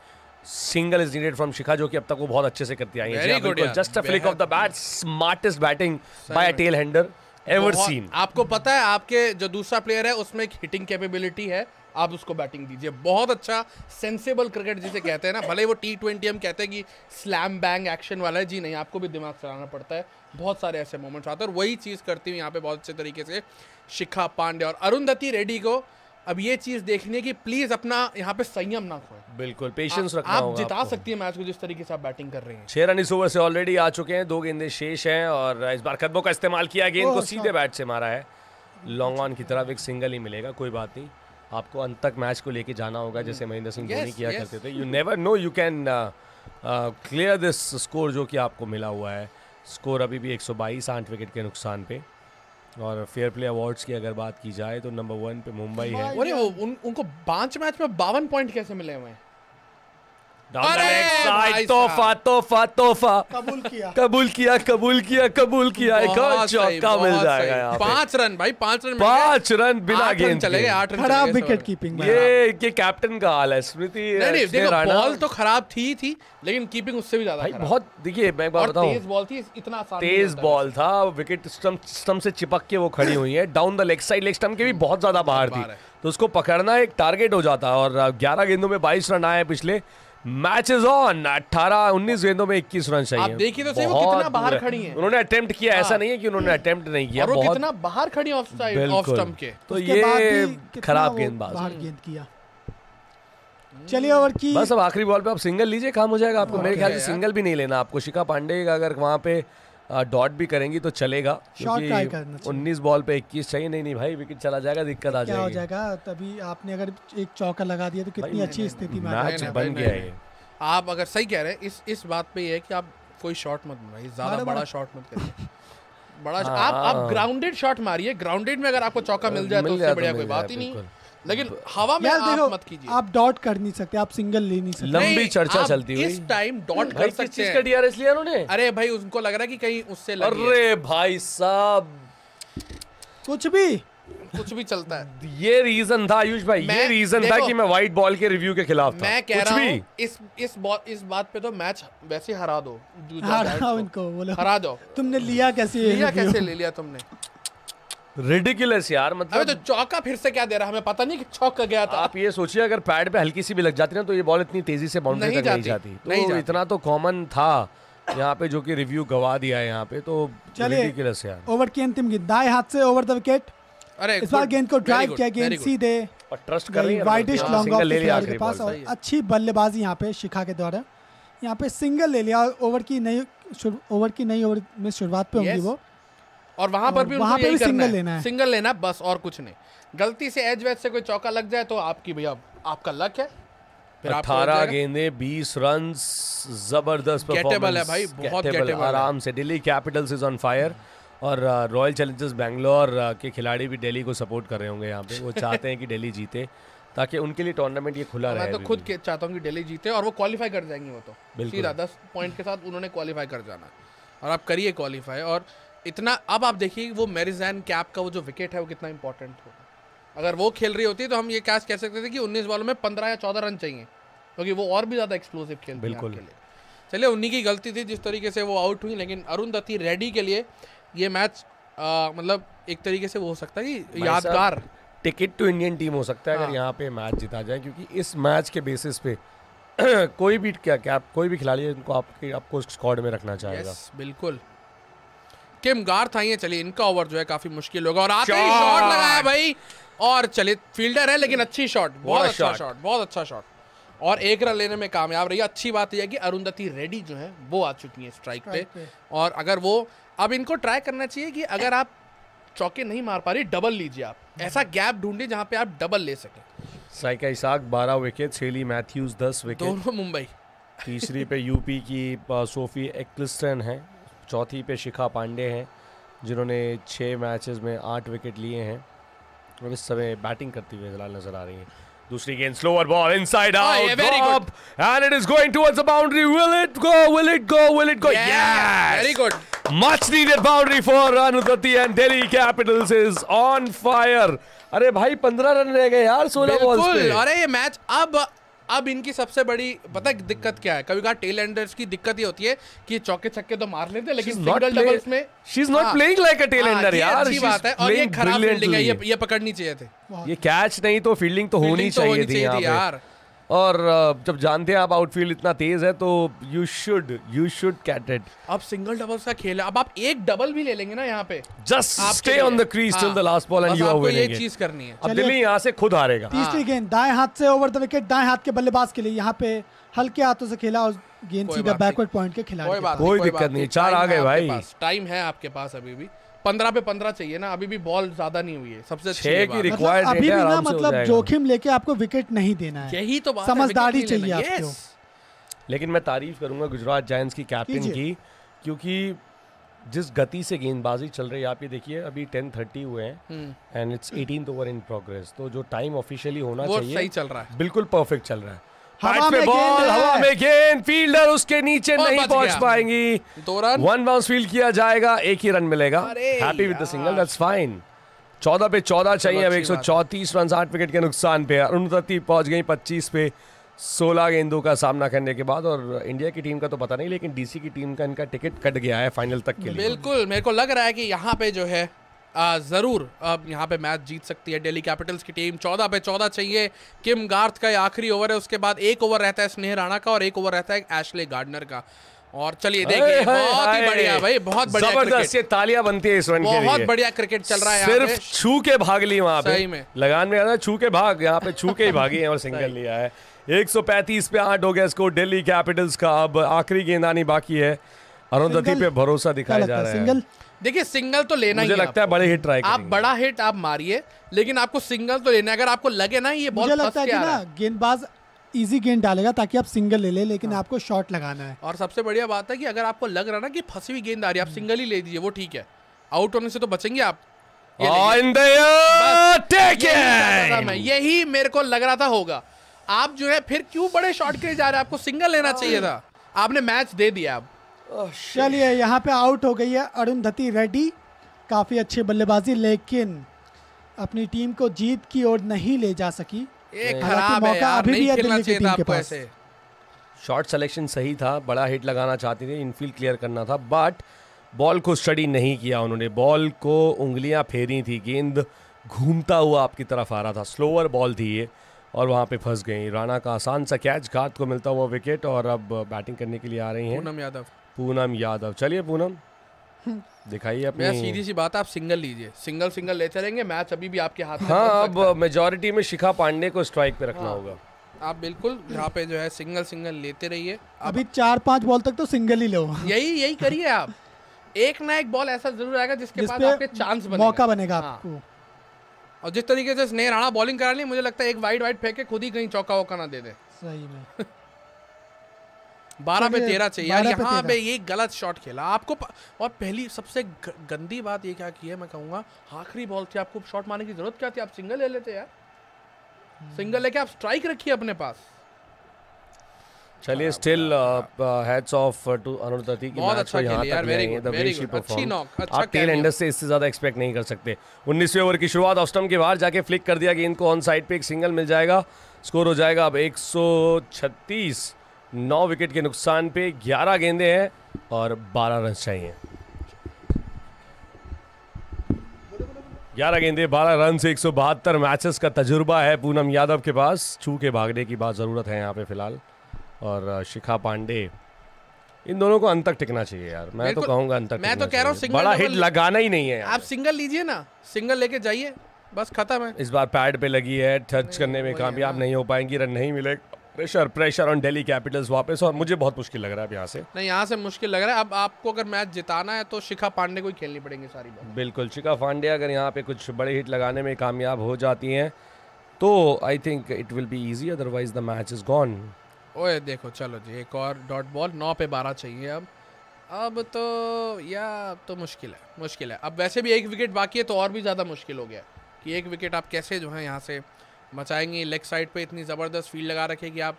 single is needed from Shikha जो कि अब तक वो बहुत अच्छे से करती आई है हाँ, just a flick off the bat smartest batting by tail ender ever seen आपको पता है आपके जो दूसरा प्लेयर है उसमें एक हिटिंग कैपेबिलिटी है आप उसको बैटिंग दीजिए बहुत अच्छा सेंसेबल क्रिकेट जिसे कहते हैं ना भले वो टी ट्वेंटी हम कहते हैं कि स्लैम बैंग एक्शन वाला है जी नहीं आपको भी दिमाग चलाना पड़ता है बहुत सारे ऐसे मोमेंट्स आते हैं और वही चीज़ करती हूँ यहाँ पे बहुत अच्छे तरीके से शिखा पांडे और अरुंधति रेड्डी को अब ये चीज देखनी है कि प्लीज अपना यहाँ पे संयम ना खोए बिल्कुल पेशेंस रखना आप जिता सकती है मैच को जिस तरीके से आप बैटिंग कर रहे हैं छह रन इस ओवर से ऑलरेडी आ चुके हैं दो गेंदे शेष हैं और इस बार कदमों का इस्तेमाल किया गेंद को सीधे बैट अच्छा। से मारा है लॉन्ग ऑन की तरफ एक सिंगल ही मिलेगा कोई बात नहीं आपको अंत तक मैच को लेके जाना होगा जैसे हम्म। महेंद्र सिंह धोनी किया करते थे you never know you can clear this score जो कि आपको मिला हुआ है स्कोर अभी भी 122 आठ विकेट के नुकसान पे और फेयर प्ले अवार्ड्स की अगर बात की जाए तो नंबर वन पे मुंबई है उनको पांच मैच में बावन पॉइंट कैसे मिले हुए हैं तोहफा तोहफा तोहफा कबूल किया कबूल किया कबूल किया कबूल किया एक और चौका मिल जाएगा पांच रन भाई पांच रन पांच रन बिना गेंद चले गए आठ खराब विकेट कीपिंग ये ये कैप्टन का हाल है स्मृति बॉल तो खराब थी थी लेकिन कीपिंग उससे भी ज्यादा बहुत देखिए मैं बार बताऊं तेज बॉल थी इतना तेज बॉल था विकेट स्टम्प से चिपक के वो खड़ी हुई है down the leg side leg stump के भी बहुत ज्यादा बाहर थी तो उसको पकड़ना एक टारगेट हो जाता है और 11 गेंदों में 22 रन आए पिछले मैच इज ऑन 18 19 गेंदों में 21 रन चाहिए आप देखिए तो सही वो कितना बाहर खड़ी है उन्होंने अटेम्प्ट किया ऐसा हाँ। नहीं है कि उन्होंने अटेम्प्ट नहीं किया और वो कितना बाहर खड़ी ऑफ साइड ऑफ स्टंप के तो ये खराब गेंदबाज बाहर गेंद किया चलिए ओवर की बस अब आखिरी बॉल पे आप सिंगल लीजिए काम हो जाएगा आपको मेरे ख्याल से सिंगल भी नहीं लेना आपको शिखा पांडे का अगर वहां पे डॉट भी करेंगी तो चलेगा क्योंकि उन्नीस बॉल पे इक्कीस चाहिए नहीं नहीं भाई विकेट चला जाएगा दिक्कत आ जाएगी क्या हो जाएगा तभी आपने अगर एक चौका लगा दिया तो कितनी अच्छी स्थिति में मैच बन गया है आप अगर सही कह रहे हैं इस इस बात पे ये है कि आप कोई शॉट मत मारिए ज्यादा बड़ा शॉट मत करिए बड़ा हाँ, आप आप ग्राउंडेड हाँ। शॉट मारिए ग्राउंडेड में अगर आपको चौका मिल जाए तो उससे तो बढ़िया कोई बात ही नहीं लेकिन हवा में आप मत कीजिए आप डॉट कर नहीं सकते आप सिंगल ले नहीं सकते लंबी चर्चा चलती हुई इस टाइम डॉट कर सकते हैं का डीआरएस लिया उन्होंने अरे भाई उनको लग रहा है कि कहीं उससे लग अरे भाई साहब कुछ भी कुछ भी चलता है ये रीजन था आयुष भाई ये रीजन था कि मैं व्हाइट बॉल के रिव्यू के खिलाफ था मैं कह रहा हूं इस इस इस बात पे तो मैच वैसे हरा दो हरा इनको हरा दो तुमने लिया कैसे लिया कैसे ले लिया तुमने रेडिकुलस यार मतलब तो चौका फिर से क्या दे रहा है हमें पता नहीं कि चौक गया था आप ये सोचिए अगर पैड पे हल्की सी भी लग जाती ना तो ये बॉल इतनी तेजी से बाउंड्री नहीं, नहीं जाती तो नहीं जाती। इतना तो कॉमन था यहाँ पे जो कि रिव्यू गवा दिया है यहाँ पे तो रेडिकुलस यार ओवर की अंतिम गेंद दाएं हाथ से ओवर द विकेट अरे इस बार गेंद को ड्राइव किया गेंद सीधे और ट्रस्ट कर रही है वाइडिश लॉन्ग ऑफ के पास और अच्छी बल्लेबाजी यहाँ पे शिखा के द्वारा यहाँ पे सिंगल ले लिया ओवर की नई ओवर की नई ओवर में शुरुआत पे होंगी वो और वहां पर भी वहां पर सिंगल लेना है सिंगल लेना बस और कुछ नहीं गलती से एज वेज से कोई चौका लग जाए तो आपकी भैया आपका लक है अठारह गेंदे बीस रन जबरदस्त गेटेबल है भाई बहुत गेटेबल आराम से Delhi capitals is on fire और रॉयल चैलेंजर्स बैंगलोर के खिलाड़ी भी दिल्ली को सपोर्ट कर रहे होंगे यहाँ पे वो चाहते हैं कि दिल्ली जीते ताकि उनके लिए टूर्नामेंट ये खुला रहे तो खुद के चाहता हूँ कि दिल्ली जीते और वो क्वालिफाई कर जाएंगे वो तो सीधा दस पॉइंट के साथ उन्होंने क्वालिफाई कर जाना और आप करिए क्वालिफाई और इतना अब आप देखिए वो मेरिजैन कैप का वो जो विकेट है वो कितना इंपॉर्टेंट होगा अगर वो खेल रही होती तो हम ये कह सकते थे कि 19 बॉलों में 15 या 14 रन चाहिए क्योंकि तो वो और भी ज़्यादा एक्सप्लोसिव खेल बिल्कुल चलिए उन्हीं की गलती थी जिस तरीके से वो आउट हुई लेकिन अरुण दत्ती के लिए ये मैच मतलब एक तरीके से वो हो सकता है कि यादगार टिकट टू इंडियन टीम हो सकता है अगर हाँ। यहाँ पे मैच जिता जाए क्योंकि इस मैच के बेसिस पे कोई भी क्या क्या कोई भी खिलाड़ी उनको आपके आपको स्क्वाड में रखना चाहेगा yes, बिल्कुल किम गार था ये चलिए इनका ओवर जो है काफी मुश्किल होगा और आते ही शॉट लगाया भाई और चलिए फील्डर है लेकिन अच्छी शॉट बहुत अच्छा शॉट अच्छा बहुत अच्छा शॉट और एक रन लेने में कामयाब रही अच्छी बात यह है कि अरुंधति रेड्डी जो है वो आ चुकी है स्ट्राइक पे और अगर वो अब इनको ट्राई करना चाहिए कि अगर आप चौके नहीं मार पा रही डबल लीजिए आप ऐसा गैप ढूंढिए जहां पे आप डबल ले सके साइका इसाक बारह विकेट शेली मैथ्यूज दस विकेट दोनों मुंबई तीसरी पे यूपी की सोफी एक्लिस्टन है चौथी पे शिखा पांडे हैं जिन्होंने छः मैचेस में आठ विकेट लिए हैं और इस समय बैटिंग करती हुई फिलहाल नजर आ रही है दूसरी गेंद slower ball inside out very good and it is going towards the boundary will it go will it go will it go yes very good much needed boundary for Anudati and Delhi capitals is on fire अरे भाई 15 रन रह गए यार 16 बॉल्स पे अरे ये मैच अब अब इनकी सबसे बड़ी पता है दिक्कत क्या है कभी कहा टेल एंडर्स की दिक्कत ये होती है कि चौके छक्के तो मार लेते हैं लेकिन सिंगल डबल्स में she is not playing like a tail ender यार अच्छी बात है और ये खराब फील्डिंग है ये ये पकड़नी चाहिए थे ये कैच नहीं तो फील्डिंग तो होनी तो चाहिए थी यार और जब जानते हैं आप आउटफील्ड इतना तेज है तो you should you should catch it अब सिंगल डबल्स का खेल है अब आप एक डबल भी ले लेंगे ना यहाँ पे just stay on the crease till the last ball and you are winning ये चीज करनी है अब दिल्ली यहाँ से खुद हारेगा तीसरी हाँ। गेंद दाएं हाथ से ओवर द विकेट दाएं हाथ के बल्लेबाज के लिए यहाँ पे हल्के हाथों से खेला और गेंद सीधा बैकवर्ड पॉइंट के खिलाड़ी कोई दिक्कत नहीं चार आ गए भाई टाइम है आपके पास अभी भी पंद्रह पे पंद्रह चाहिए ना अभी भी बॉल ज्यादा नहीं हुई है सबसे छह की रिक्वायर्ड मतलब अभी भी ना मतलब जोखिम लेके आपको विकेट नहीं देना है यही तो बात समझदारी चाहिए आपको लेकिन मैं तारीफ करूंगा गुजरात जायंट्स की कैप्टन की क्योंकि जिस गति से गेंदबाजी चल रही है आप ये देखिए अभी टेन थर्टी हुए हैं and it's 18th over in progress तो जो टाइम ऑफिशियली होना चाहिए सही चल रहा है बिल्कुल परफेक्ट चल रहा है हवा में बॉल हवा में गेंद फील्डर उसके नीचे नहीं पहुंच पाएंगी दो रन वन बाउंस फील्ड किया जाएगा एक ही रन मिलेगा happy with the single that's fine चौदह पे चौदह चाहिए अब एक सौ चौतीस रन आठ विकेट के नुकसान पे अरुण तरतीब पहुंच गई पच्चीस पे सोलह गेंदों का सामना करने के बाद और इंडिया की टीम का तो पता नहीं लेकिन डीसी की टीम का इनका टिकट कट गया है फाइनल तक के लिए बिल्कुल मेरे को लग रहा है कि यहाँ पे जो है ज़रूर अब यहाँ पे मैच जीत सकती है दिल्ली कैपिटल्स की टीम चौदह पे चौदह चाहिए किम गार्थ का आखिरी ओवर है उसके बाद एक ओवर रहता है स्नेह राणा का और एक ओवर रहता है एशले गार्डनर का और चलिए देखिए बहुत ही बढ़िया भाई बहुत बढ़िया जबरदस्त ये तालियां बनती है इस रन के लिए बहुत बढ़िया क्रिकेट चल रहा है सिर्फ छू के भाग ली वहां पे सही में लगान में आना छू के भाग यहाँ पे छू के ही भागी है और सिंगल लिया है 135 पे आठ हो गया इसको दिल्ली कैपिटल्स का अब आखिरी गेंद आनी बाकी है अरुंधति पे भरोसा दिखाया जा रहा है सिंगल देखिए सिंगल तो लेना मुझे ही लगता है बड़े हिट ट्राई आप बड़ा हिट आप मारिए लेकिन आपको सिंगल तो लेना है अगर आपको लगे ना ये बॉल लगता है कि ना गेंदबाज इजी गेंद डालेगा ताकि आप सिंगल ले ले लेकिन हाँ। आपको शॉट लगाना है और सबसे बढ़िया बात है कि अगर आपको लग रहा ना कि फंसी हुई गेंद आ रही है आप सिंगल हम्म। ही ले दीजिए वो ठीक है आउट होने से तो बचेंगे आप यही मेरे को लग रहा था होगा आप जो है फिर क्यों बड़े शॉट के लिए जा रहे हैं आपको सिंगल लेना चाहिए हाँ। था आपने मैच दे दिया आप Oh, चलिए यहाँ पे आउट हो गई है अरुंधति रेड्डी काफ़ी अच्छी बल्लेबाजी लेकिन अपनी टीम को जीत की ओर नहीं ले जा सकी खराब है अभी भी है दिल्ली की टीम के पास शॉट सिलेक्शन सही था बड़ा हिट लगाना चाहती थी इनफील्ड क्लियर करना था बट बॉल को स्टडी नहीं किया उन्होंने बॉल को उंगलियां फेरी थी गेंद घूमता हुआ आपकी तरफ आ रहा था स्लोअर बॉल थी ये और वहाँ पे फंस गई राणा का आसान सा कैच घात को मिलता हुआ विकेट और अब बैटिंग करने के लिए आ रही हैं पूनम यादव पूनम यादव चलिए पूनम दिखाइए अपनी सीधी सी बात आप सिंगल लीजिए सिंगल सिंगल लेते रहेंगे मैच अभी भी आपके हाथ हाँ अब मेजोरिटी में शिखा पांडे को स्ट्राइक पे रखना हाँ। होगा आप बिल्कुल यहाँ पे जो है सिंगल सिंगल लेते रहिए अभी चार पांच बॉल तक तो सिंगल ही लो यही यही करिए आप एक ना एक बॉल ऐसा जरूर आएगा जिसके पास आपके चांस बनेगा मौका बनेगा हाँ। आपको और जिस तरीके से स्नेह राणा बॉलिंग करा ली मुझे लगता है एक वाइड वाइड फेंक के खुद ही कहीं चौका वोका ना दे दे सही में बारह पे तेरह चाहिए यार यहाँ पे ये गलत शॉट खेला आपको प... और पहली सबसे गंदी बात ये क्या की है मैं कहूँगा आखिरी बॉल थी आपको शॉट मारने की जरूरत क्या थी आप सिंगल ले लेते यार सिंगल लेके आप स्ट्राइक रखिए अपने पास चलिए स्टिल हैट्स ऑफ टू अनुर तथी की मैच अच्छा तो यहां तक वेरी गुड वेरी गुड अच्छी नॉक अच्छा आप टेल एंडर्स से इससे ज्यादा एक्सपेक्ट नहीं कर सकते 19वें ओवर की शुरुआत ऑफ स्टंप के बाहर जाके फ्लिक कर दिया गेंद को ऑन साइड पे एक सिंगल मिल जाएगा स्कोर हो जाएगा अब 136 नौ विकेट के नुकसान पे ग्यारह गेंदे हैं और बारह रन चाहिए ग्यारह गेंदे बारह रन से एक मैचेस का तजुर्बा है पूनम यादव के पास छू के भागने की बात ज़रूरत है यहाँ पे फिलहाल और शिखा पांडे इन दोनों को अंत तक टिकना चाहिए यार मैं तो कहूंगा अंत तक मैं तो कह रहा हूँ बड़ा हिट लगाना ही नहीं है आप सिंगल लीजिए ना सिंगल लेके जाइए बस खत्म है इस बार पैड पे लगी है टच करने में कामयाब नहीं हो पाएंगी रन नहीं मिले pressure pressure on Delhi capitals वापस और मुझे बहुत मुश्किल लग रहा है अब यहाँ से नहीं यहाँ से मुश्किल लग रहा है अब आपको अगर मैच जिताना है तो शिखा पांडे को ही खेलनी पड़ेंगे सारी बात बिल्कुल शिखा पांडे अगर यहाँ पे कुछ बड़े हिट लगाने में कामयाब हो जाती हैं तो I think it will be easy otherwise the match is gone ओए देखो चलो जी एक और डॉट बॉल नौ पे बारह चाहिए अब अब तो या तो मुश्किल है मुश्किल है अब वैसे भी एक विकेट बाकी है तो और भी ज़्यादा मुश्किल हो गया कि एक विकेट आप कैसे जो है यहाँ से मचाएंगे लेग साइड पे इतनी ज़बरदस्त फील्ड लगा रखे कि आप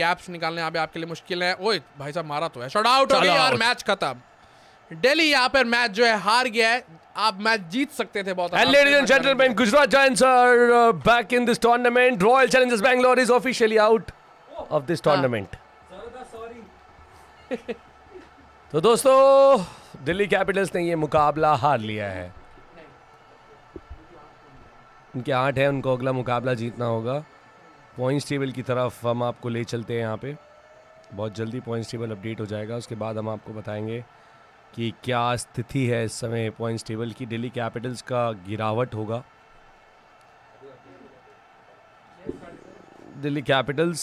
गैप्स निकालने यहाँ पे आपके लिए मुश्किल है ओए भाई साहब मारा तो है शॉट आउट हो गया और मैच खत्म दिल्ली यहाँ पर मैच जो है हार गया है आप मैच जीत सकते थे बहुत and ladies and gentleman Gujarat Giants are back in this tournament royal challengers Challengers is officially out of this tournament तो दोस्तों दिल्ली कैपिटल्स ने ये मुकाबला हार लिया है उनके आठ हैं उनको अगला मुकाबला जीतना होगा पॉइंट्स टेबल की तरफ हम आपको ले चलते हैं यहाँ पे बहुत जल्दी पॉइंट्स टेबल अपडेट हो जाएगा उसके बाद हम आपको बताएंगे कि क्या स्थिति है इस समय पॉइंट्स टेबल की दिल्ली कैपिटल्स का गिरावट होगा दिल्ली कैपिटल्स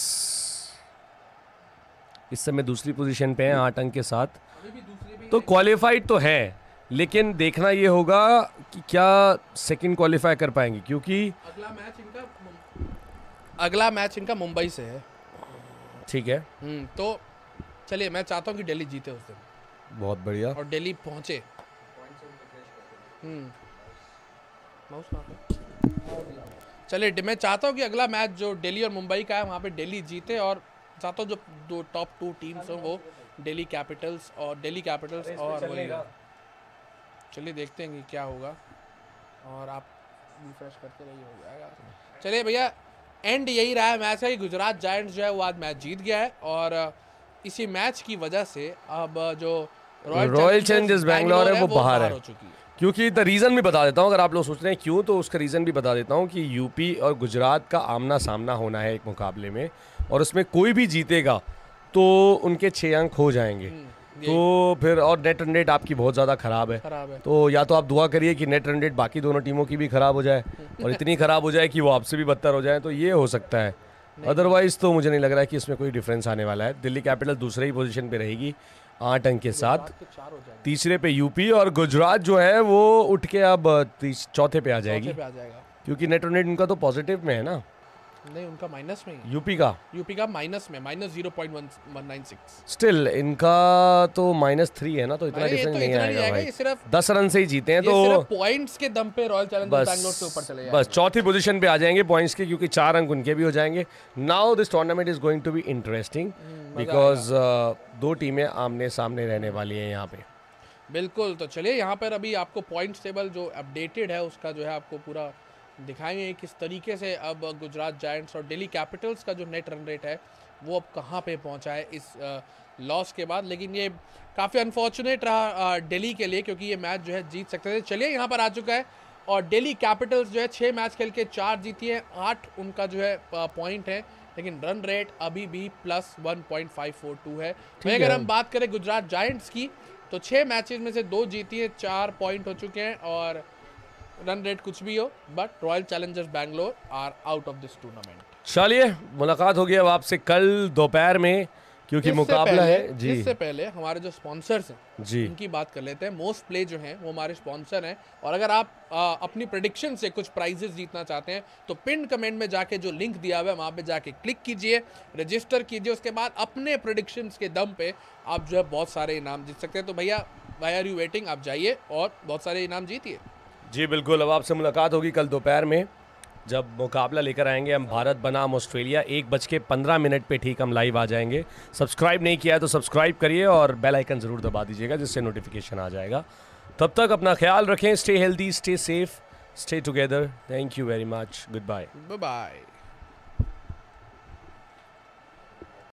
इस समय दूसरी पोजीशन पे हैं आठ अंक के साथ तो क्वालिफाइड तो है लेकिन देखना ये होगा कि क्या सेकंड क्वालिफाई कर पाएंगे क्योंकि अगला मैच इनका अगला मैच इनका मुंबई से है ठीक है हम्म, तो चलिए मैं चाहता हूँ कि दिल्ली जीते उस दिन बहुत बढ़िया और दिल्ली पहुँचे हम्म। चलिए मैं चाहता हूँ कि अगला मैच जो दिल्ली और मुंबई का है वहाँ पे दिल्ली जीते और चाहता हूँ जो दो टॉप टू टीम्स हों वो दिल्ली कैपिटल्स और दिल्ली कैपिटल्स और वही चलिए देखते हैं कि क्या होगा और आप रिफ्रेश करते रहिए हो जाएगा हाँ। चलिए भैया एंड यही रहा है मैच का कि गुजरात जायंट्स जो है वो आज मैच जीत गया है और इसी मैच की वजह से अब जो रॉयल चैलेंजर्स बैंगलोर है वो बाहर है क्योंकि द रीज़न भी बता देता हूँ अगर आप लोग सोच रहे हैं क्यों तो उसका रीज़न भी बता देता हूँ कि यूपी और गुजरात का आमना सामना होना है एक मुकाबले में और उसमें कोई भी जीतेगा तो उनके छः अंक हो जाएंगे हम्म। तो फिर और नेट रन रेट आपकी बहुत ज़्यादा खराब है तो या तो आप दुआ करिए कि नेट रन रेट बाकी दोनों टीमों की भी खराब हो जाए और इतनी खराब हो जाए कि वो आपसे भी बदतर हो जाए तो ये हो सकता है अदरवाइज तो मुझे नहीं लग रहा है कि इसमें कोई डिफरेंस आने वाला है दिल्ली कैपिटल दूसरे ही पोजीशन पे रहेगी आठ अंक के साथ तो तीसरे पे यूपी और गुजरात जो है वो उठ के अब चौथे पे आ जाएगी क्योंकि नेट रेट उनका तो पॉजिटिव में है ना नहीं उनका माइनस में यूपी का यूपी का माइनस में minus zero point one one nine six still इनका तो माइनस थ्री है ना तो इतना डिफरेंस तो नहीं आएगा भाई सिर्फ दस रन से ही जीते हैं तो पॉइंट्स के दम पे रॉयल चैलेंजर्स बैंगलोर से ऊपर चले बस चौथी पोजीशन पे आ जाएंगे पॉइंट्स के क्योंकि चार अंक उनके भी हो जाएंगे now this tournament is going to be interesting because दो टीमें आमने सामने रहने वाली हैं यहाँ पे बिल्कुल तो चलिए यहाँ पर अभी आपको पॉइंट्स टेबल जो अपडेटेड है उसका जो है आपको पूरा दिखाएंगे किस तरीके से अब गुजरात जायंट्स और दिल्ली कैपिटल्स का जो नेट रन रेट है वो अब कहाँ पे पहुँचा है इस लॉस के बाद लेकिन ये काफ़ी अनफॉर्चुनेट रहा डेली के लिए क्योंकि ये मैच जो है जीत सकते थे चलिए यहाँ पर आ चुका है और दिल्ली कैपिटल्स जो है छः मैच खेल के चार जीती है आठ उनका जो है पॉइंट है लेकिन रन रेट अभी भी plus one point five four two है तो अगर हम बात करें गुजरात जायंट्स की तो छः मैचेज में से दो जीती है चार पॉइंट हो चुके हैं और रन रेट कुछ भी हो but royal challengers Bangalore are out of this tournament चलिए मुलाकात होगी अब आपसे कल दोपहर में क्योंकि मुकाबला है जी इससे पहले हमारे जो स्पॉन्सर्स हैं जी उनकी बात कर लेते हैं मोस्ट प्ले जो हैं वो हमारे स्पॉन्सर हैं और अगर आप आ, अपनी प्रडिक्शन से कुछ प्राइजेस जीतना चाहते हैं तो पिन कमेंट में जाके जो लिंक दिया हुआ है वहाँ पे जाके क्लिक कीजिए रजिस्टर कीजिए उसके बाद अपने प्रडिक्शन के दम पे आप जो है बहुत सारे इनाम जीत सकते हैं तो भैया वाई आर यू वेटिंग आप जाइए और बहुत सारे इनाम जीतिए जी बिल्कुल अब आपसे मुलाकात होगी कल दोपहर में जब मुकाबला लेकर आएंगे हम भारत बनाम ऑस्ट्रेलिया एक बज के पंद्रह मिनट पे ठीक हम लाइव आ जाएंगे सब्सक्राइब नहीं किया है तो सब्सक्राइब करिए और बेल आइकन ज़रूर दबा दीजिएगा जिससे नोटिफिकेशन आ जाएगा तब तक अपना ख्याल रखें stay healthy stay safe stay together thank you very much goodbye bye